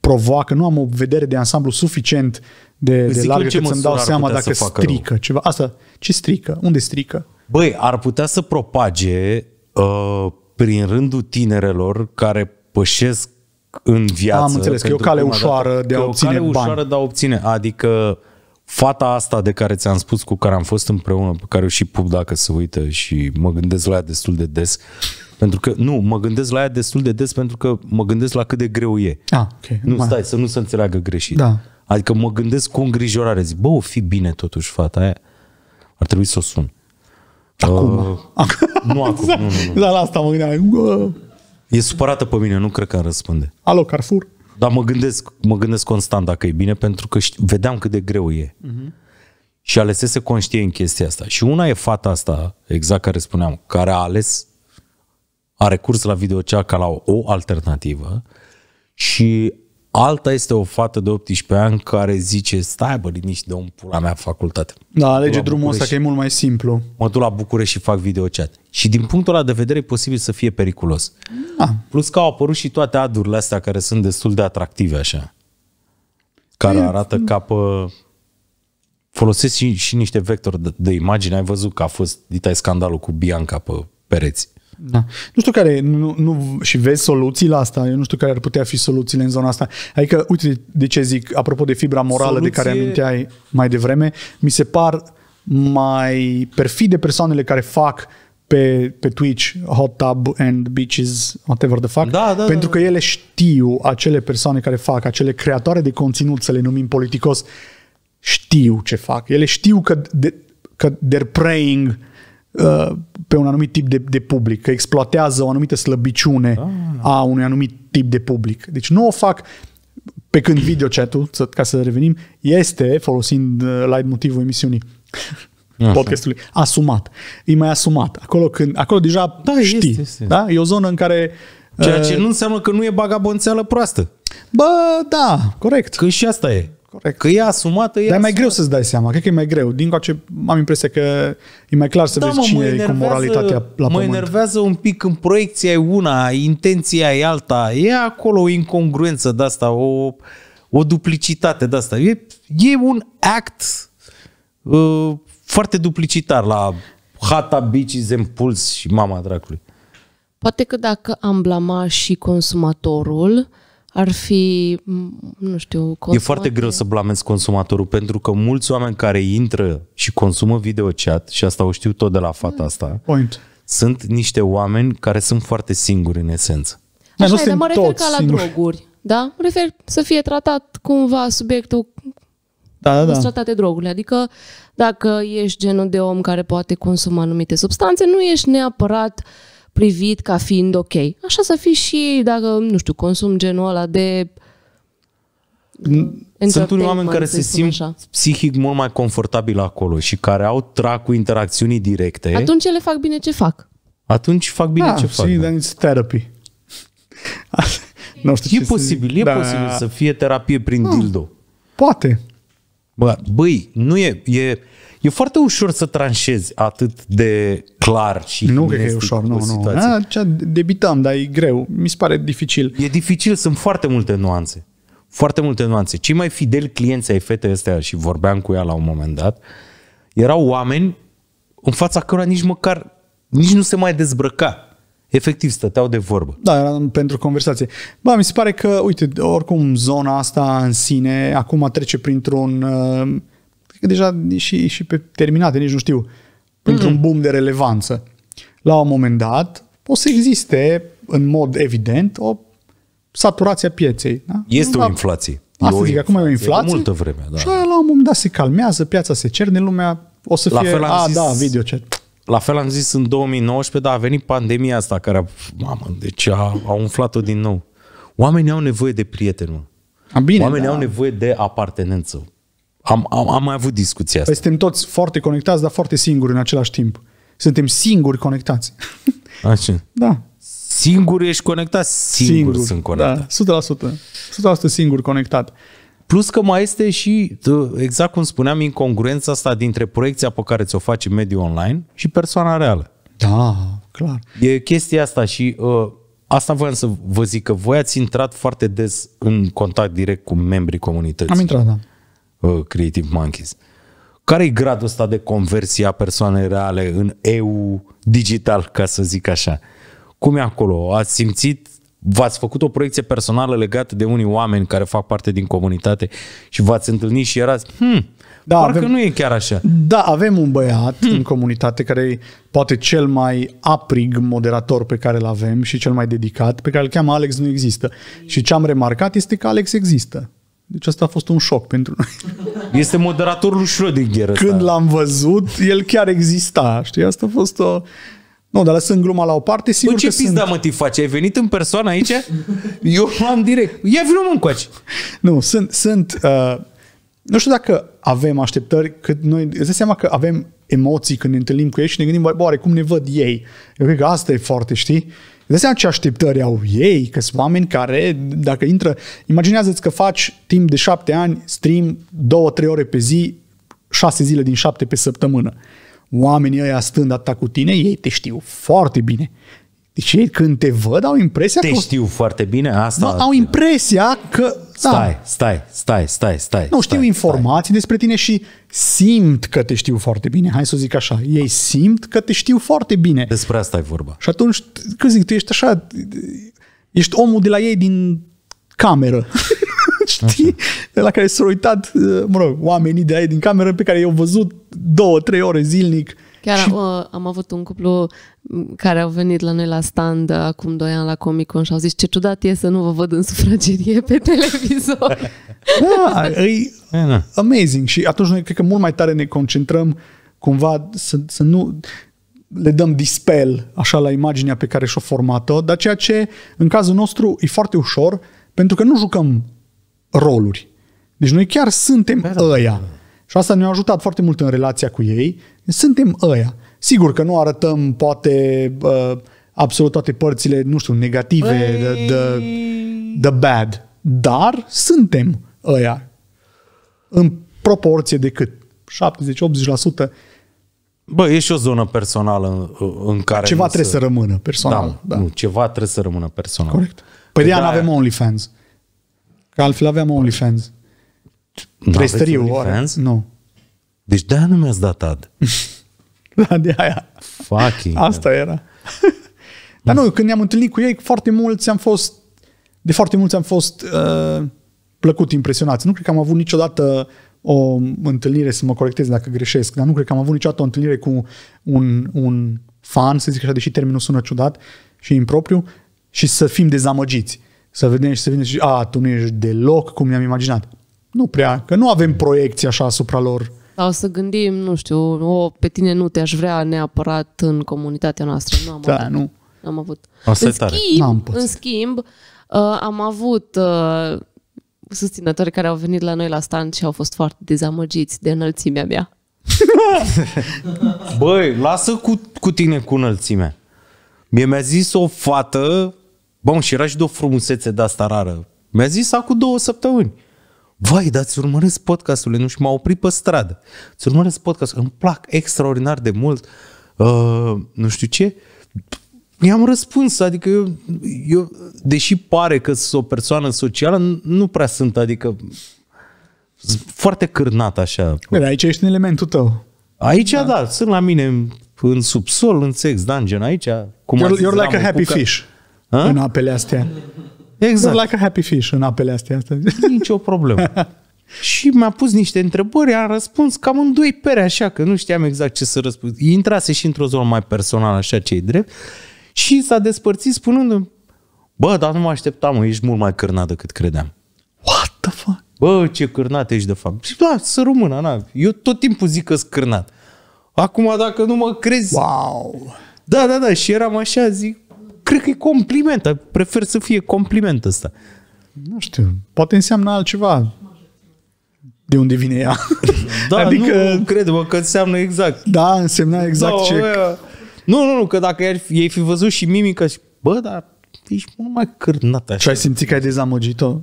provoacă, nu am o vedere de ansamblu suficient de, de largă cât să-mi dau seama dacă să strică rău. ceva. Asta, ce strică? Unde strică? Băi, ar putea să propage uh, prin rândul tinerelor care pășesc în viață. Am înțeles că e o cale ușoară dată, de a obține bani. o cale bani. ușoară de a obține, adică uh, fata asta de care ți-am spus, cu care am fost împreună, pe care o și pup dacă se uită și mă gândesc la ea destul de des, pentru că, nu, mă gândesc la ea destul de des pentru că mă gândesc la cât de greu e. Ah, okay. Nu, stai, să nu se înțeleagă greșit. Da. Adică mă gândesc cu îngrijorare, zic, bă, o fi bine totuși fata aia, ar trebui să o sun. Acum. Uh, nu acum, nu, nu, nu. Da, la asta mă gândeam. E supărată pe mine, nu cred că îmi răspunde. Alo, Carrefour? Dar mă gândesc, mă gândesc constant dacă e bine, pentru că vedeam cât de greu e. Uh-huh. Și alesese conștient chestia asta. Și una e fata asta, exact care spuneam, care a ales, a recurs la videocea ca la o, o alternativă și Alta este o fată de 18 ani care zice, stai bă, liniști, de un pula mea facultate. Da, alege drumul ăsta că e mult mai simplu. Mă duc la București și fac video chat. Și din punctul ăla de vedere e posibil să fie periculos. Da. Plus că au apărut și toate adurile astea care sunt destul de atractive așa. Care păi, arată mm. ca pe... Folosesc și, și niște vectori de, de imagine. Ai văzut că a fost, dita scandalul cu Bianca pe pereți. Da. Nu știu care, nu, nu, și vezi soluții la asta, eu nu știu care ar putea fi soluțiile în zona asta. Adică, uite de ce zic, apropo de fibra morală Soluție... de care aminteai mai devreme, mi se par mai perfide persoanele care fac pe, pe Twitch hot tub and beaches, whatever the fuck, da, da, pentru da, da. că ele știu acele persoane care fac, acele creatoare de conținut, să le numim politicos, știu ce fac. Ele știu că, de, că they're praying uh, pe un anumit tip de, de public, că exploatează o anumită slăbiciune ah. a unui anumit tip de public. Deci nu o fac pe când video chat-ul, ca să revenim, este, folosind uh, light motivul emisiunii, podcastului, asumat. E mai asumat. Acolo când, acolo deja da, știi. Este, este. Da? E o zonă în care... Ceea ce uh, nu înseamnă că nu e bagabonțeală proastă. Bă, da, corect. Că și asta e. Corect. Că e asumată. E Dar e mai greu să-ți dai seama. Cred că e mai greu. Din ce am impresia că e mai clar să da, vezi mă, cine e cu moralitatea la mă pământ. Mă enervează un pic când proiecția e una, intenția e alta. E acolo o incongruență de asta, o, o duplicitate de asta. E, e un act uh, foarte duplicitar la Hata, bici, Puls și Mama Dracului. Poate că dacă am blama și consumatorul, uh, ar fi, nu știu, consumator. E foarte greu să blamezi consumatorul, pentru că mulți oameni care intră și consumă videochat, și asta o știu tot de la fata asta, Point. sunt niște oameni care sunt foarte singuri în esență. Așa, nu e, dar mă refer ca la singuri. droguri, da? Mă refer să fie tratat cumva subiectul da, da, da. tratate drogurile. Adică dacă ești genul de om care poate consuma anumite substanțe, nu ești neapărat uh, privit ca fiind ok. Așa să fii și dacă, nu știu, consum genul ăla de uh, sunt unii oameni care se simt așa. psihic mult mai confortabil acolo și care au trac cu interacțiunii directe. Atunci ele fac bine ce fac. Atunci fac bine da, ce fac. Da, it's therapy. nu știu e posibil, e da. posibil să fie terapie prin ah, dildo. Poate. Bă, băi, nu e, e E foarte ușor să tranșezi atât de clar și Nu cred că e ușor, nu, nu. A, cea debităm, dar e greu. Mi se pare dificil. E dificil, sunt foarte multe nuanțe. Foarte multe nuanțe. Cei mai fideli clienți ai fetei astea, și vorbeam cu ea la un moment dat, erau oameni în fața cărora nici măcar, nici nu se mai dezbrăca efectiv stăteau de vorbă. Da, pentru conversație. Ba, mi se pare că, uite, oricum zona asta în sine acum trece printr-un uh, că deja și, și pe terminate, nici nu știu, într-un mm. boom de relevanță. La un moment dat, o să existe, în mod evident, o saturație a pieței. Da? Este da? o inflație. Asta zic, acum e o inflație. multă vreme, da. Și la un moment dat se calmează, piața se cerne, lumea o să la fie, fel a, zis, da, video chat. La fel am zis în 2019, dar a venit pandemia asta care a, mamă, deci a, a umflat-o din nou. Oamenii au nevoie de prietenul. A, bine, Oamenii da. au nevoie de apartenență. Am, am, am mai avut discuția asta. Păi suntem toți foarte conectați, dar foarte singuri în același timp. Suntem singuri conectați. Așa. Da. Singur ești conectat? Singur, singur sunt conectat. Da, 100%. 100% singur conectat. Plus că mai este și, exact cum spuneam, incongruența asta dintre proiecția pe care ți-o faci în mediul online și persoana reală. Da, clar. E chestia asta și uh, asta voiam să vă zic că voi ați intrat foarte des în contact direct cu membrii comunității. Am intrat, da. Uh, Creative Monkeys. Care e gradul ăsta de conversie a persoanei reale în EU digital, ca să zic așa? Cum e acolo? Ați simțit v-ați făcut o proiecție personală legată de unii oameni care fac parte din comunitate și v-ați întâlnit și erați, hmm, da, parcă avem, nu e chiar așa. Da, avem un băiat hmm. în comunitate care e poate cel mai aprig moderator pe care îl avem și cel mai dedicat, pe care îl cheamă Alex nu există. Și ce am remarcat este că Alex există. Deci asta a fost un șoc pentru noi. Este moderatorul Schrödinger ăsta. Când l-am văzut, el chiar exista, știi? Asta a fost o... Uh, nu, dar lăsând gluma la o parte, sigur Bă, ce că sunt... mă te face? Ai venit în persoană aici? Eu am direct. Ia vină mă încoace. Nu, sunt... sunt uh, nu știu dacă avem așteptări, cât noi... Îți seama că avem emoții când ne întâlnim cu ei și ne gândim, bă, oare cum ne văd ei? Eu cred că asta e foarte, știi? seama ce așteptări au ei, că sunt oameni care, dacă intră, imaginează-ți că faci timp de șapte ani stream două, trei ore pe zi, șase zile din șapte pe săptămână. Oamenii ăia stând atâta cu tine, ei te știu foarte bine. Deci ei când te văd au impresia te că... Te știu foarte bine, asta... Nu, da, au impresia că... Da, stai, stai, stai, stai, stai. Nu, știu stai, informații stai. despre tine și simt că te știu foarte bine. Hai să zic așa, ei simt că te știu foarte bine. Despre asta e vorba. Și atunci, că zic, tu ești așa, ești omul de la ei din cameră. Știi? De la care s-au uitat, uh, mă rog, oamenii de la ei din cameră pe care i-au văzut două, trei ore zilnic. Chiar și... Uh, am avut un cuplu care au venit la noi la stand acum doi ani la Comic Con și au zis ce ciudat e să nu vă văd în sufragerie pe televizor. da, e da, da. amazing și atunci noi cred că mult mai tare ne concentrăm cumva să, să nu le dăm dispel așa la imaginea pe care și-o formată, dar ceea ce în cazul nostru e foarte ușor pentru că nu jucăm roluri. Deci noi chiar suntem ăia. Și asta ne-a ajutat foarte mult în relația cu ei. Suntem ăia. Sigur că nu arătăm poate uh, absolut toate părțile, nu știu, negative, păi- the, the, the bad, dar suntem ăia în proporție de cât? 70-80%. Bă, e și o zonă personală în, uh, în care... Ceva trebuie să... să rămână personal. Da, da. Nu, ceva trebuie să rămână personal. Corect. Păi de aia avem OnlyFans. Că altfel aveam OnlyFans. Trebuie să Nu. Deci de-aia nu mi-ați dat ad. la da, de aia. Fucking. Asta era. Dar nu, când ne-am întâlnit cu ei, foarte mulți am fost, de foarte mulți am fost uh, plăcut impresionați. Nu cred că am avut niciodată o întâlnire, să mă corectez dacă greșesc, dar nu cred că am avut niciodată o întâlnire cu un, un fan, să zic așa, deși termenul sună ciudat și impropriu, și să fim dezamăgiți. Să vedem și să vedem și, a, tu nu ești deloc cum ne-am imaginat. Nu prea, că nu avem proiecții așa asupra lor sau să gândim, nu știu, o, pe tine nu te-aș vrea neapărat în comunitatea noastră. Nu am da, avut. nu. Am avut. O să în, tare. schimb, în schimb, uh, am avut uh, susținători care au venit la noi la stand și au fost foarte dezamăgiți de înălțimea mea. Băi, lasă cu, cu tine cu înălțimea. Mie mi-a zis o fată, bă, și era și de o frumusețe de asta rară. Mi-a zis acum două săptămâni. Vai, dar îți urmăresc podcastul nu? și m-a oprit pe stradă. Îți urmăresc podcastul, îmi plac extraordinar de mult, uh, nu știu ce. I-am răspuns, adică eu, eu deși pare că sunt o persoană socială, nu prea sunt, adică sunt foarte cârnat așa. Bine, aici ești în elementul tău. Aici, da, da sunt la mine în subsol, în sex dungeon, aici. Cum you're, you're like a happy fish ha? în apele astea. Exact. Like a happy fish în apele astea. Nici o problemă. și mi-a pus niște întrebări, am răspuns cam în doi pere așa, că nu știam exact ce să răspund. Intrase și într-o zonă mai personală, așa ce drept, și s-a despărțit spunându-mi, bă, dar nu mă așteptam, ești mult mai cârnat decât credeam. What the fuck? Bă, ce cârnat ești de fapt. Și da, să rămână, na. Eu tot timpul zic că-s cârnat. Acum, dacă nu mă crezi... Wow! Da, da, da, și eram așa, zic, cred că e compliment. Prefer să fie compliment ăsta. Nu știu. Poate înseamnă altceva de unde vine ea. Da, adică, nu, crede-mă că înseamnă exact. Da, însemna da, exact da, ce... Aia. Nu, nu, nu, că dacă ei, ei fi văzut și mimică și, bă, dar ești mult mai cârnat așa. Și ai simțit că ai dezamăgit-o?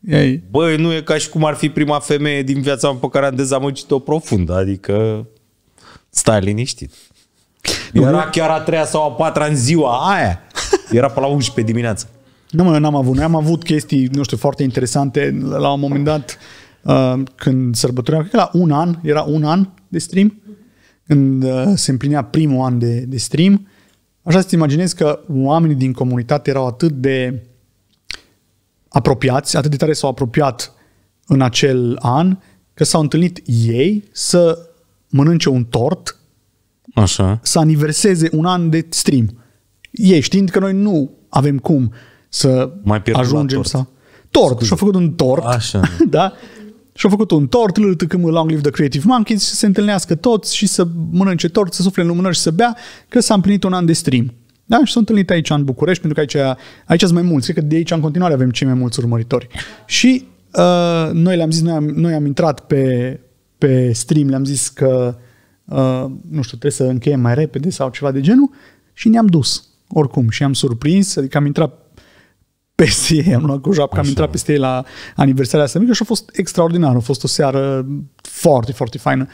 Ei. Băi, nu e ca și cum ar fi prima femeie din viața mea pe care am dezamăgit-o profund, adică stai liniștit. Era chiar a treia sau a patra în ziua aia. Era pe la 11 dimineața. Nu, mă, n-am avut. Noi am avut chestii, nu știu, foarte interesante. La un moment dat, uh, când sărbătoream, cred că la un an, era un an de stream, când uh, se împlinea primul an de, de stream, așa să-ți imaginezi că oamenii din comunitate erau atât de apropiați, atât de tare s-au apropiat în acel an, că s-au întâlnit ei să mănânce un tort, așa. să aniverseze un an de stream ei știind că noi nu avem cum să Mai ajungem să... Tort, și-a făcut un tort, Așa. da? Și-a făcut un tort, când Long Live the Creative Monkeys și să se întâlnească toți și să mănânce tort, să sufle în lumină și să bea, că s-a împlinit un an de stream. Da? Și s a întâlnit aici în București, pentru că aici, aici sunt mai mulți. Cred că de aici în continuare avem cei mai mulți urmăritori. Și uh, noi le-am zis, noi am, noi am intrat pe, pe stream, le-am zis că, uh, nu știu, trebuie să încheiem mai repede sau ceva de genul și ne-am dus oricum și am surprins, adică am intrat peste ei, am luat cu joapă, am intrat peste ei la aniversarea asta mică și a fost extraordinar, a fost o seară foarte, foarte faină.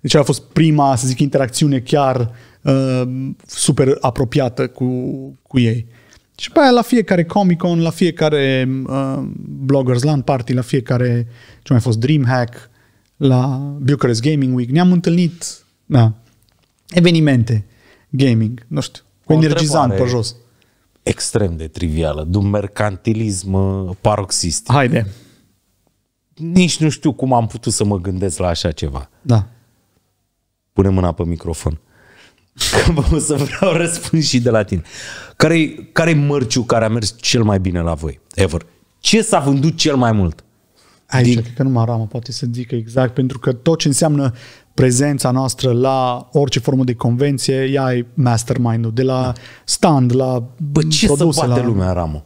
Deci a fost prima, să zic, interacțiune chiar uh, super apropiată cu, cu ei. Și pe aia la fiecare Comic-Con, la fiecare uh, Bloggers Land Party, la fiecare, ce mai fost, Dreamhack, la Bucharest Gaming Week, ne-am întâlnit, da, evenimente gaming, nu știu, o energizant pe jos. Extrem de trivială, de un mercantilism uh, paroxist. Haide. Nici nu știu cum am putut să mă gândesc la așa ceva. Da. Pune mâna pe microfon. Că o să vreau răspuns și de la tine. care care-i mărciu care a mers cel mai bine la voi? Ever. Ce s-a vândut cel mai mult? Aici, Din... cred că mă ramă, poate să zic exact, pentru că tot ce înseamnă prezența noastră la orice formă de convenție, ia ai mastermind-ul, de la da. stand, la Bă, ce produse, să poate la... lumea Ramu?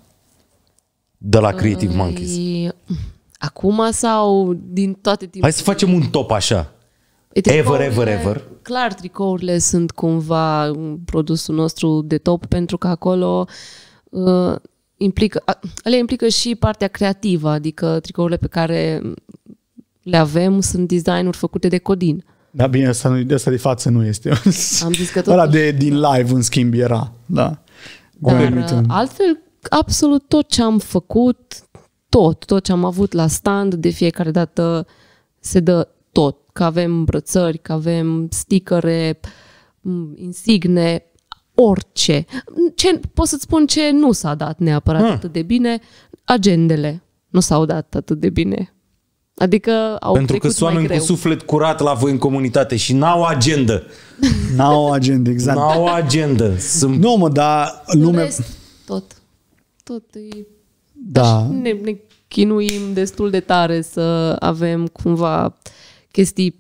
De la Creative Monkeys. Acum sau din toate timpurile? Hai să facem un top așa. Ever, ever, ever. Clar, tricourile sunt cumva produsul nostru de top pentru că acolo uh, implică, le implică și partea creativă, adică tricourile pe care le avem sunt designuri făcute de Codin. Uh, da, bine, asta, nu, asta de față nu este. Am zis că totuși... de, din live, în schimb, era. Da. Dar uh, altfel, absolut tot ce am făcut, tot, tot ce am avut la stand, de fiecare dată se dă tot. Că avem îmbrățări, că avem sticăre, insigne, orice. Ce, pot să-ți spun ce nu s-a dat neapărat hmm. atât de bine. Agendele nu s-au dat atât de bine. Adică au Pentru că sunt oameni cu suflet curat la voi în comunitate și n-au agendă. n-au agendă, exact. N-au agendă. Sunt... Nu, mă, dar lumea... Rest, tot. Tot e... Da. Ne, ne chinuim destul de tare să avem cumva chestii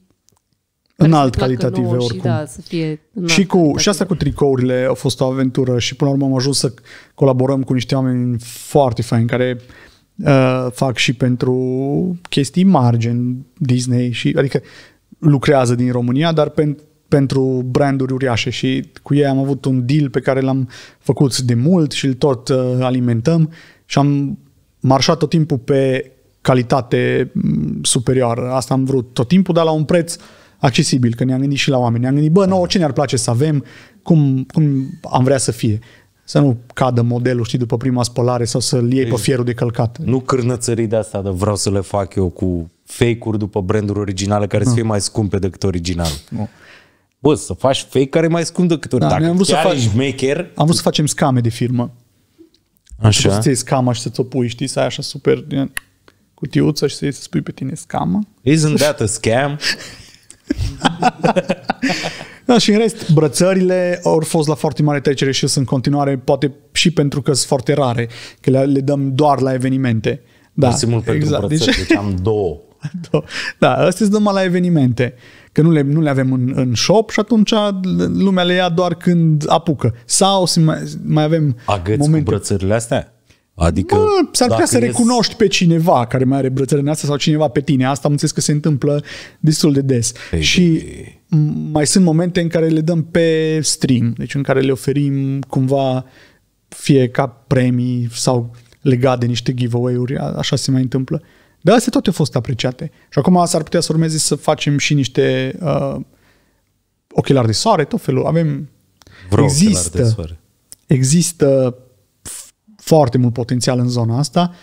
alt calitative nouă, oricum. Și, da, să fie și, cu, calitative. și asta cu tricourile a fost o aventură și până la urmă am ajuns să colaborăm cu niște oameni foarte faini care uh, uh, fac și pentru chestii margin Disney și, adică lucrează din România, dar pentru pentru branduri uriașe și cu ei am avut un deal pe care l-am făcut de mult și îl tot uh, alimentăm și am marșat tot timpul pe calitate mm, superioară. Asta am vrut tot timpul, dar la un preț accesibil, că ne-am gândit și la oameni. Ne-am gândit, bă, nouă, ce ne-ar place să avem, cum, cum am vrea să fie să nu cadă modelul, știi, după prima spălare sau să-l iei pe fierul de călcat. Nu cârnățării de asta, dar vreau să le fac eu cu fake-uri după branduri originale care să ah. fie mai scumpe decât original. Nu. Bă, să faci fake care e mai scump decât ori. Da, Dacă am vrut chiar să faci, maker... Am vrut să facem scame de firmă. Așa. Să-ți iei scama și să-ți o pui, știi, să ai așa super cutiuță și să spui pe tine scamă. Isn't that a scam? Da, și în rest, brățările au fost la foarte mare trecere și sunt în continuare, poate și pentru că sunt foarte rare, că le, le dăm doar la evenimente. Da, Mulțumim mult pentru exact. brățări, deci... deci am două. Da, astea sunt numai la evenimente, că nu le, nu le avem în, în shop și atunci lumea le ia doar când apucă. Sau mai, mai avem Agăți momente... cu brățările astea? Adică, Bă, s-ar putea să recunoști e... pe cineva care mai are brățărele astea sau cineva pe tine. Asta am înțeles că se întâmplă destul de des. Ei, și mai sunt momente în care le dăm pe stream, deci în care le oferim cumva fie ca premii sau legat de niște giveaway-uri, așa se mai întâmplă. Dar astea toate au fost apreciate. Și acum s-ar putea să urmeze să facem și niște uh, ochelari de soare, tot felul. Avem... Vreo există, de soare. Există foarte mult potențial în zona asta,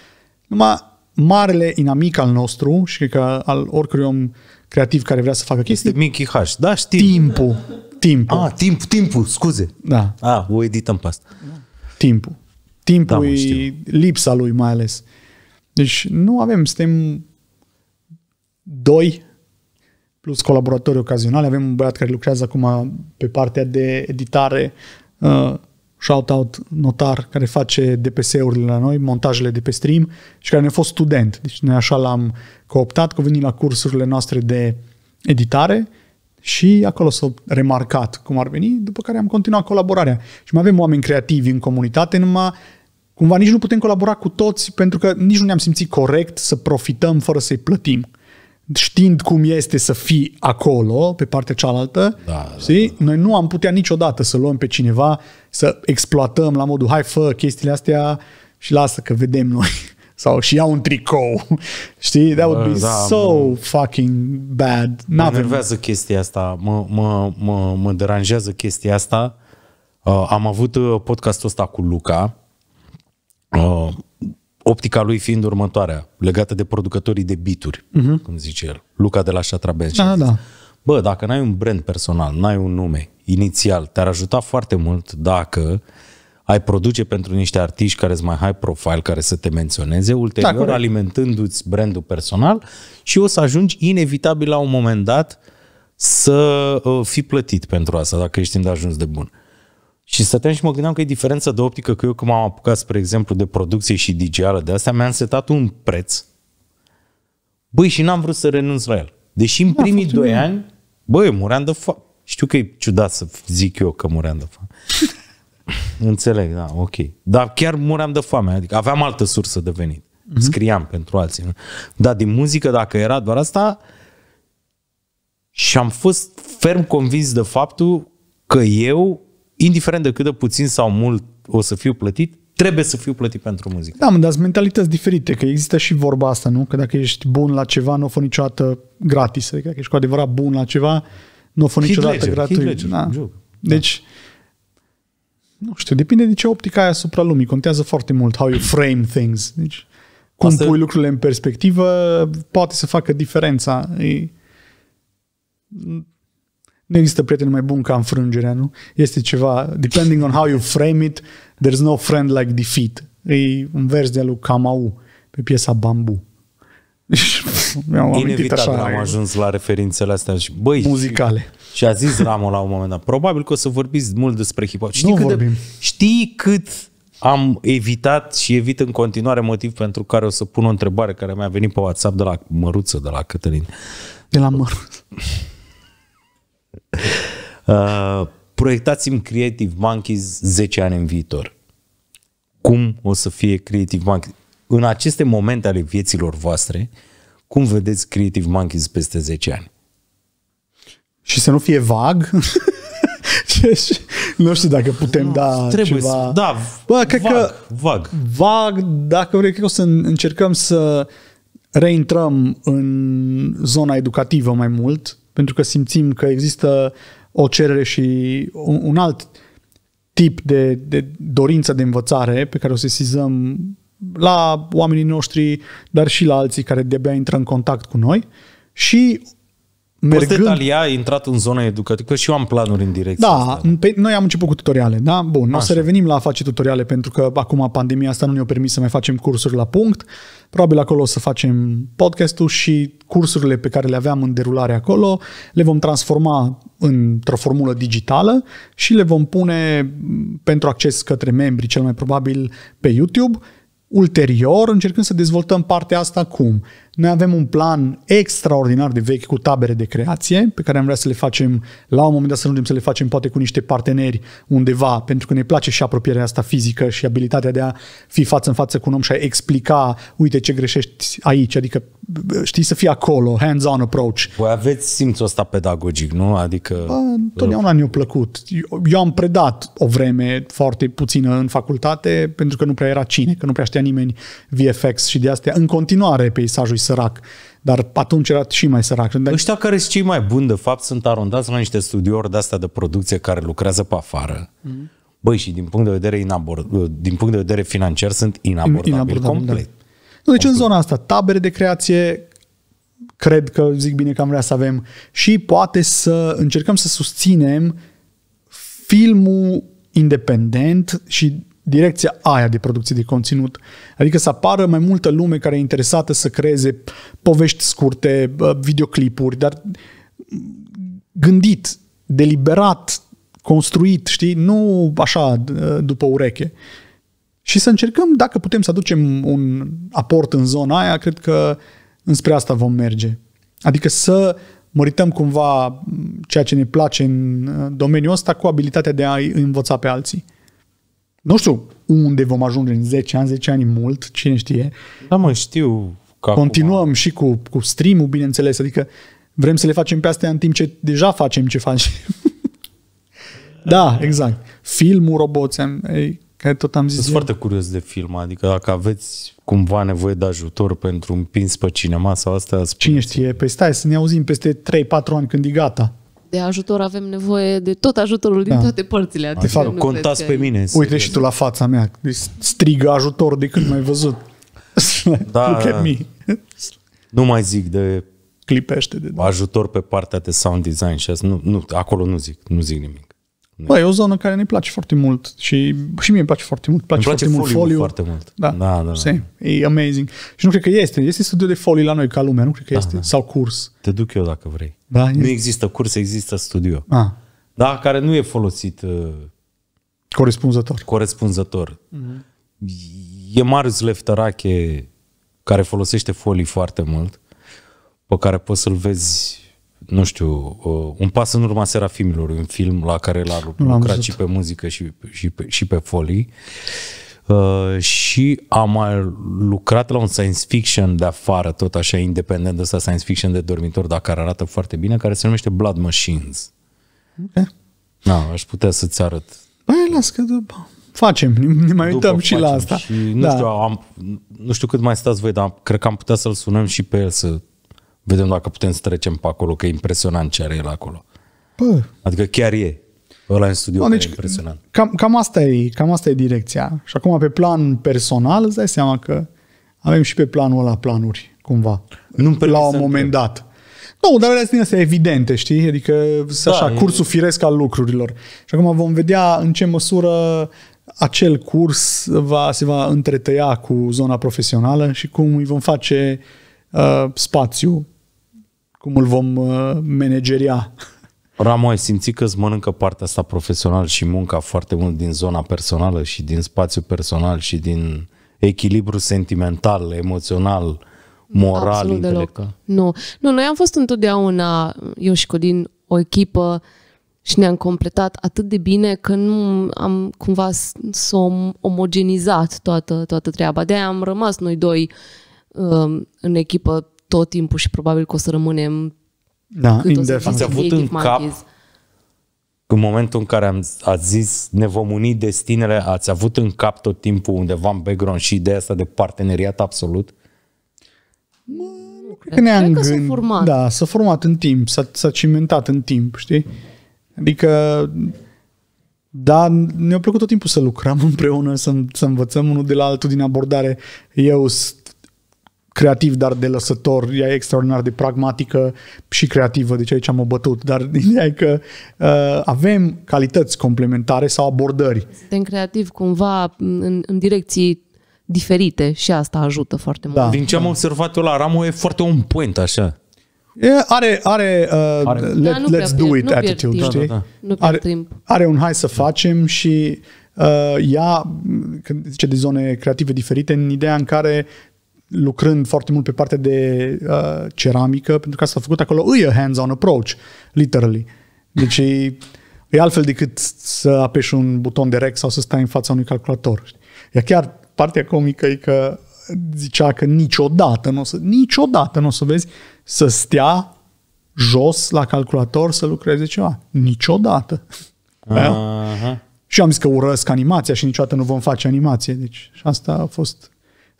numai marele inamic al nostru și cred că al oricărui om creativ care vrea să facă chestii... Este Mickey H. Da, știm. Timpul. Timpul. Ah, timp, timpul, scuze. Da. Ah, o edităm pe asta. Timpul. Timpul da, mă, lipsa lui mai ales. Deci nu avem, suntem doi plus colaboratori ocazionali. Avem un băiat care lucrează acum pe partea de editare mm. uh, shout-out notar care face DPS-urile la noi, montajele de pe stream și care ne-a fost student. Deci noi așa l-am cooptat, că venit la cursurile noastre de editare și acolo s-a remarcat cum ar veni, după care am continuat colaborarea. Și mai avem oameni creativi în comunitate, numai cumva nici nu putem colabora cu toți pentru că nici nu ne-am simțit corect să profităm fără să-i plătim știind cum este să fii acolo, pe partea cealaltă, da, da știi? Da, da. noi nu am putea niciodată să luăm pe cineva, să exploatăm la modul, hai fă chestiile astea și lasă că vedem noi. Sau și iau un tricou. Știi? That would be da, so mă, fucking bad. Mă enervează chestia asta. Mă, mă, mă, mă deranjează chestia asta. Uh, am avut uh, podcastul ăsta cu Luca. Uh, optica lui fiind următoarea, legată de producătorii de bituri, uh-huh. cum zice el, Luca de la Shatra Da, da. Bă, dacă n-ai un brand personal, n-ai un nume inițial, te-ar ajuta foarte mult dacă ai produce pentru niște artiști care sunt mai high profile, care să te menționeze, ulterior da, alimentându-ți brandul personal și o să ajungi inevitabil la un moment dat să uh, fii plătit pentru asta, dacă ești îndeajuns de bun. Și stăteam și mă gândeam că e diferența de optică, că eu când m-am apucat, spre exemplu, de producție și digială de astea, mi-am setat un preț, băi, și n-am vrut să renunț la el. Deși în primii doi bine. ani, băi, muream de fapt. Știu că e ciudat să zic eu că muream de foame. Înțeleg, da, ok. Dar chiar muream de foame, adică aveam altă sursă de venit. Mm-hmm. Scriam pentru alții. Nu? Dar din muzică, dacă era doar asta, și am fost ferm convins de faptul că eu indiferent de cât de puțin sau mult o să fiu plătit, trebuie să fiu plătit pentru muzică. Da, mă, dar sunt mentalități diferite, că există și vorba asta, nu? Că dacă ești bun la ceva, nu o fă niciodată gratis. Adică dacă ești cu adevărat bun la ceva, nu o fă niciodată Hitler, gratuit. Da. da. Deci, da. nu știu, depinde de ce optica ai asupra lumii. Contează foarte mult how you frame things. Deci, cum asta... pui lucrurile în perspectivă, poate să facă diferența. E nu există prieten mai bun ca înfrângerea, nu? Este ceva, depending on how you frame it, there's no friend like defeat. E un vers de lui Kamau pe piesa Bambu. Mi-am Inevitabil așa, am ajuns la referințele astea și băi, muzicale. Și, și a zis Ramon la un moment dat, probabil că o să vorbiți mult despre hip hop. Știi, nu cât vorbim. De, știi cât am evitat și evit în continuare motiv pentru care o să pun o întrebare care mi-a venit pe WhatsApp de la Măruță, de la Cătălin. De la Măruță. Uh, proiectați-mi Creative Monkeys 10 ani în viitor. Cum o să fie Creative Monkeys? În aceste momente ale vieților voastre, cum vedeți Creative Monkeys peste 10 ani? Și să nu fie vag. nu știu dacă putem nu, da trebuie ceva. Să, da, Bă, cred vag, că, vag. Vag, dacă vrei, cred că o să încercăm să reintrăm în zona educativă mai mult pentru că simțim că există o cerere și un, un alt tip de, de dorință de învățare pe care o sesizăm la oamenii noștri, dar și la alții care de-abia intră în contact cu noi și mergând... Poți detalia, a intrat în zona educativă, că și eu am planuri în direcție. Da, asta, da. pe, noi am început cu tutoriale, da? Bun, Așa. o să revenim la a face tutoriale, pentru că acum pandemia asta nu ne-a permis să mai facem cursuri la punct. Probabil acolo o să facem podcastul și cursurile pe care le aveam în derulare acolo le vom transforma într-o formulă digitală și le vom pune pentru acces către membri, cel mai probabil pe YouTube, ulterior încercând să dezvoltăm partea asta cum? Noi avem un plan extraordinar de vechi cu tabere de creație pe care am vrea să le facem la un moment dat să nu să le facem poate cu niște parteneri undeva pentru că ne place și apropierea asta fizică și abilitatea de a fi față în față cu un om și a explica uite ce greșești aici, adică știi să fii acolo, hands-on approach. Voi aveți simțul ăsta pedagogic, nu? Adică... Bă, întotdeauna ne-a plăcut. Eu, eu am predat o vreme foarte puțină în facultate pentru că nu prea era cine, că nu prea știa nimeni VFX și de astea. În continuare peisajul sărac. Dar atunci era și mai sărac. Ăștia care sunt cei mai buni, de fapt, sunt arondați la niște studiouri de astea de producție care lucrează pe afară. Mm. Băi, și din punct de vedere, inabord, din punct de vedere financiar sunt inabordabili, inabordabil, da. complet. Da. Deci deci în zona asta, tabere de creație, cred că zic bine că am vrea să avem și poate să încercăm să susținem filmul independent și direcția aia de producție de conținut. Adică să apară mai multă lume care e interesată să creeze povești scurte, videoclipuri, dar gândit, deliberat, construit, știi, nu așa după ureche. Și să încercăm, dacă putem să aducem un aport în zona aia, cred că înspre asta vom merge. Adică să mărităm cumva ceea ce ne place în uh, domeniul ăsta cu abilitatea de a învăța pe alții. Nu știu unde vom ajunge în 10 ani, 10 ani mult, cine știe. Da, mă, știu. Că Continuăm acum... și cu, cu stream-ul, bineînțeles, adică vrem să le facem pe astea în timp ce deja facem ce facem. da, exact. Filmul, roboți, care tot am zis. Sunt foarte curios de film, adică dacă aveți cumva nevoie de ajutor pentru un pins pe cinema sau asta. Cine știe, păi stai să ne auzim peste 3-4 ani când e gata de ajutor avem nevoie de tot ajutorul din da. toate părțile. Adică fapt, contați pe mine. Uite și tu la fața mea, deci strigă ajutor de când mai văzut. Da, Look at me. nu mai zic de clipește de ajutor pe partea de sound design și asta, nu, nu, acolo nu zic, nu zic nimic. Bă, e o zonă care ne place foarte mult și, și mie îmi place foarte mult. Place, îmi place foarte mult foliu. foarte mult. Da, da, da, da. E amazing. Și nu cred că este. Este studiu de folii la noi ca lumea, nu cred că da, este. Da. Sau curs. Te duc eu dacă vrei. Da, nu este. există curs, există studio. Ah. Da, care nu e folosit uh, corespunzător. Corespunzător. Mm-hmm. E Marius Leftarache care folosește folii foarte mult, pe care poți să-l vezi nu știu, uh, un pas în urma Serafimilor, un film la care l-a lucrat și pe muzică și, și, pe, și pe folii. Uh, și am mai lucrat la un science fiction de afară, tot așa independent ăsta, science fiction de dormitor, dar care arată foarte bine, care se numește Blood Machines. Okay. Da, aș putea să-ți arăt. Băi, las că după facem, ne mai uităm și la asta. Și, nu, da. știu, am, nu știu cât mai stați voi, dar cred că am putea să-l sunăm și pe el să Vedem dacă putem să trecem pe acolo, că e impresionant ce are el acolo. Bă. Adică chiar e. Ăla în studio no, deci, e impresionant. Cam, cam, asta e, cam asta e direcția. Și acum pe plan personal îți dai seama că avem și pe planul ăla planuri, cumva. nu la un moment întreb. dat. Nu, dar alea sunt astea evidente, știi? Adică, da, așa, e... cursul firesc al lucrurilor. Și acum vom vedea în ce măsură acel curs va, se va întretăia cu zona profesională și cum îi vom face uh, spațiu cum îl vom uh, manageria. Ramo, ai simțit că îți mănâncă partea asta profesional și munca foarte mult din zona personală și din spațiu personal și din echilibru sentimental, emoțional, moral, Absolut intelectual? Nu. nu, noi am fost întotdeauna, eu și Codin, o echipă și ne-am completat atât de bine că nu am cumva s-o omogenizat toată, toată treaba. De-aia am rămas noi doi um, în echipă tot timpul și probabil că o să rămânem. da, cât Ați avut în cap în momentul în care am, a zis ne vom uni destinele, ați avut în cap tot timpul undeva în background și ideea asta de parteneriat absolut? Mă, nu cred că ne-am cred că s-a format. Da, s-a format în timp, s-a, s-a cimentat în timp, știi? Adică da, ne-a plăcut tot timpul să lucrăm împreună, să, să învățăm unul de la altul din abordare. Eu sunt creativ, dar de lăsător, ea e extraordinar de pragmatică și creativă, deci aici am bătut, dar ideea e că uh, avem calități complementare sau abordări. Suntem creativi cumva în, în direcții diferite și asta ajută foarte mult. Da. Din ce am da. observat eu la Ramu e foarte un point așa. E, are, are, uh, are. Let, da, let's do it attitude, știi? Da, da, da. Nu are, timp. are un hai să facem și uh, ea, când zice de zone creative diferite, în ideea în care lucrând foarte mult pe partea de uh, ceramică, pentru că s-a făcut acolo, îi a hands-on approach, literally. Deci e, e altfel decât să apeși un buton de rec sau să stai în fața unui calculator. E chiar partea comică e că zicea că niciodată nu o să, niciodată nu o să vezi să stea jos la calculator să lucreze ceva. Niciodată. Uh-huh. Și am zis că urăsc animația și niciodată nu vom face animație. Deci și asta a fost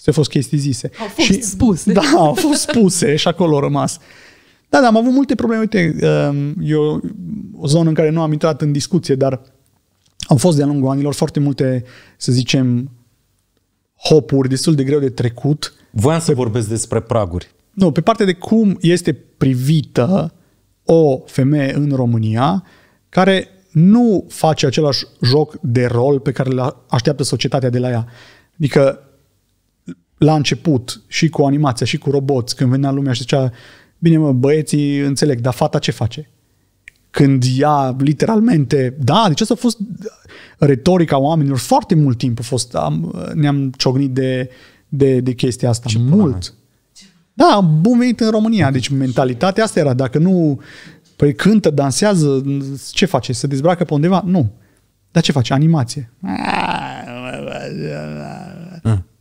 se fost chestii zise. Au fost și, spuse. Da, au fost spuse și acolo au rămas. Da, da, am avut multe probleme. Uite, um, eu o zonă în care nu am intrat în discuție, dar au fost de-a lungul anilor foarte multe, să zicem, hopuri destul de greu de trecut. Voiam să pe, vorbesc despre praguri. Nu, pe partea de cum este privită o femeie în România care nu face același joc de rol pe care le așteaptă societatea de la ea. Adică la început și cu animația și cu roboți, când venea lumea și zicea, bine mă, băieții înțeleg, dar fata ce face? Când ea literalmente, da, deci asta a fost retorica oamenilor foarte mult timp a fost, am, ne-am ciognit de, de, de chestia asta, ce mult. Până. Da, bun venit în România, deci mentalitatea asta era, dacă nu, păi cântă, dansează, ce face, se dezbracă pe undeva? Nu. Dar ce face? Animație.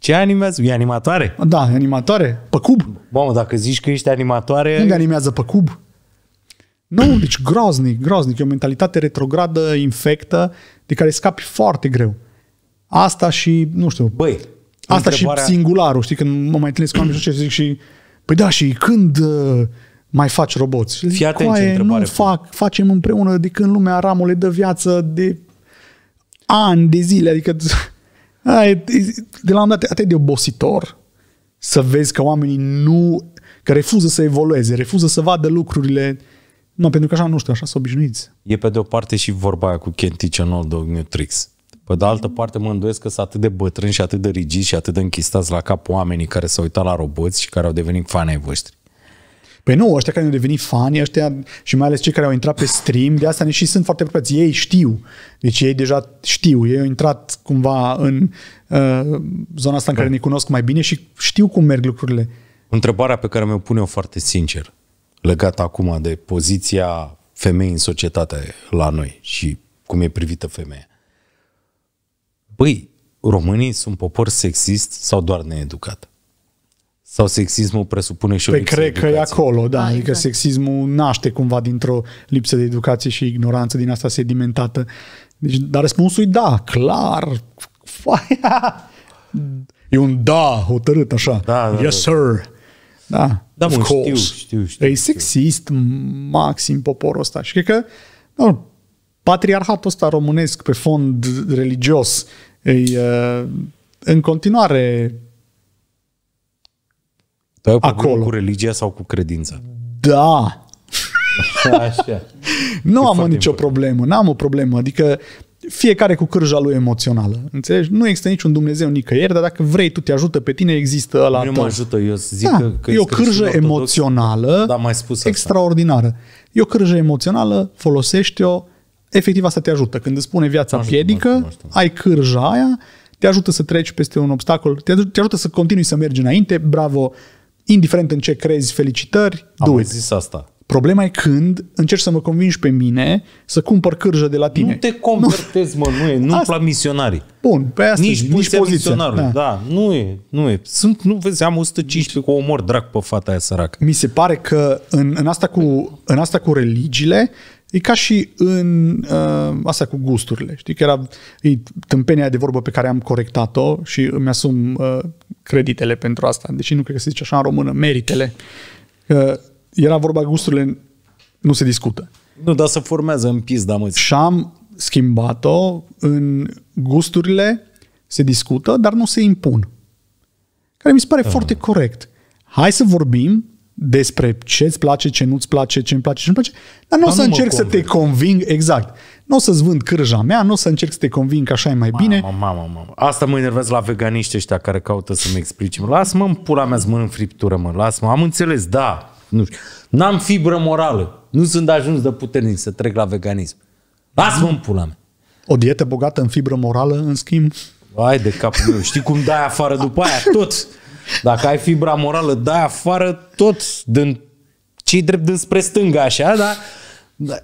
Ce animează? E animatoare? Da, animatoare. Pe cub. Mamă, dacă zici că ești animatoare... Unde animează pe cub? Nu, deci groaznic, groaznic. E o mentalitate retrogradă, infectă, de care scapi foarte greu. Asta și, nu știu... Băi, Asta întrebarea... și singularul, știi, când mă mai întâlnesc cu oameni și zic și... Păi da, și când uh, mai faci roboți? Fii zic, atent ce întrebare. Nu fac, facem împreună de când lumea ramule de viață de ani de zile, adică a, e, de la un dat atât de obositor să vezi că oamenii nu, că refuză să evolueze, refuză să vadă lucrurile, nu, pentru că așa, nu știu, așa sunt obișnuiți. E pe de o parte și vorba aia cu Can't teach an old tricks. Pe de altă parte mă îndoiesc că sunt atât de bătrâni și atât de rigizi și atât de închistați la cap oamenii care s-au uitat la roboți și care au devenit fani voștri. Păi nu, ăștia care au devenit fani, ăștia și mai ales cei care au intrat pe stream, de asta și sunt foarte apropiați. Ei știu. Deci ei deja știu. Ei au intrat cumva în uh, zona asta în care da. ne cunosc mai bine și știu cum merg lucrurile. Întrebarea pe care mi-o pune eu foarte sincer, legată acum de poziția femei în societate la noi și cum e privită femeia. Băi, românii sunt popor sexist sau doar needucat? Sau sexismul presupune și o păi cred că e acolo, da, da adică exact. sexismul naște cumva dintr-o lipsă de educație și ignoranță din asta sedimentată. Deci, dar răspunsul e da, clar. e un da hotărât așa. Da, da, yes, da. sir. Da, da of mă, course. Știu, știu, știu, e sexist maxim poporul ăsta. Și cred că da, patriarhatul ăsta românesc pe fond religios e uh, în continuare tu acolo. cu religia sau cu credința? Da. Așa. nu e am nicio important. problemă, n-am o problemă, adică fiecare cu cârja lui emoțională. Înțelegi? Nu există niciun Dumnezeu nicăieri, dar dacă vrei tu te ajută pe tine, există ăla Nu mă ajută, eu zic da, că, că e o cârjă emoțională da, mai spus extraordinară. E o cârjă emoțională, folosește-o, efectiv asta te ajută. Când îți spune viața ajută, piedică, ajută, ajută. ai cârja aia, te ajută să treci peste un obstacol, te, te ajută să continui să mergi înainte, bravo, indiferent în ce crezi, felicitări, Am du zis asta. Problema e când încerci să mă convingi pe mine să cumpăr cârjă de la tine. Nu te convertezi, nu. mă, nu e, nu asta... la misionari. Bun, pe asta nici, nici poziția. Da. da, nu e, nu e. Sunt, nu vezi, am 115 nici... cu omor drag pe fata aia săracă. Mi se pare că în, în, asta, cu, în asta cu religiile E ca și în uh, asta cu gusturile, știi, că era e tâmpenia de vorbă pe care am corectat-o și îmi asum uh, creditele pentru asta, deși nu cred că se zice așa în română, meritele. Uh, era vorba gusturile, nu se discută. Nu, dar să formează în pizda, mă Și am schimbat-o în gusturile se discută, dar nu se impun. Care mi se pare uh. foarte corect. Hai să vorbim despre ce îți place, ce nu-ți place, ce îmi place, ce nu place, dar nu o să încerc să te conving, exact. Nu o să-ți vând cârja mea, nu o să încerc să te conving că așa e mai bine. mama mama mama. Asta mă enervez la veganiști ăștia care caută să-mi explici. Lasă-mă pula mea să mănânc friptură, mă, lasă-mă. Am înțeles, da, nu știu. N-am fibră morală. Nu sunt ajuns de puternic să trec la veganism. Lasă-mă pula mea. O dietă bogată în fibră morală, în schimb? Ai de capul meu. Știi cum dai afară după aia? Tot. Dacă ai fibra morală, dai afară tot, din, ce drept dinspre stânga, așa, da? da.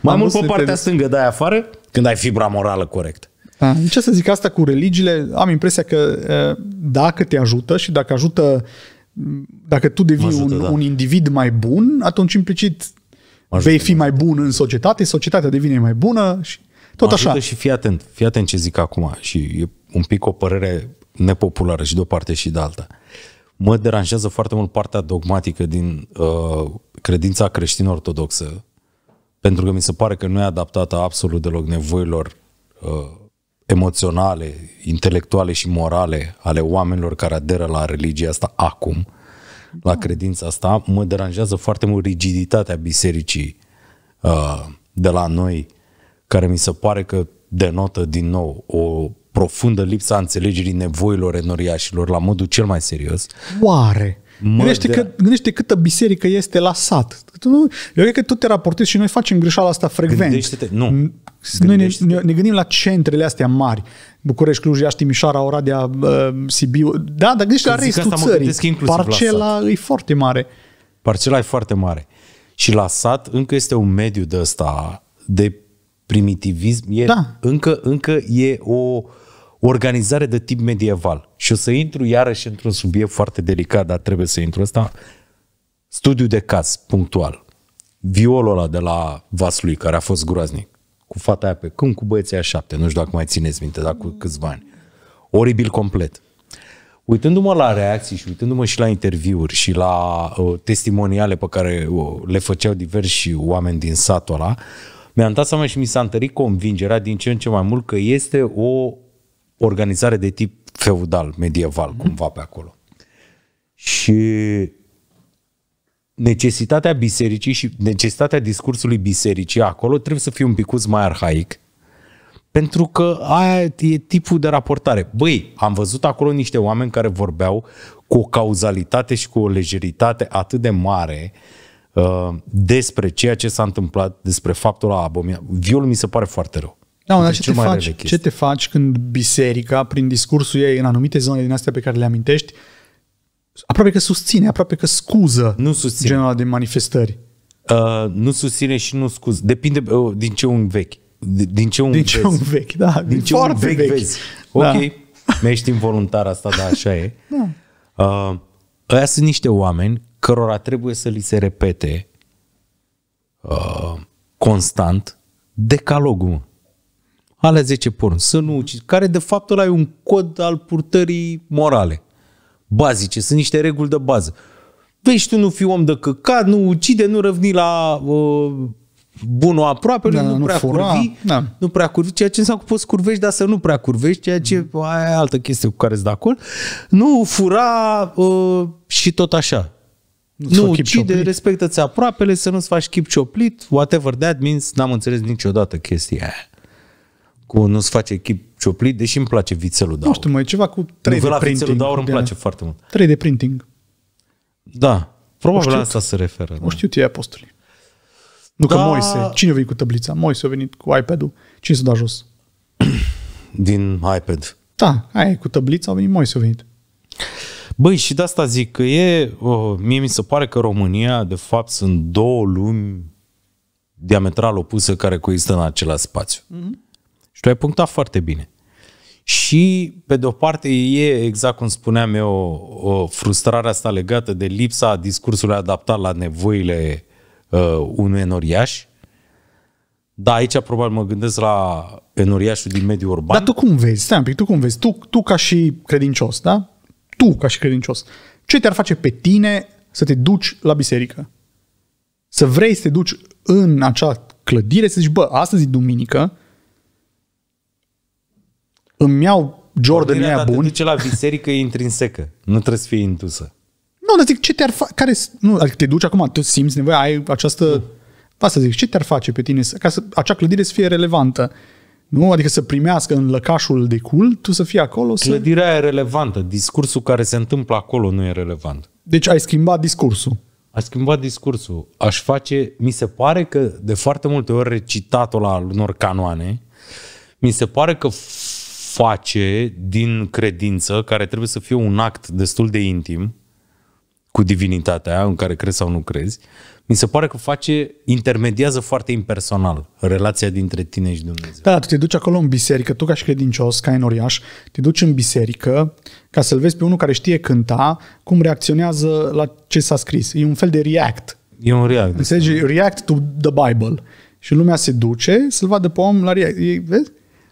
Mai mult pe partea te... stângă dai afară, când ai fibra morală corect. Da. Ce să zic asta cu religiile? Am impresia că dacă te ajută și dacă ajută dacă tu devii ajută, un, da. un individ mai bun, atunci implicit ajută, vei fi da. mai bun în societate, societatea devine mai bună și tot ajută așa. și fii atent, fii atent ce zic acum și e un pic o părere nepopulară și de o parte și de alta. Mă deranjează foarte mult partea dogmatică din uh, credința creștin-ortodoxă, pentru că mi se pare că nu e adaptată absolut deloc nevoilor uh, emoționale, intelectuale și morale ale oamenilor care aderă la religia asta acum, la da. credința asta, mă deranjează foarte mult rigiditatea bisericii uh, de la noi, care mi se pare că denotă din nou o profundă lipsa înțelegerii nevoilor enoriașilor la modul cel mai serios. Oare? Mă gândește, de... că, gândește câtă biserică este la sat. nu, eu cred că tu te raportezi și noi facem greșeala asta frecvent. Gândește-te, nu. Noi Gândește-te. ne, ne, ne gândim la centrele astea mari. București, Cluj, Iași, Timișoara, Oradea, uh, Sibiu. Da, dar gândește Când la restul țării. Parcela e foarte mare. Parcela e foarte mare. Și la sat încă este un mediu de ăsta de primitivism. E, da. încă, încă e o... Uh, organizare de tip medieval. Și o să intru iarăși într-un subiect foarte delicat, dar trebuie să intru ăsta. Studiu de caz, punctual. Violul ăla de la Vaslui, care a fost groaznic, cu fata aia pe când, cu băieții a șapte, nu știu dacă mai țineți minte, dar cu câțiva ani. Oribil complet. Uitându-mă la reacții și uitându-mă și la interviuri și la uh, testimoniale pe care uh, le făceau diversi oameni din satul ăla, mi-am dat seama și mi s-a întărit convingerea din ce în ce mai mult că este o organizare de tip feudal, medieval, mm-hmm. cumva pe acolo. Și necesitatea bisericii și necesitatea discursului bisericii acolo trebuie să fie un picuț mai arhaic, pentru că aia e tipul de raportare. Băi, am văzut acolo niște oameni care vorbeau cu o cauzalitate și cu o lejeritate atât de mare uh, despre ceea ce s-a întâmplat, despre faptul la abominabil. Violul mi se pare foarte rău. Da, dar ce, te faci, ce te faci când biserica, prin discursul ei, în anumite zone din astea pe care le amintești, aproape că susține, aproape că scuză nu susține. genul de manifestări? Uh, nu susține și nu scuză. Depinde uh, din ce un vechi. Din ce un din ce un vechi, da. Din ce un vechi, vechi. vezi. Da. Ok, da. mi-ești involuntar asta, da, așa e. Da. Uh, ăia sunt niște oameni cărora trebuie să li se repete uh, constant decalogul alea 10 porn, să nu ucizi, care de fapt ăla e un cod al purtării morale, bazice, sunt niște reguli de bază. Vei tu nu fii om de căcat, nu ucide, nu răvni la uh, bunul aproape, da, nu, nu prea fura, curvi, da. nu prea curvi, ceea ce înseamnă că poți curvești, dar să nu prea curvești, ceea ce mm. aia e altă chestie cu care sunt de Nu fura uh, și tot așa. Nu, nu ucide, respectă-ți aproapele, să nu-ți faci chip cioplit, whatever that means, n-am înțeles niciodată chestia aia cu nu se face echip cioplit, deși îmi place vițelul de Nu știu, mai ceva cu 3D Nuvela printing. vițelul de aur îmi place foarte mult. 3D printing. Da, probabil la asta se referă. O știu da. apostolii. Nu da. că Moise, cine a venit cu tablița? Moise a venit cu iPad-ul. Cine s-a dat jos? Din iPad. Da, aia cu tablița, a venit Moise a venit. Băi, și de asta zic că e, oh, mie mi se pare că România, de fapt, sunt două lumi diametral opuse care coexistă în același spațiu. Mm-hmm. Și tu ai punctat foarte bine. Și, pe de-o parte, e exact cum spuneam eu, o frustrare asta legată de lipsa discursului adaptat la nevoile uh, unui enoriaș. Da, aici probabil mă gândesc la enoriașul din mediul urban. Dar tu cum vezi? Stai un pic, tu cum vezi? Tu, tu ca și credincios, da? Tu ca și credincios. Ce te-ar face pe tine să te duci la biserică? Să vrei să te duci în acea clădire, să zici, bă, astăzi e duminică, îmi iau Jordan ea bun. Te duce la biserică e intrinsecă, nu trebuie să fie intusă. Nu, dar zic, ce te-ar face? Care, nu, adică te duci acum, tu simți nevoia, ai această... Nu. Asta zic, ce te-ar face pe tine ca să, acea clădire să fie relevantă? Nu? Adică să primească în lăcașul de cult, tu să fii acolo. Clădirea e relevantă, discursul care se întâmplă acolo nu e relevant. Deci ai schimbat discursul. Ai schimbat discursul. Aș face, mi se pare că de foarte multe ori recitatul la unor canoane, mi se pare că face din credință, care trebuie să fie un act destul de intim, cu divinitatea în care crezi sau nu crezi, mi se pare că face, intermediază foarte impersonal relația dintre tine și Dumnezeu. Da, tu te duci acolo în biserică, tu ca și credincios, ca în oriaș, te duci în biserică ca să-l vezi pe unul care știe cânta, cum reacționează la ce s-a scris. E un fel de react. E un react. Înțelegi? React to the Bible. Și lumea se duce să-l vadă pe om la react. Ei, vezi?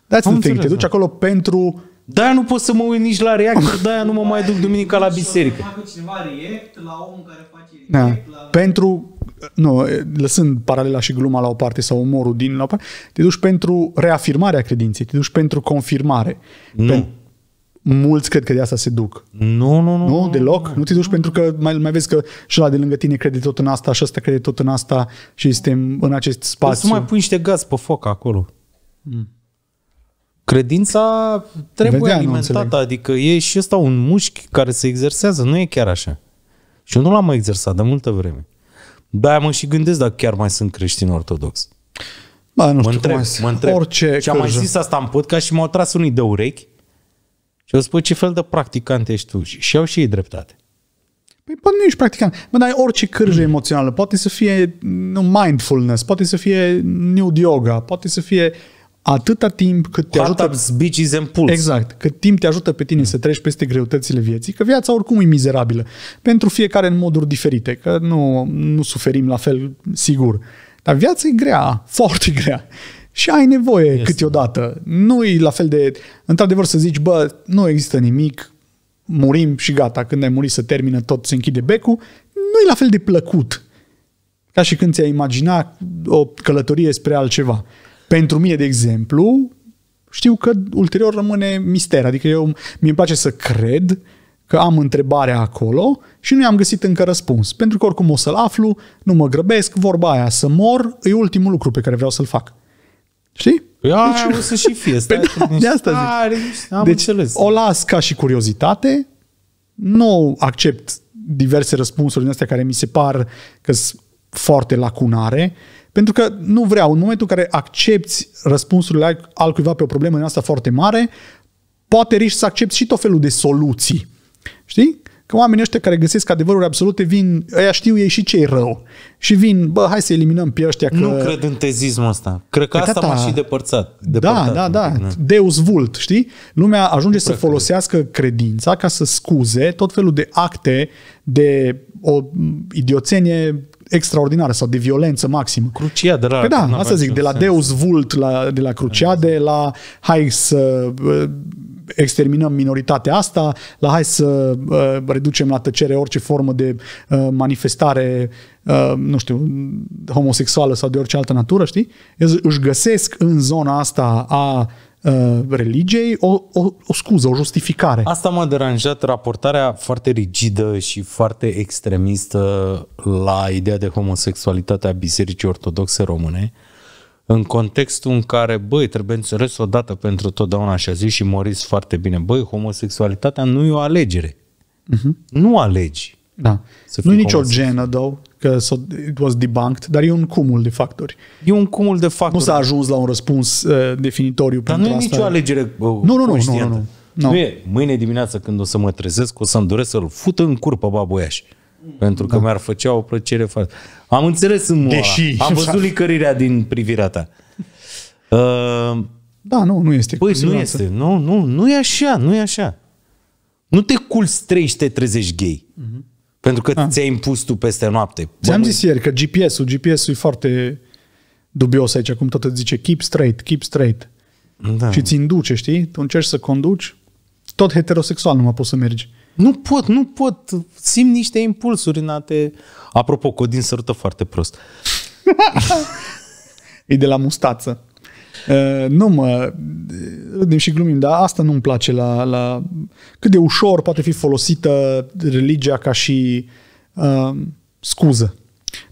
That's the thing, te duci da. acolo pentru... Da, nu pot să mă uit nici la reacție. Ah. de-aia nu mă mai duc duminica la biserică. da. Pentru, nu, lăsând paralela și gluma la o parte sau umorul din la o parte, te duci pentru reafirmarea credinței, te duci pentru confirmare. Nu. Pe- mulți cred că de asta se duc. Nu, nu, nu. Nu, deloc? Nu, nu te duci nu, pentru că mai, mai vezi că și la de lângă tine crede tot în asta și ăsta crede tot în asta și suntem în acest păi spațiu. Să mai pui niște gaz pe foc acolo. Mm. Credința trebuie Vedea, alimentată, adică e și ăsta un mușchi care se exersează, nu e chiar așa. Și eu nu l-am mai exersat de multă vreme. Da, mă și gândesc dacă chiar mai sunt creștin ortodox. Ba, nu mă știu întreb, mă întreb. Orice și am mai zis asta în ca și m-au tras unii de urechi și au spus ce fel de practicant ești tu. Și au și ei dreptate. Păi poate nu ești practicant. Mă, dar orice cârjă mm. emoțională. Poate să fie nu, mindfulness, poate să fie new yoga, poate să fie uh, atâta timp cât te ajută... Beaches and pools. Exact. Cât timp te ajută pe tine mm. să treci peste greutățile vieții, că viața oricum e mizerabilă. Pentru fiecare în moduri diferite, că nu, nu suferim la fel sigur. Dar viața e grea, foarte grea. Și ai nevoie este. câteodată. Nu e la fel de... Într-adevăr să zici, bă, nu există nimic, murim și gata. Când ai murit să termină tot, se închide becul. Nu e la fel de plăcut. Ca și când ți-ai imagina o călătorie spre altceva. Pentru mine, de exemplu, știu că ulterior rămâne mister. Adică eu mi îmi place să cred că am întrebarea acolo și nu i-am găsit încă răspuns. Pentru că oricum o să-l aflu, nu mă grăbesc, vorba aia, să mor, e ultimul lucru pe care vreau să-l fac. Știi? Ia, păi, deci, o să și fie. Stai, da, de asta zic. Am deci, înțeles. o las ca și curiozitate, nu accept diverse răspunsuri din astea care mi se par că sunt foarte lacunare pentru că nu vreau, în momentul în care accepti răspunsurile cuiva pe o problemă în asta foarte mare, poate riști să accepti și tot felul de soluții. Știi? Că oamenii ăștia care găsesc adevăruri absolute vin, ăia știu ei și ce e rău. Și vin, bă, hai să eliminăm pe ăștia că... Nu cred în tezismul ăsta. Cred că, că păi da, asta m-a da. și depărțat. depărțat da, da, da. Deus vult, știi? Lumea ajunge să folosească credința ca să scuze tot felul de acte de o idioțenie extraordinară sau de violență maximă. Cruciade, la... Păi da, asta zic, de la sens. Deus Vult, la, de la Cruciade, la hai să uh, exterminăm minoritatea asta, la hai să uh, reducem la tăcere orice formă de uh, manifestare, uh, nu știu, homosexuală sau de orice altă natură, știi? Își găsesc în zona asta a uh, Uh, religiei o, o, o scuză, o justificare. Asta m-a deranjat raportarea foarte rigidă și foarte extremistă la ideea de homosexualitate a Bisericii Ortodoxe Române, în contextul în care, băi, trebuie înțeles dată pentru totdeauna și a zis și Moris foarte bine, băi, homosexualitatea nu e o alegere. Uh-huh. Nu alegi. Da. Nu e nicio genă, dău, că so, it was debunked, dar e un cumul de factori. E un cumul de factori. Nu s-a ajuns la un răspuns uh, definitoriu dar pentru nu Dar nu e nicio alegere uh, nu, nu, nu, nu, nu, nu. nu. Nu e, mâine dimineață când o să mă trezesc, o să-mi doresc să-l fut în cur pe baboiaș. Pentru că da. mi-ar făcea o plăcere față. Am înțeles în Deși... Am văzut licărirea din privirea ta. Uh, da, nu, nu este. Păi nu este. Nu, nu, nu e așa, nu e așa. Nu te culți 30 te trezești gay. Uh-huh. Pentru că A. Ah. ți-ai impus tu peste noapte. Ți-am zis ieri că GPS-ul, GPS-ul e foarte dubios aici, acum tot îți zice keep straight, keep straight. Da. Și ți induce, știi? Tu încerci să conduci, tot heterosexual nu mă poți să mergi. Nu pot, nu pot. Simt niște impulsuri în a te... Apropo, Codin sărută foarte prost. e de la mustață nu mă, râdem și glumim, dar asta nu-mi place la, la cât de ușor poate fi folosită religia ca și uh, scuză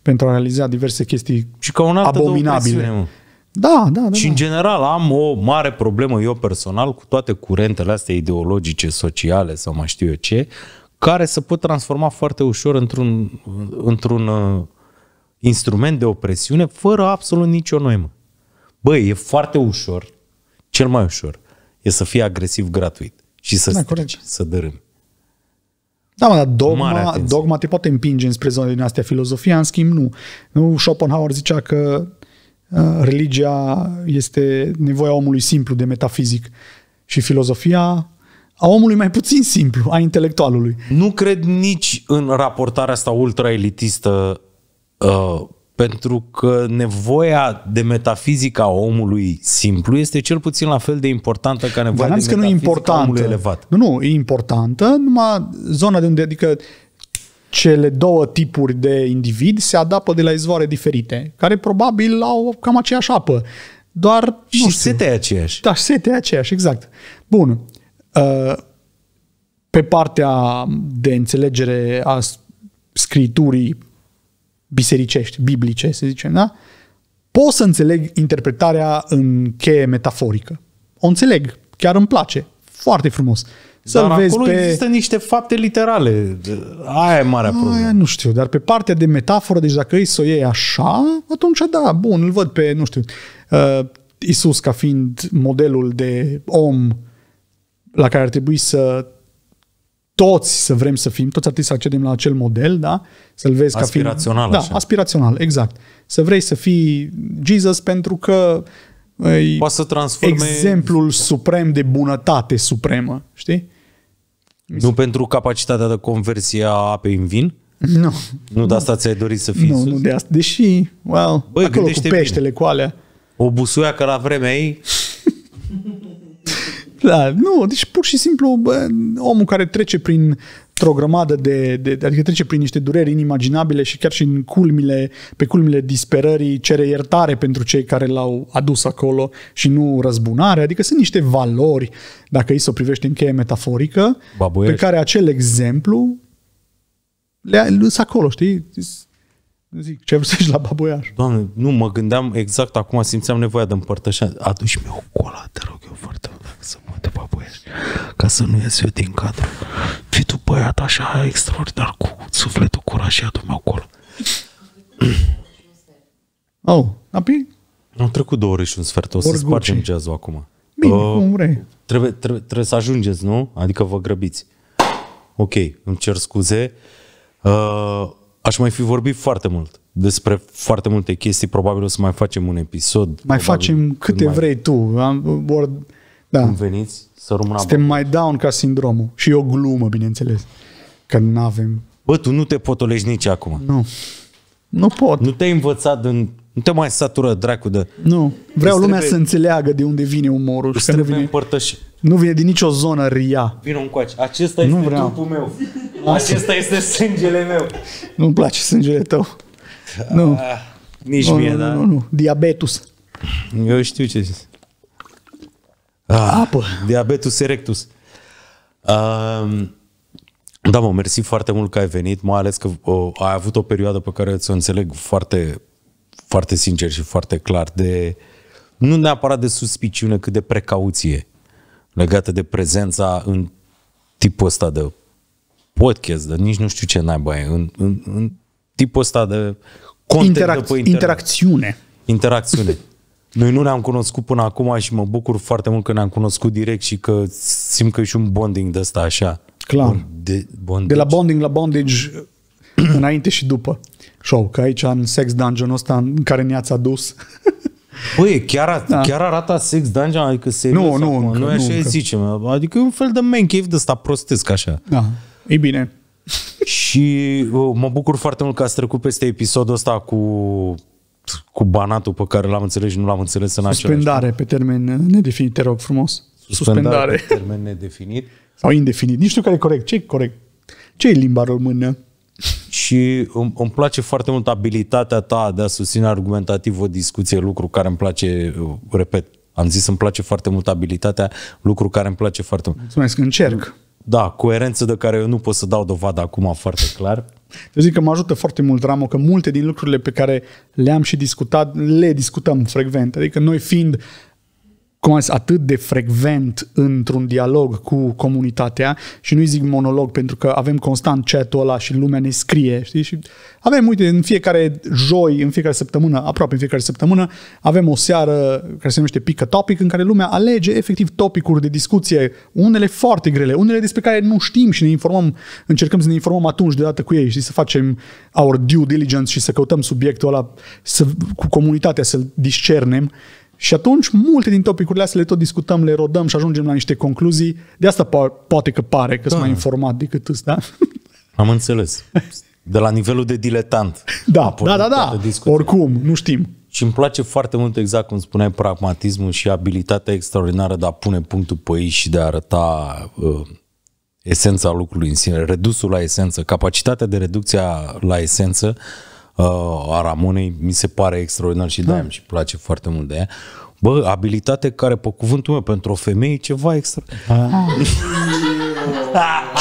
pentru a realiza diverse chestii și ca un act abominabile. da, da, da. Și da. în general am o mare problemă eu personal cu toate curentele astea ideologice, sociale sau mai știu eu ce, care se pot transforma foarte ușor într-un, într-un uh, instrument de opresiune fără absolut nicio noimă. Băi, e foarte ușor, cel mai ușor, e să fii agresiv gratuit și să da, strici, să dărâmi. Da, mă, dar dogma, dogma te poate împinge înspre zona din astea. Filozofia, în schimb, nu. Nu Schopenhauer zicea că uh, religia este nevoia omului simplu de metafizic și filozofia a omului mai puțin simplu, a intelectualului. Nu cred nici în raportarea asta ultra-elitistă uh, pentru că nevoia de metafizică a omului simplu este cel puțin la fel de importantă ca nevoia de metafizică nu e importantă. elevat. Nu, nu, e importantă, numai zona de unde, adică cele două tipuri de individ se adapă de la izvoare diferite, care probabil au cam aceeași apă. Doar, și nu știu, sete aceeași. Da, sete aceeași, exact. Bun. Uh, pe partea de înțelegere a scriturii bisericești, biblice, să zicem, da? Pot să înțeleg interpretarea în cheie metaforică. O înțeleg, chiar îmi place. Foarte frumos. Să dar vezi acolo pe... există niște fapte literale. Aia e marea problemă. nu știu, dar pe partea de metaforă, deci dacă îi să o iei așa, atunci da, bun, îl văd pe, nu știu, uh, Isus ca fiind modelul de om la care ar trebui să toți să vrem să fim, toți ar trebui să accedem la acel model, da? Să-l vezi ca fiind... Aspirațional, Da, așa. aspirațional, exact. Să vrei să fii Jesus pentru că Poate să transforme... exemplul suprem de bunătate supremă, știi? Nu pentru capacitatea de conversie a apei în vin? Nu. Nu de asta ți-ai dorit să fii Nu, sus? nu de asta. Deși, well, Băi, acolo cu peștele, bine. cu alea. O busuia că la vremea ei Da, nu, deci pur și simplu bă, omul care trece prin o grămadă de, de, adică trece prin niște dureri inimaginabile și chiar și în culmile, pe culmile disperării cere iertare pentru cei care l-au adus acolo și nu răzbunare, adică sunt niște valori, dacă îi să o privești în cheie metaforică, Babuiești. pe care acel exemplu le-a acolo, știi? Zic, ce vrei să-i la baboiaș? Doamne, nu, mă gândeam exact acum, simțeam nevoia de împărtășa. Aduci-mi o cola, te rog eu foarte mult, să mă de baboiaș, ca să nu ies eu din cadru. Fii tu băiat așa extraordinar cu sufletul curat și adu-mi o cola. oh, api? Au trecut două ore și un sfert, o să Orgucii. spargem jazzul acum. Bine, uh, cum vrei. Trebuie, trebuie, trebuie să ajungeți, nu? Adică vă grăbiți. Ok, îmi cer scuze. Uh, Aș mai fi vorbit foarte mult despre foarte multe chestii. Probabil o să mai facem un episod. Mai facem câte mai... vrei tu. Am, or, da. Când veniți, să rămână Suntem mai down ca sindromul. Și o glumă, bineînțeles. Că nu avem... Bă, tu nu te potolești nici acum. Nu. Nu pot. Nu te-ai învățat în nu te mai satură dracu de... Nu. Vreau lumea trebuie... să înțeleagă de unde vine umorul. Îți trebuie, trebuie... Împărtăși... Nu vine din nicio zonă ria. Vino un coace. Acesta nu este vreau. trupul meu. Acesta este sângele meu. Nu-mi place sângele tău. Nu. Ah, nici nu, mie, nu, da. Nu, nu, Diabetus. Eu știu ce zici. Ah, Apă. Diabetus erectus. Uh, da, mă, mersi foarte mult că ai venit, mai ales că o, ai avut o perioadă pe care ți-o înțeleg foarte, foarte sincer și foarte clar de, nu neapărat de suspiciune, cât de precauție legată de prezența în tipul ăsta de podcast, de nici nu știu ce naiba e, în, în, în tipul ăsta de content Interac- de pe internet. Interacțiune. Interacțiune. Noi nu ne-am cunoscut până acum și mă bucur foarte mult că ne-am cunoscut direct și că simt că e și un bonding de ăsta așa. Clar. De, De la bonding la bondage înainte și după show, că aici în Sex Dungeon ăsta în care ne-ați adus Păi, chiar, a, da. chiar arată Sex Dungeon, adică serios Nu, nu, nu, nu, așa nu, încă. zicem. Adică e un fel de man cave de ăsta prostesc așa. Da, e bine. Și uh, mă bucur foarte mult că ați trecut peste episodul ăsta cu cu banatul pe care l-am înțeles și nu l-am înțeles în același Suspendare pe termen nedefinit, te rog frumos. Suspendare, Suspendare. pe termen nedefinit. Sau indefinit. Nici nu care e corect. ce e corect? ce e limba română? și îmi, îmi place foarte mult abilitatea ta de a susține argumentativ o discuție, lucru care îmi place, uh, repet, am zis îmi place foarte mult abilitatea, lucru care îmi place foarte mult. Mulțumesc, încerc. Da, coerență de care eu nu pot să dau dovadă acum foarte clar. Eu zic că mă ajută foarte mult, Ramo, că multe din lucrurile pe care le-am și discutat, le discutăm frecvent. Adică noi fiind cum zis, atât de frecvent într-un dialog cu comunitatea și nu-i zic monolog pentru că avem constant chat-ul ăla și lumea ne scrie, știi? Și avem, uite, în fiecare joi, în fiecare săptămână, aproape în fiecare săptămână, avem o seară care se numește Pick a Topic în care lumea alege efectiv topicuri de discuție, unele foarte grele, unele despre care nu știm și ne informăm, încercăm să ne informăm atunci deodată cu ei, știi, să facem our due diligence și să căutăm subiectul ăla să, cu comunitatea, să-l discernem și atunci multe din topicurile astea le tot discutăm, le rodăm și ajungem la niște concluzii. De asta po- poate că pare că da. sunt mai informat decât îți, da? Am înțeles. De la nivelul de diletant. Da, da, da, da. Oricum, nu știm. Și îmi place foarte mult exact cum spuneai pragmatismul și abilitatea extraordinară de a pune punctul pe ei și de a arăta uh, esența lucrului în sine, redusul la esență, capacitatea de reducție la esență uh, Uh, a Ramonei, mi se pare extraordinar și da. de și place foarte mult de ea. Bă, abilitate care, pe cuvântul meu, pentru o femeie e ceva extra.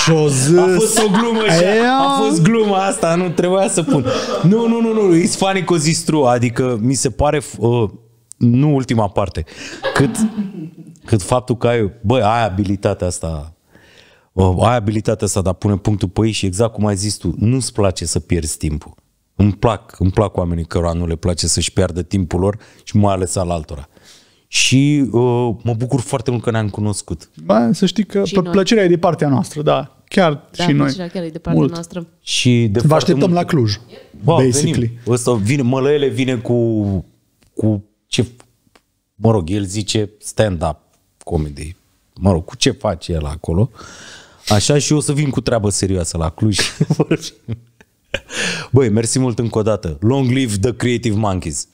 Ce o zis. A fost o glumă și a, a fost gluma asta, nu trebuia să pun. Nu, nu, nu, nu, it's funny că zis true, adică mi se pare, uh, nu ultima parte, cât, cât faptul că ai, bă, ai abilitatea asta, uh, ai abilitatea asta, a pune punctul pe ei și exact cum ai zis tu, nu-ți place să pierzi timpul. Îmi plac, îmi plac oamenii cărora nu le place să-și piardă timpul lor și mai ales al altora. Și uh, mă bucur foarte mult că ne-am cunoscut. Ba, să știi că pl- noi. plăcerea e de partea noastră, da. Chiar da, și noi. chiar e de partea mult. noastră. Și de Vă așteptăm mult. la Cluj, ba, basically. Venim. Ăsta vine, Mălăele vine cu, cu ce, mă rog, el zice stand-up comedy. Mă rog, cu ce face el acolo. Așa și eu o să vin cu treabă serioasă la Cluj. Băi, mersi mult încă o dată. Long live the creative monkeys!